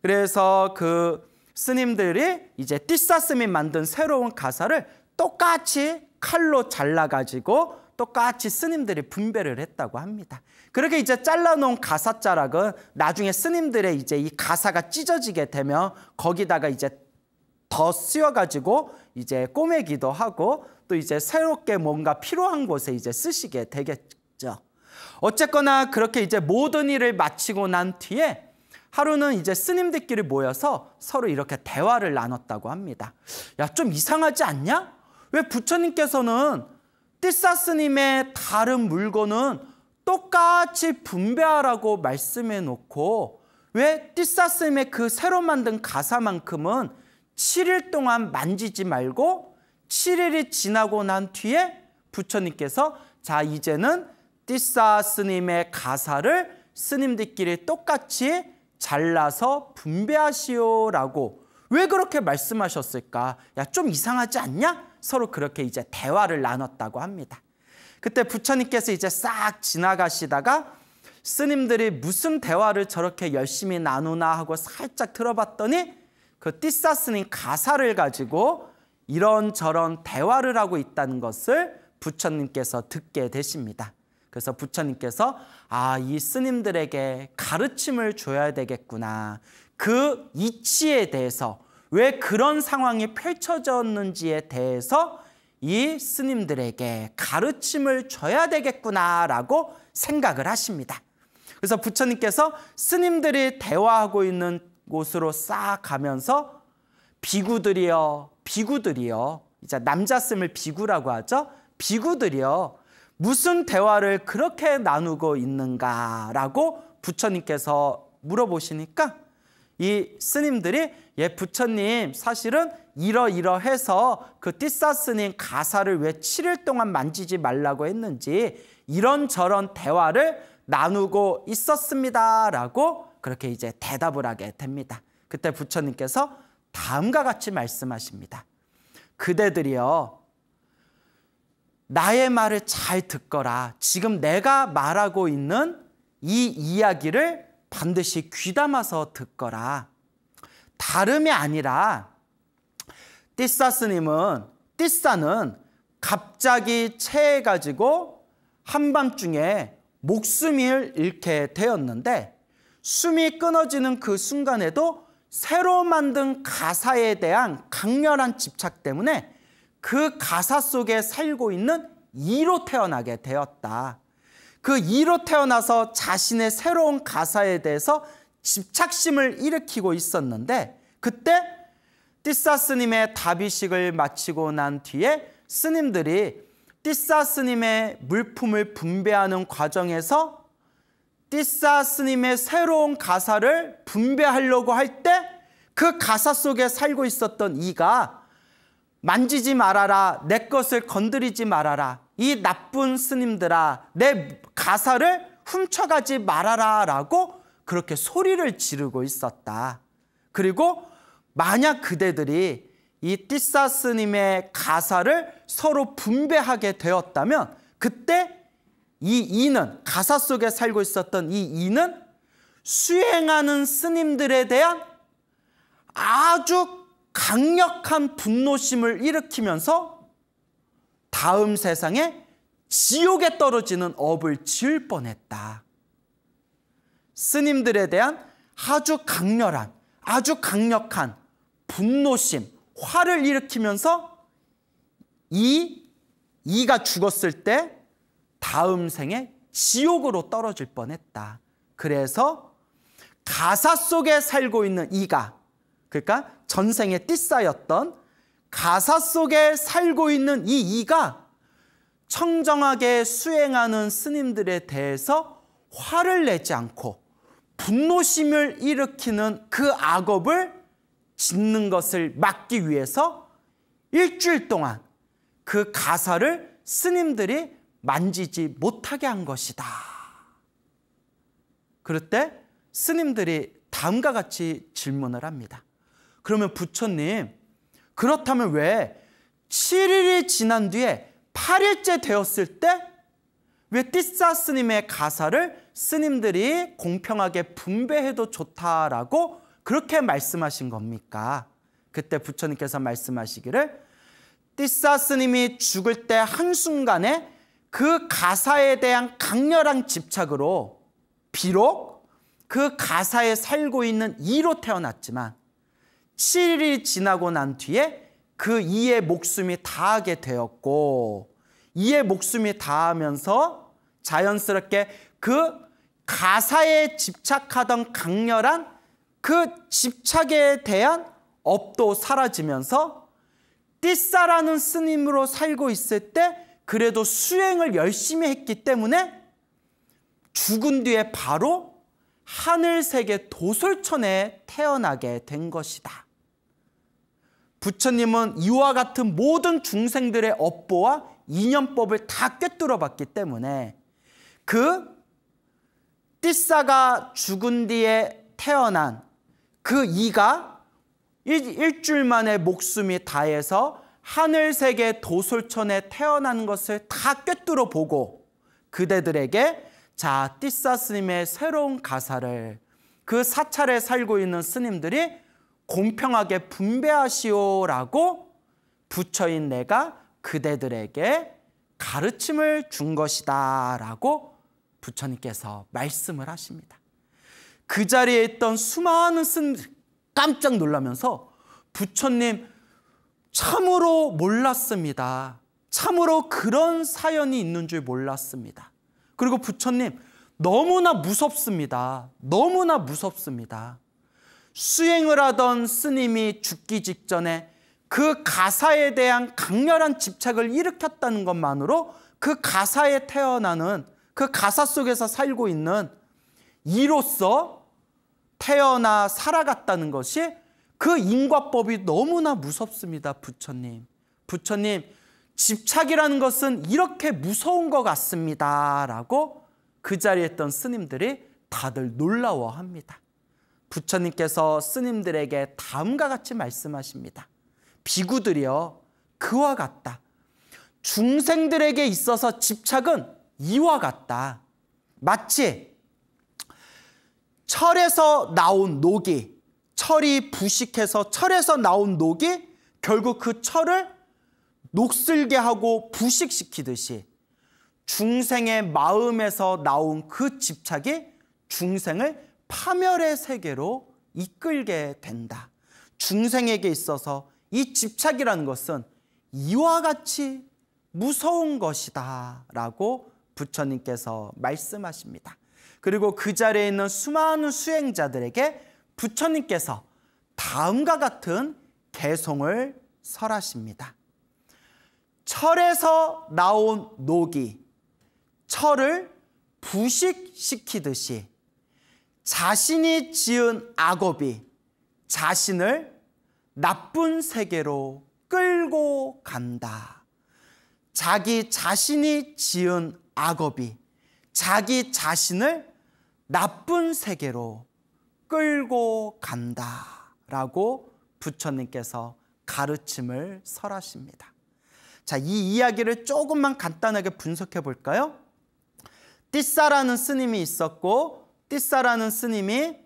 그래서 그 스님들이 이제 띠사 스님이 만든 새로운 가사를 똑같이 칼로 잘라가지고 똑같이 스님들이 분배를 했다고 합니다. 그렇게 이제 잘라놓은 가사자락은 나중에 스님들의 이제 이 가사가 찢어지게 되면 거기다가 이제 더 쓰여가지고 이제 꼬매기도 하고 또 이제 새롭게 뭔가 필요한 곳에 이제 쓰시게 되겠죠. 어쨌거나 그렇게 이제 모든 일을 마치고 난 뒤에 하루는 이제 스님들끼리 모여서 서로 이렇게 대화를 나눴다고 합니다. 야, 좀 이상하지 않냐? 왜 부처님께서는 띠사 스님의 다른 물건은 똑같이 분배하라고 말씀해 놓고 왜 띠사 스님의 그 새로 만든 가사만큼은 7일 동안 만지지 말고 7일이 지나고 난 뒤에 부처님께서 자 이제는 띠사 스님의 가사를 스님들끼리 똑같이 잘라서 분배하시오라고 왜 그렇게 말씀하셨을까? 야 좀 이상하지 않냐? 서로 그렇게 이제 대화를 나눴다고 합니다. 그때 부처님께서 이제 싹 지나가시다가 스님들이 무슨 대화를 저렇게 열심히 나누나 하고 살짝 들어봤더니 그 띠사스는 가사를 가지고 이런저런 대화를 하고 있다는 것을 부처님께서 듣게 되십니다. 그래서 부처님께서 아, 이 스님들에게 가르침을 줘야 되겠구나. 그 이치에 대해서 왜 그런 상황이 펼쳐졌는지에 대해서 이 스님들에게 가르침을 줘야 되겠구나라고 생각을 하십니다. 그래서 부처님께서 스님들이 대화하고 있는 곳으로 싹가면서 비구들이여 비구들이여 이제 남자쓰을 비구라고 하죠. 비구들이여 무슨 대화를 그렇게 나누고 있는가라고 부처님께서 물어보시니까 이 스님들이 예 부처님 사실은 이러이러해서 그띠사 스님 가사를 왜 7일 동안 만지지 말라고 했는지 이런저런 대화를 나누고 있었습니다라고 그렇게 이제 대답을 하게 됩니다. 그때 부처님께서 다음과 같이 말씀하십니다. 그대들이여 나의 말을 잘 듣거라. 지금 내가 말하고 있는 이 이야기를 반드시 귀담아서 듣거라. 다름이 아니라 띠사스님은 띠사는 갑자기 체해가지고 한밤중에 목숨을 잃게 되었는데 숨이 끊어지는 그 순간에도 새로 만든 가사에 대한 강렬한 집착 때문에 그 가사 속에 살고 있는 이로 태어나게 되었다. 그 이로 태어나서 자신의 새로운 가사에 대해서 집착심을 일으키고 있었는데 그때 띠사 스님의 다비식을 마치고 난 뒤에 스님들이 띠사 스님의 물품을 분배하는 과정에서 띠사 스님의 새로운 가사를 분배하려고 할 때 그 가사 속에 살고 있었던 이가 만지지 말아라 내 것을 건드리지 말아라 이 나쁜 스님들아 내 가사를 훔쳐가지 말아라 라고 그렇게 소리를 지르고 있었다 그리고 만약 그대들이 이띠사 스님의 가사를 서로 분배하게 되었다면 그때 이 이는 가사 속에 살고 있었던 이 이는 수행하는 스님들에 대한 아주 강력한 분노심을 일으키면서 다음 세상에 지옥에 떨어지는 업을 지을 뻔했다. 스님들에 대한 아주 강렬한, 아주 강력한 분노심, 화를 일으키면서 이 이가 죽었을 때 다음 생에 지옥으로 떨어질 뻔했다. 그래서 가사 속에 살고 있는 이가 그러니까 전생에 띠싸였던 가사 속에 살고 있는 이 이가 청정하게 수행하는 스님들에 대해서 화를 내지 않고 분노심을 일으키는 그 악업을 짓는 것을 막기 위해서 일주일 동안 그 가사를 스님들이 만지지 못하게 한 것이다. 그럴 때 스님들이 다음과 같이 질문을 합니다. 그러면 부처님, 그렇다면 왜 7일이 지난 뒤에 8일째 되었을 때 왜 띠싸 스님의 가사를 스님들이 공평하게 분배해도 좋다라고 그렇게 말씀하신 겁니까? 그때 부처님께서 말씀하시기를 띠싸 스님이 죽을 때 한순간에 그 가사에 대한 강렬한 집착으로 비록 그 가사에 살고 있는 이로 태어났지만 7일이 지나고 난 뒤에 그 이의 목숨이 다하게 되었고 이의 목숨이 다하면서 자연스럽게 그 가사에 집착하던 강렬한 그 집착에 대한 업도 사라지면서 띠싸라는 스님으로 살고 있을 때 그래도 수행을 열심히 했기 때문에 죽은 뒤에 바로 하늘 세계 도솔천에 태어나게 된 것이다. 부처님은 이와 같은 모든 중생들의 업보와 인연법을 다 꿰뚫어 봤기 때문에 그 띠싸가 죽은 뒤에 태어난 그 이가 일주일 만에 목숨이 다해서 하늘색의 도솔천에 태어난 것을 다 꿰뚫어 보고 그대들에게 자 띠사 스님의 새로운 가사를 그 사찰에 살고 있는 스님들이 공평하게 분배하시오라고 부처인 내가 그대들에게 가르침을 준 것이다 라고 부처님께서 말씀을 하십니다. 그 자리에 있던 수많은 스님 깜짝 놀라면서 부처님 참으로 몰랐습니다. 참으로 그런 사연이 있는 줄 몰랐습니다. 그리고 부처님, 너무나 무섭습니다. 너무나 무섭습니다. 수행을 하던 스님이 죽기 직전에 그 가사에 대한 강렬한 집착을 일으켰다는 것만으로 그 가사에 태어나는 그 가사 속에서 살고 있는 이로서 태어나 살아갔다는 것이 그 인과법이 너무나 무섭습니다, 부처님. 부처님, 집착이라는 것은 이렇게 무서운 것 같습니다. 라고 그 자리에 있던 스님들이 다들 놀라워합니다. 부처님께서 스님들에게 다음과 같이 말씀하십니다. 비구들이여, 그와 같다. 중생들에게 있어서 집착은 이와 같다. 마치 철에서 나온 녹이 철이 부식해서 철에서 나온 녹이 결국 그 철을 녹슬게 하고 부식시키듯이 중생의 마음에서 나온 그 집착이 중생을 파멸의 세계로 이끌게 된다. 중생에게 있어서 이 집착이라는 것은 이와 같이 무서운 것이다 라고 부처님께서 말씀하십니다. 그리고 그 자리에 있는 수많은 수행자들에게 부처님께서 다음과 같은 개송을 설하십니다. 철에서 나온 녹이 철을 부식시키듯이 자신이 지은 악업이 자신을 나쁜 세계로 끌고 간다. 자기 자신이 지은 악업이 자기 자신을 나쁜 세계로 끌고 간다. 라고 부처님께서 가르침을 설하십니다. 자, 이 이야기를 조금만 간단하게 분석해 볼까요? 띠싸라는 스님이 있었고, 띠싸라는 스님이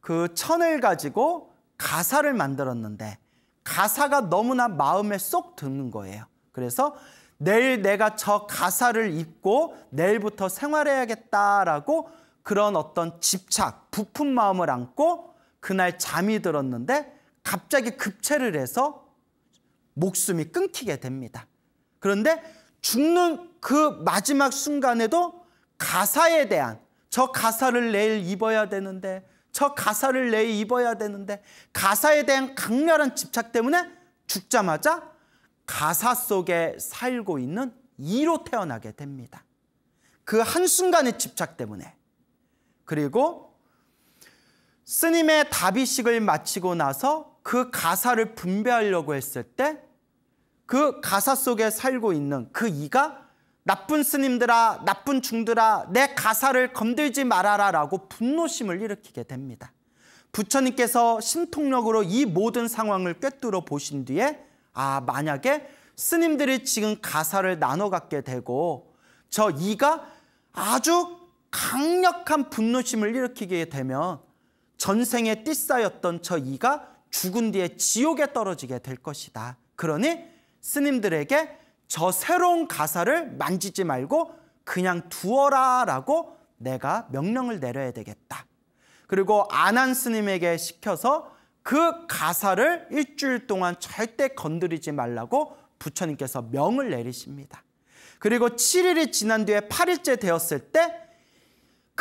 그 천을 가지고 가사를 만들었는데, 가사가 너무나 마음에 쏙 드는 거예요. 그래서 내일 내가 저 가사를 입고 내일부터 생활해야겠다라고 그런 어떤 집착, 부푼 마음을 안고 그날 잠이 들었는데 갑자기 급체를 해서 목숨이 끊기게 됩니다. 그런데 죽는 그 마지막 순간에도 가사에 대한 저 가사를 내일 입어야 되는데 저 가사를 내일 입어야 되는데 가사에 대한 강렬한 집착 때문에 죽자마자 가사 속에 살고 있는 이로 태어나게 됩니다. 그 한순간의 집착 때문에 그리고 스님의 다비식을 마치고 나서 그 가사를 분배하려고 했을 때 그 가사 속에 살고 있는 그 이가 나쁜 스님들아 나쁜 중들아 내 가사를 건들지 말아라 라고 분노심을 일으키게 됩니다. 부처님께서 신통력으로 이 모든 상황을 꿰뚫어 보신 뒤에 아 만약에 스님들이 지금 가사를 나눠 갖게 되고 저 이가 아주 강력한 분노심을 일으키게 되면 전생에 띠싸였던 저 이가 죽은 뒤에 지옥에 떨어지게 될 것이다. 그러니 스님들에게 저 새로운 가사를 만지지 말고 그냥 두어라 라고 내가 명령을 내려야 되겠다. 그리고 안한 스님에게 시켜서 그 가사를 일주일 동안 절대 건드리지 말라고 부처님께서 명을 내리십니다. 그리고 7일이 지난 뒤에 8일째 되었을 때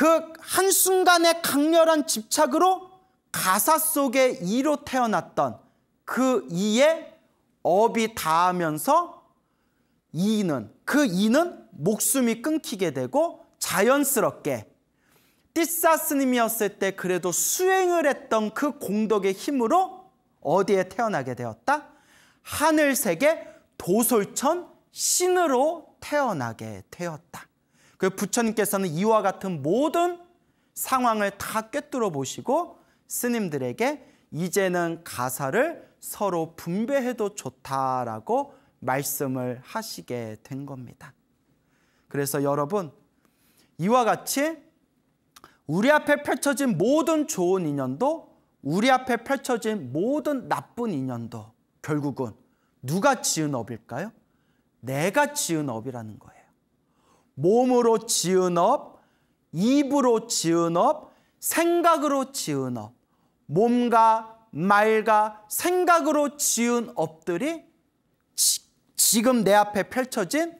그 한순간의 강렬한 집착으로 가사 속의 이로 태어났던 그 이에 업이 닿으면서 이는 그 이는 목숨이 끊기게 되고 자연스럽게 띠사스님이었을 때 그래도 수행을 했던 그 공덕의 힘으로 어디에 태어나게 되었다? 하늘색의 도솔천 신으로 태어나게 되었다. 그 부처님께서는 이와 같은 모든 상황을 다 꿰뚫어 보시고 스님들에게 이제는 가사를 서로 분배해도 좋다라고 말씀을 하시게 된 겁니다. 그래서 여러분 이와 같이 우리 앞에 펼쳐진 모든 좋은 인연도 우리 앞에 펼쳐진 모든 나쁜 인연도 결국은 누가 지은 업일까요? 내가 지은 업이라는 거예요. 몸으로 지은 업, 입으로 지은 업, 생각으로 지은 업, 몸과 말과 생각으로 지은 업들이 지, 지금 내 앞에 펼쳐진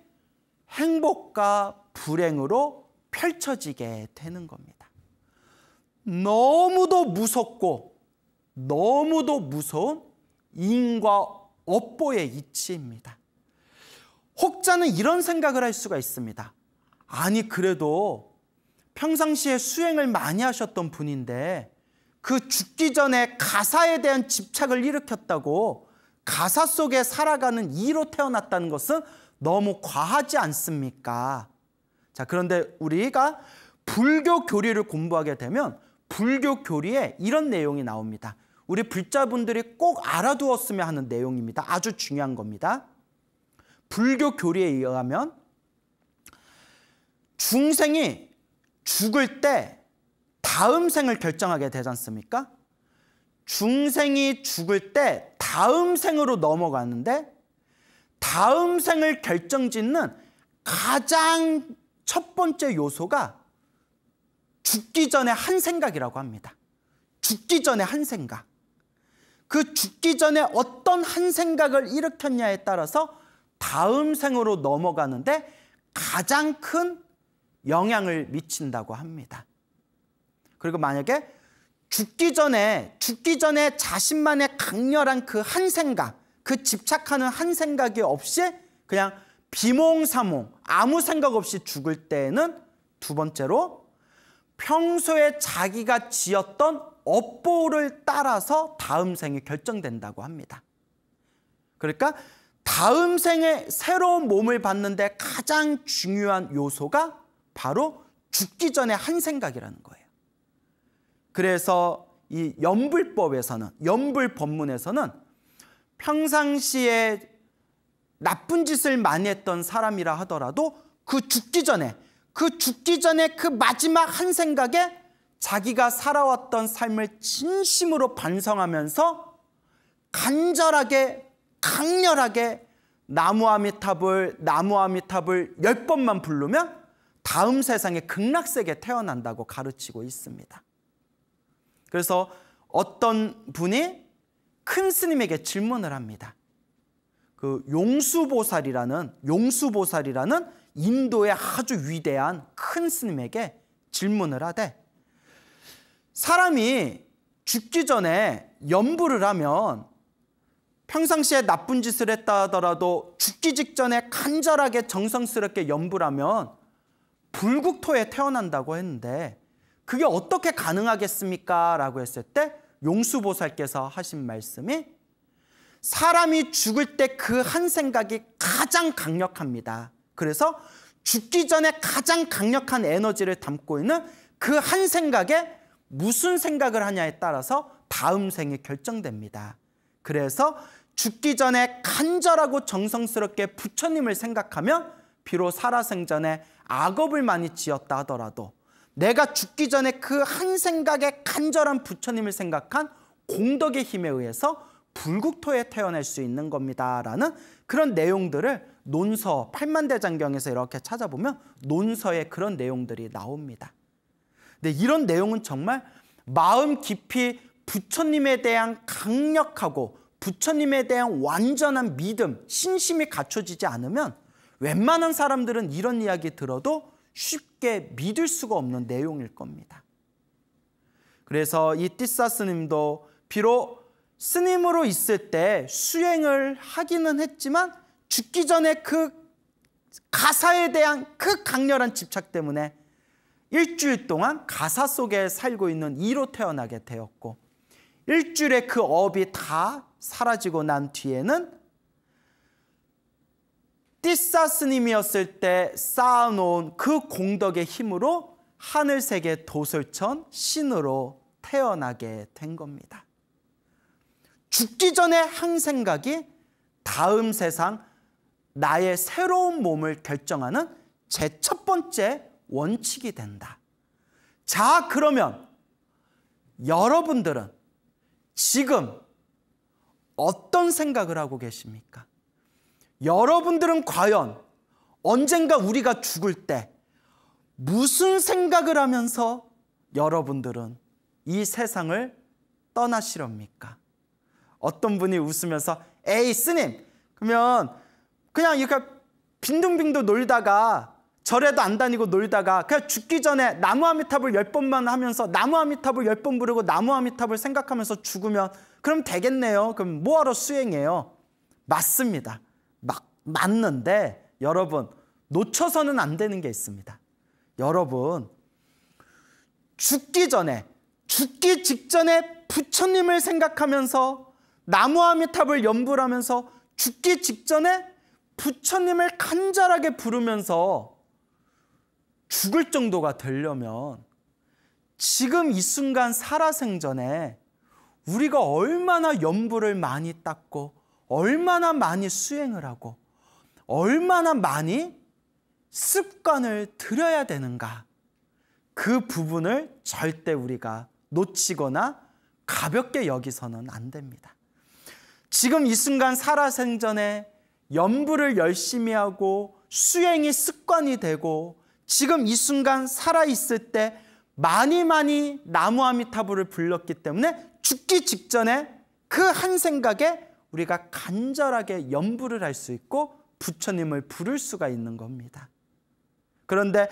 행복과 불행으로 펼쳐지게 되는 겁니다. 너무도 무섭고 너무도 무서운 인과 업보의 이치입니다. 혹자는 이런 생각을 할 수가 있습니다. 아니 그래도 평상시에 수행을 많이 하셨던 분인데 그 죽기 전에 가사에 대한 집착을 일으켰다고 가사 속에 살아가는 이로 태어났다는 것은 너무 과하지 않습니까? 자, 그런데 우리가 불교 교리를 공부하게 되면 불교 교리에 이런 내용이 나옵니다. 우리 불자분들이 꼭 알아두었으면 하는 내용입니다. 아주 중요한 겁니다. 불교 교리에 의하면 중생이 죽을 때 다음 생을 결정하게 되지 않습니까? 중생이 죽을 때 다음 생으로 넘어가는데 다음 생을 결정짓는 가장 첫 번째 요소가 죽기 전에 한 생각이라고 합니다. 죽기 전에 한 생각. 그 죽기 전에 어떤 한 생각을 일으켰냐에 따라서 다음 생으로 넘어가는데 가장 큰 영향을 미친다고 합니다. 그리고 만약에 죽기 전에 죽기 전에 자신만의 강렬한 그 한 생각, 그 집착하는 한 생각이 없이 그냥 비몽사몽 아무 생각 없이 죽을 때에는 두 번째로 평소에 자기가 지었던 업보를 따라서 다음 생이 결정된다고 합니다. 그러니까 다음 생에 새로운 몸을 받는데 가장 중요한 요소가 바로 죽기 전에 한 생각이라는 거예요. 그래서 이 연불법에서는 연불 법문에서는 평상시에 나쁜 짓을 많이 했던 사람이라 하더라도 그 죽기 전에 그 죽기 전에 그 마지막 한 생각에 자기가 살아왔던 삶을 진심으로 반성하면서 간절하게 강렬하게 나무아미탑을 나무아미탑을 열 번만 부르면 다음 세상의 극락세계 에 태어난다고 가르치고 있습니다. 그래서 어떤 분이 큰 스님에게 질문을 합니다. 그 용수보살이라는 용수보살이라는 인도의 아주 위대한 큰 스님에게 질문을 하되 사람이 죽기 전에 염불을 하면 평상시에 나쁜 짓을 했다 하더라도 죽기 직전에 간절하게 정성스럽게 염불하면 불국토에 태어난다고 했는데 그게 어떻게 가능하겠습니까? 라고 했을 때 용수보살께서 하신 말씀이 사람이 죽을 때 그 한 생각이 가장 강력합니다. 그래서 죽기 전에 가장 강력한 에너지를 담고 있는 그 한 생각에 무슨 생각을 하냐에 따라서 다음 생이 결정됩니다. 그래서 죽기 전에 간절하고 정성스럽게 부처님을 생각하면 비록 살아생전에 악업을 많이 지었다 하더라도 내가 죽기 전에 그 한 생각에 간절한 부처님을 생각한 공덕의 힘에 의해서 불국토에 태어날 수 있는 겁니다라는 그런 내용들을 논서 8만 대장경에서 이렇게 찾아보면 논서에 그런 내용들이 나옵니다. 근데 이런 내용은 정말 마음 깊이 부처님에 대한 강력하고 부처님에 대한 완전한 믿음, 신심이 갖춰지지 않으면 웬만한 사람들은 이런 이야기 들어도 쉽게 믿을 수가 없는 내용일 겁니다. 그래서 이 띠사 스님도 비록 스님으로 있을 때 수행을 하기는 했지만 죽기 전에 그 가사에 대한 그 강렬한 집착 때문에 일주일 동안 가사 속에 살고 있는 이로 태어나게 되었고 일주일의 그 업이 다 사라지고 난 뒤에는 띠사 스님이었을 때 쌓아놓은 그 공덕의 힘으로 하늘색의 도설천 신으로 태어나게 된 겁니다. 죽기 전에 한 생각이 다음 세상 나의 새로운 몸을 결정하는 제 첫 번째 원칙이 된다. 자, 그러면 여러분들은 지금 어떤 생각을 하고 계십니까? 여러분들은 과연 언젠가 우리가 죽을 때 무슨 생각을 하면서 여러분들은 이 세상을 떠나시렵니까? 어떤 분이 웃으면서 에이 스님 그러면 그냥 이렇게 빈둥빈둥 놀다가 절에도 안 다니고 놀다가 그냥 죽기 전에 나무 아미탑을 열 번만 하면서 나무 아미탑을 열 번 부르고 나무 아미탑을 생각하면서 죽으면 그럼 되겠네요. 그럼 뭐하러 수행해요? 맞습니다. 맞는데 여러분 놓쳐서는 안 되는 게 있습니다. 여러분 죽기 전에 죽기 직전에 부처님을 생각하면서 나무아미탑을 연불하면서 죽기 직전에 부처님을 간절하게 부르면서 죽을 정도가 되려면 지금 이 순간 살아생전에 우리가 얼마나 연부를 많이 닦고 얼마나 많이 수행을 하고 얼마나 많이 습관을 들여야 되는가. 그 부분을 절대 우리가 놓치거나 가볍게 여기서는 안 됩니다. 지금 이 순간 살아생전에 연부를 열심히 하고 수행이 습관이 되고 지금 이 순간 살아있을 때 많이 많이 나무 아미타불을 불렀기 때문에 죽기 직전에 그 한 생각에 우리가 간절하게 연부를 할 수 있고 부처님을 부를 수가 있는 겁니다. 그런데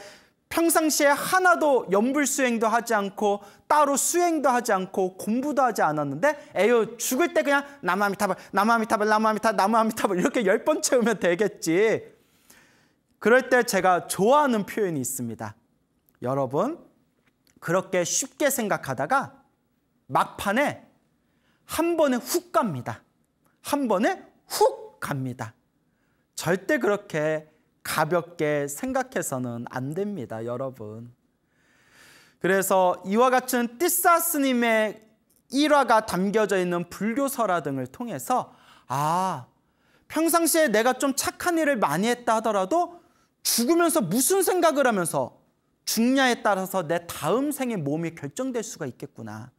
평상시에 하나도 염불 수행도 하지 않고 따로 수행도 하지 않고 공부도 하지 않았는데 에휴 죽을 때 그냥 남아미타불 남아미타불 남아미타 남아미타불 이렇게 열 번 채우면 되겠지. 그럴 때 제가 좋아하는 표현이 있습니다. 여러분 그렇게 쉽게 생각하다가 막판에 한 번에 훅 갑니다. 한 번에 훅 갑니다. 절대 그렇게 가볍게 생각해서는 안 됩니다, 여러분. 그래서 이와 같은 띠사 스님의 일화가 담겨져 있는 불교설화 등을 통해서 아, 평상시에 내가 좀 착한 일을 많이 했다 하더라도 죽으면서 무슨 생각을 하면서 죽냐에 따라서 내 다음 생의 몸이 결정될 수가 있겠구나.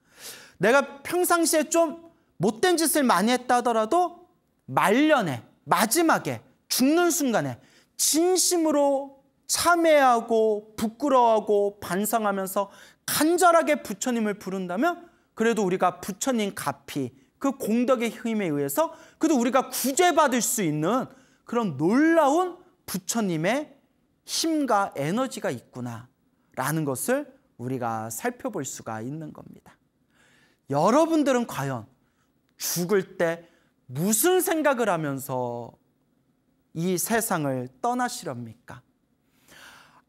내가 평상시에 좀 못된 짓을 많이 했다 하더라도 말년에 마지막에 죽는 순간에 진심으로 참회하고 부끄러워하고 반성하면서 간절하게 부처님을 부른다면 그래도 우리가 부처님 갚이 그 공덕의 힘에 의해서 그래도 우리가 구제받을 수 있는 그런 놀라운 부처님의 힘과 에너지가 있구나라는 것을 우리가 살펴볼 수가 있는 겁니다. 여러분들은 과연 죽을 때 무슨 생각을 하면서 이 세상을 떠나시렵니까?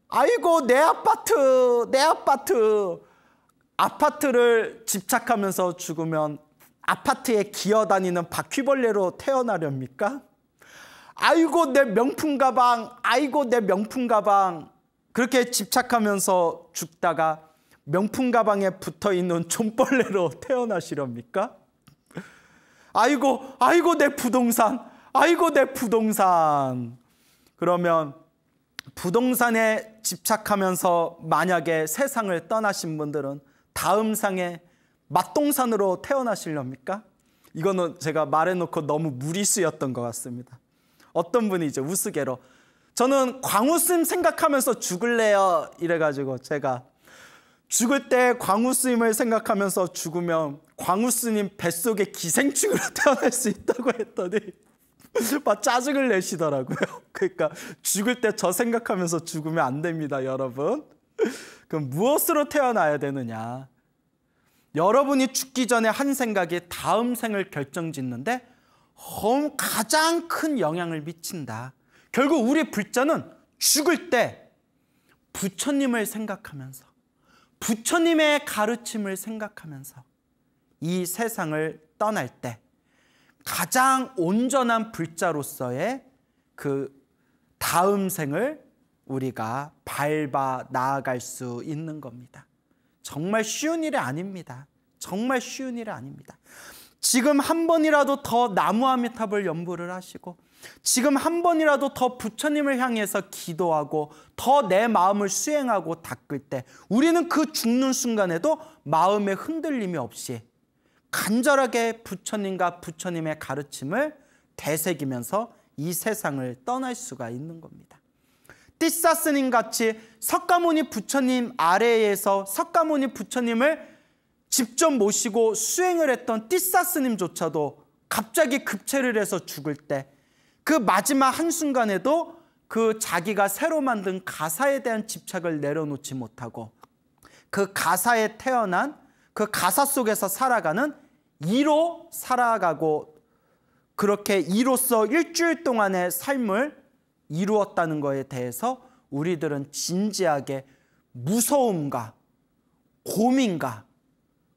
아이고 내 아파트 내 아파트 아파트를 집착하면서 죽으면 아파트에 기어다니는 바퀴벌레로 태어나렵니까? 아이고 내 명품 가방 아이고 내 명품 가방 그렇게 집착하면서 죽다가 명품 가방에 붙어 있는 좀벌레로 태어나시렵니까? 아이고 아이고 내 부동산 아이고 내 부동산. 그러면 부동산에 집착하면서 만약에 세상을 떠나신 분들은 다음 상에 맛동산으로 태어나실렵니까 이거는 제가 말해놓고 너무 무리수였던 것 같습니다. 어떤 분이 이제 우스개로 저는 광우스님 생각하면서 죽을래요 이래가지고 제가 죽을 때 광우스님을 생각하면서 죽으면 광우스님 뱃속에 기생충으로 태어날 수 있다고 했더니 막 짜증을 내시더라고요. 그러니까 죽을 때 저 생각하면서 죽으면 안 됩니다, 여러분. 그럼 무엇으로 태어나야 되느냐? 여러분이 죽기 전에 한 생각이 다음 생을 결정짓는데 가장 큰 영향을 미친다. 결국 우리 불자는 죽을 때 부처님을 생각하면서 부처님의 가르침을 생각하면서 이 세상을 떠날 때 가장 온전한 불자로서의 그 다음 생을 우리가 밟아 나아갈 수 있는 겁니다. 정말 쉬운 일이 아닙니다. 정말 쉬운 일이 아닙니다. 지금 한 번이라도 더 나무아미탑을 연구를 하시고 지금 한 번이라도 더 부처님을 향해서 기도하고 더 내 마음을 수행하고 닦을 때 우리는 그 죽는 순간에도 마음의 흔들림이 없이 간절하게 부처님과 부처님의 가르침을 되새기면서 이 세상을 떠날 수가 있는 겁니다. 띠사 스님 같이 석가모니 부처님 아래에서 석가모니 부처님을 직접 모시고 수행을 했던 띠사 스님조차도 갑자기 급체를 해서 죽을 때 그 마지막 한순간에도 그 자기가 새로 만든 가사에 대한 집착을 내려놓지 못하고 그 가사에 태어난 그 가사 속에서 살아가는 이로 살아가고 그렇게 이로써 일주일 동안의 삶을 이루었다는 것에 대해서 우리들은 진지하게 무서움과 고민과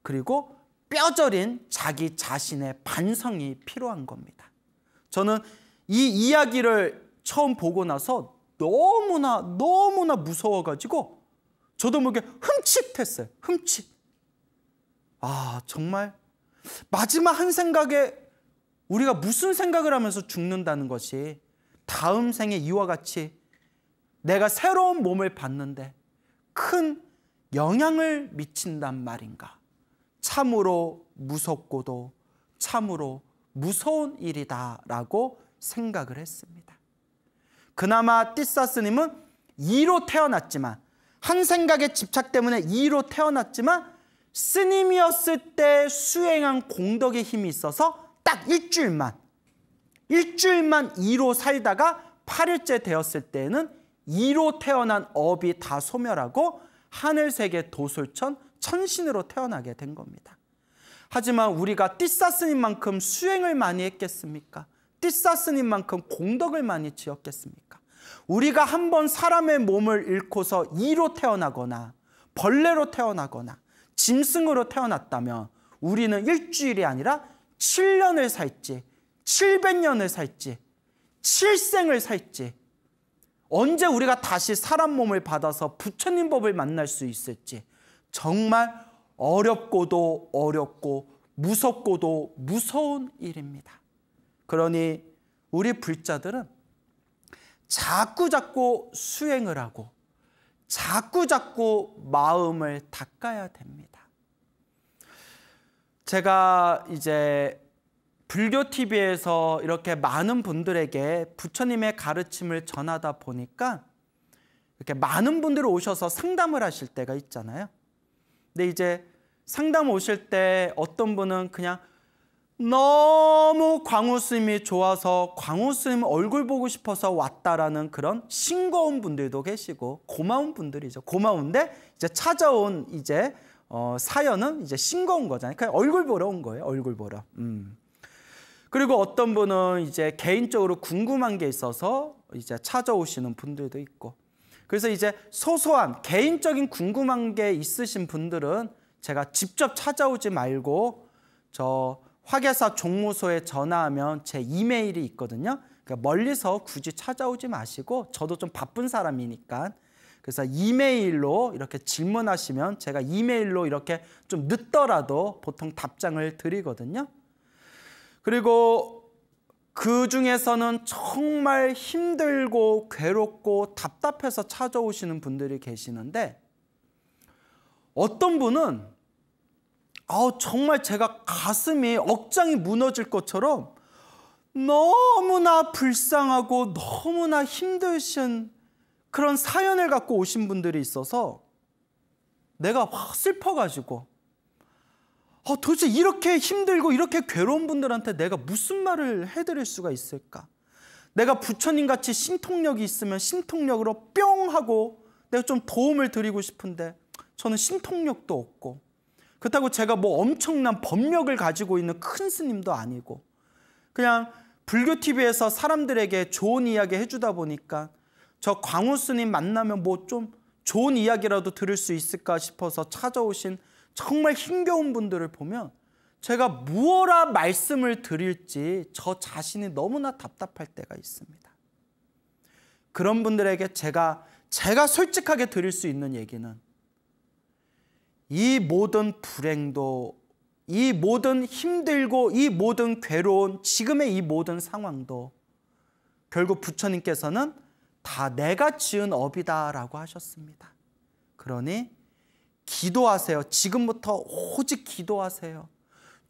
그리고 뼈저린 자기 자신의 반성이 필요한 겁니다. 저는 이 이야기를 처음 보고 나서 너무나 너무나 무서워가지고 저도 모르게 흠칫했어요. 흠칫. 아, 정말 마지막 한 생각에 우리가 무슨 생각을 하면서 죽는다는 것이 다음 생에 이와 같이 내가 새로운 몸을 받는데 큰 영향을 미친단 말인가. 참으로 무섭고도 참으로 무서운 일이다라고 생각을 했습니다. 그나마 띠사스님은 2로 태어났지만 한 생각의 집착 때문에 2로 태어났지만 스님이었을 때 수행한 공덕의 힘이 있어서 딱 일주일만 일주일만 이로 살다가 8일째 되었을 때에는 이로 태어난 업이 다 소멸하고 하늘색의 도솔천 천신으로 태어나게 된 겁니다. 하지만 우리가 띠사스님만큼 수행을 많이 했겠습니까? 띠사스님만큼 공덕을 많이 지었겠습니까? 우리가 한번 사람의 몸을 잃고서 이로 태어나거나 벌레로 태어나거나 짐승으로 태어났다면 우리는 일주일이 아니라 7년을 살지 700년을 살지 7생을 살지 언제 우리가 다시 사람 몸을 받아서 부처님 법을 만날 수 있을지 정말 어렵고도 어렵고 무섭고도 무서운 일입니다. 그러니 우리 불자들은 자꾸자꾸 수행을 하고 자꾸자꾸 마음을 닦아야 됩니다. 제가 이제 불교 TV에서 이렇게 많은 분들에게 부처님의 가르침을 전하다 보니까 이렇게 많은 분들이 오셔서 상담을 하실 때가 있잖아요. 근데 이제 상담 오실 때 어떤 분은 그냥 너무 광우스님이 좋아서 광우스님 얼굴 보고 싶어서 왔다라는 그런 싱거운 분들도 계시고 고마운 분들이죠. 고마운데 이제 찾아온 이제 어, 사연은 이제 싱거운 거잖아요. 그냥 얼굴 보러 온 거예요. 얼굴 보러. 음. 그리고 어떤 분은 이제 개인적으로 궁금한 게 있어서 이제 찾아오시는 분들도 있고. 그래서 이제 소소한 개인적인 궁금한 게 있으신 분들은 제가 직접 찾아오지 말고 저 화계사 종무소에 전화하면 제 이메일이 있거든요. 그러니까 멀리서 굳이 찾아오지 마시고 저도 좀 바쁜 사람이니까 그래서 이메일로 이렇게 질문하시면 제가 이메일로 이렇게 좀 늦더라도 보통 답장을 드리거든요. 그리고 그 중에서는 정말 힘들고 괴롭고 답답해서 찾아오시는 분들이 계시는데 어떤 분은 아우 정말 제가 가슴이 억장이 무너질 것처럼 너무나 불쌍하고 너무나 힘드신 그런 사연을 갖고 오신 분들이 있어서 내가 확 슬퍼가지고 아, 도대체 이렇게 힘들고 이렇게 괴로운 분들한테 내가 무슨 말을 해드릴 수가 있을까? 내가 부처님 같이 신통력이 있으면 신통력으로 뿅 하고 내가 좀 도움을 드리고 싶은데 저는 신통력도 없고 그렇다고 제가 뭐 엄청난 법력을 가지고 있는 큰 스님도 아니고 그냥 불교 TV에서 사람들에게 좋은 이야기 해주다 보니까 저 광우 스님 만나면 뭐 좀 좋은 이야기라도 들을 수 있을까 싶어서 찾아오신 정말 힘겨운 분들을 보면 제가 무엇라 말씀을 드릴지 저 자신이 너무나 답답할 때가 있습니다. 그런 분들에게 제가 제가 솔직하게 드릴 수 있는 얘기는 이 모든 불행도 이 모든 힘들고 이 모든 괴로운 지금의 이 모든 상황도 결국 부처님께서는 다 내가 지은 업이다라고 하셨습니다. 그러니 기도하세요. 지금부터 오직 기도하세요.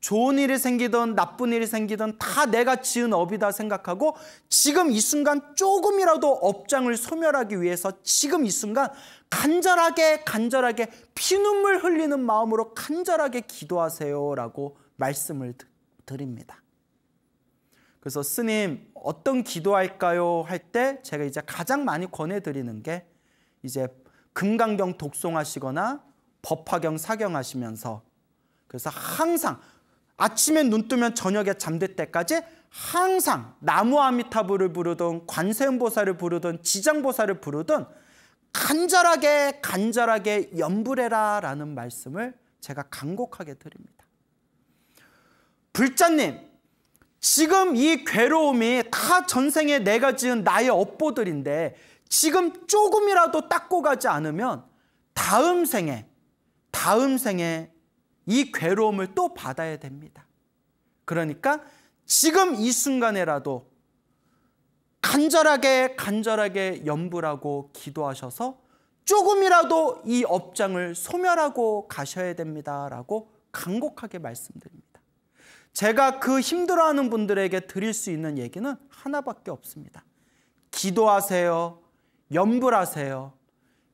좋은 일이 생기든 나쁜 일이 생기든 다 내가 지은 업이다 생각하고 지금 이 순간 조금이라도 업장을 소멸하기 위해서 지금 이 순간 간절하게 간절하게 피눈물 흘리는 마음으로 간절하게 기도하세요라고 말씀을 드립니다. 그래서 스님 어떤 기도할까요? 할 때 제가 이제 가장 많이 권해드리는 게 이제 금강경 독송하시거나 법화경 사경하시면서 그래서 항상 아침에 눈 뜨면 저녁에 잠들 때까지 항상 나무 아미타불을 부르던 관세음보살을 부르던 지장보살을 부르던 간절하게 간절하게 염불해라 라는 말씀을 제가 간곡하게 드립니다. 불자님 지금 이 괴로움이 다 전생에 내가 지은 나의 업보들인데 지금 조금이라도 닦고 가지 않으면 다음 생에 다음 생에 이 괴로움을 또 받아야 됩니다. 그러니까 지금 이 순간에라도 간절하게 간절하게 염불하고 기도하셔서 조금이라도 이 업장을 소멸하고 가셔야 됩니다라고 간곡하게 말씀드립니다. 제가 그 힘들어하는 분들에게 드릴 수 있는 얘기는 하나밖에 없습니다. 기도하세요. 염불하세요.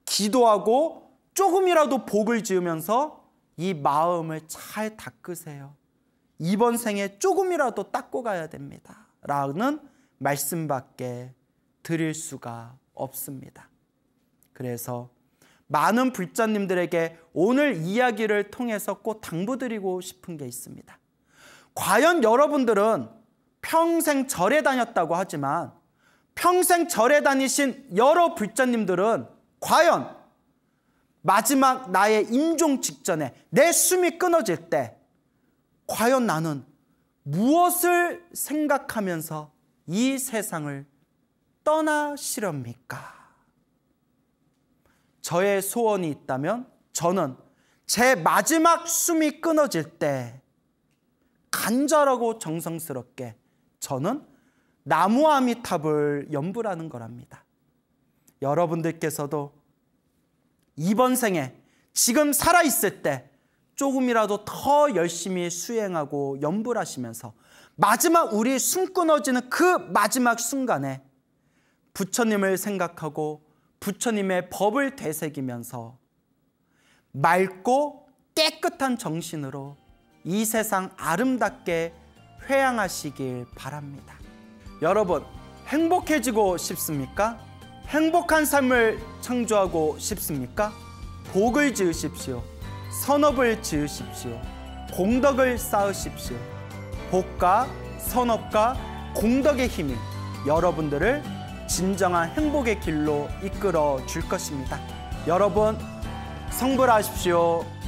기도하고 조금이라도 복을 지으면서 이 마음을 잘 닦으세요. 이번 생에 조금이라도 닦고 가야 됩니다. 라는 말씀밖에 드릴 수가 없습니다. 그래서 많은 불자님들에게 오늘 이야기를 통해서 꼭 당부드리고 싶은 게 있습니다. 과연 여러분들은 평생 절에 다녔다고 하지만 평생 절에 다니신 여러 불자님들은 과연 마지막 나의 임종 직전에 내 숨이 끊어질 때 과연 나는 무엇을 생각하면서 이 세상을 떠나시렵니까? 저의 소원이 있다면 저는 제 마지막 숨이 끊어질 때 간절하고 정성스럽게 저는 나무아미탑을 염불하는 거랍니다. 여러분들께서도 이번 생에 지금 살아있을 때 조금이라도 더 열심히 수행하고 연불하시면서 마지막 우리 숨 끊어지는 그 마지막 순간에 부처님을 생각하고 부처님의 법을 되새기면서 맑고 깨끗한 정신으로 이 세상 아름답게 회양하시길 바랍니다. 여러분, 행복해지고 싶습니까? 행복한 삶을 창조하고 싶습니까? 복을 지으십시오. 선업을 지으십시오. 공덕을 쌓으십시오. 복과 선업과 공덕의 힘이 여러분들을 진정한 행복의 길로 이끌어 줄 것입니다. 여러분, 성불하십시오.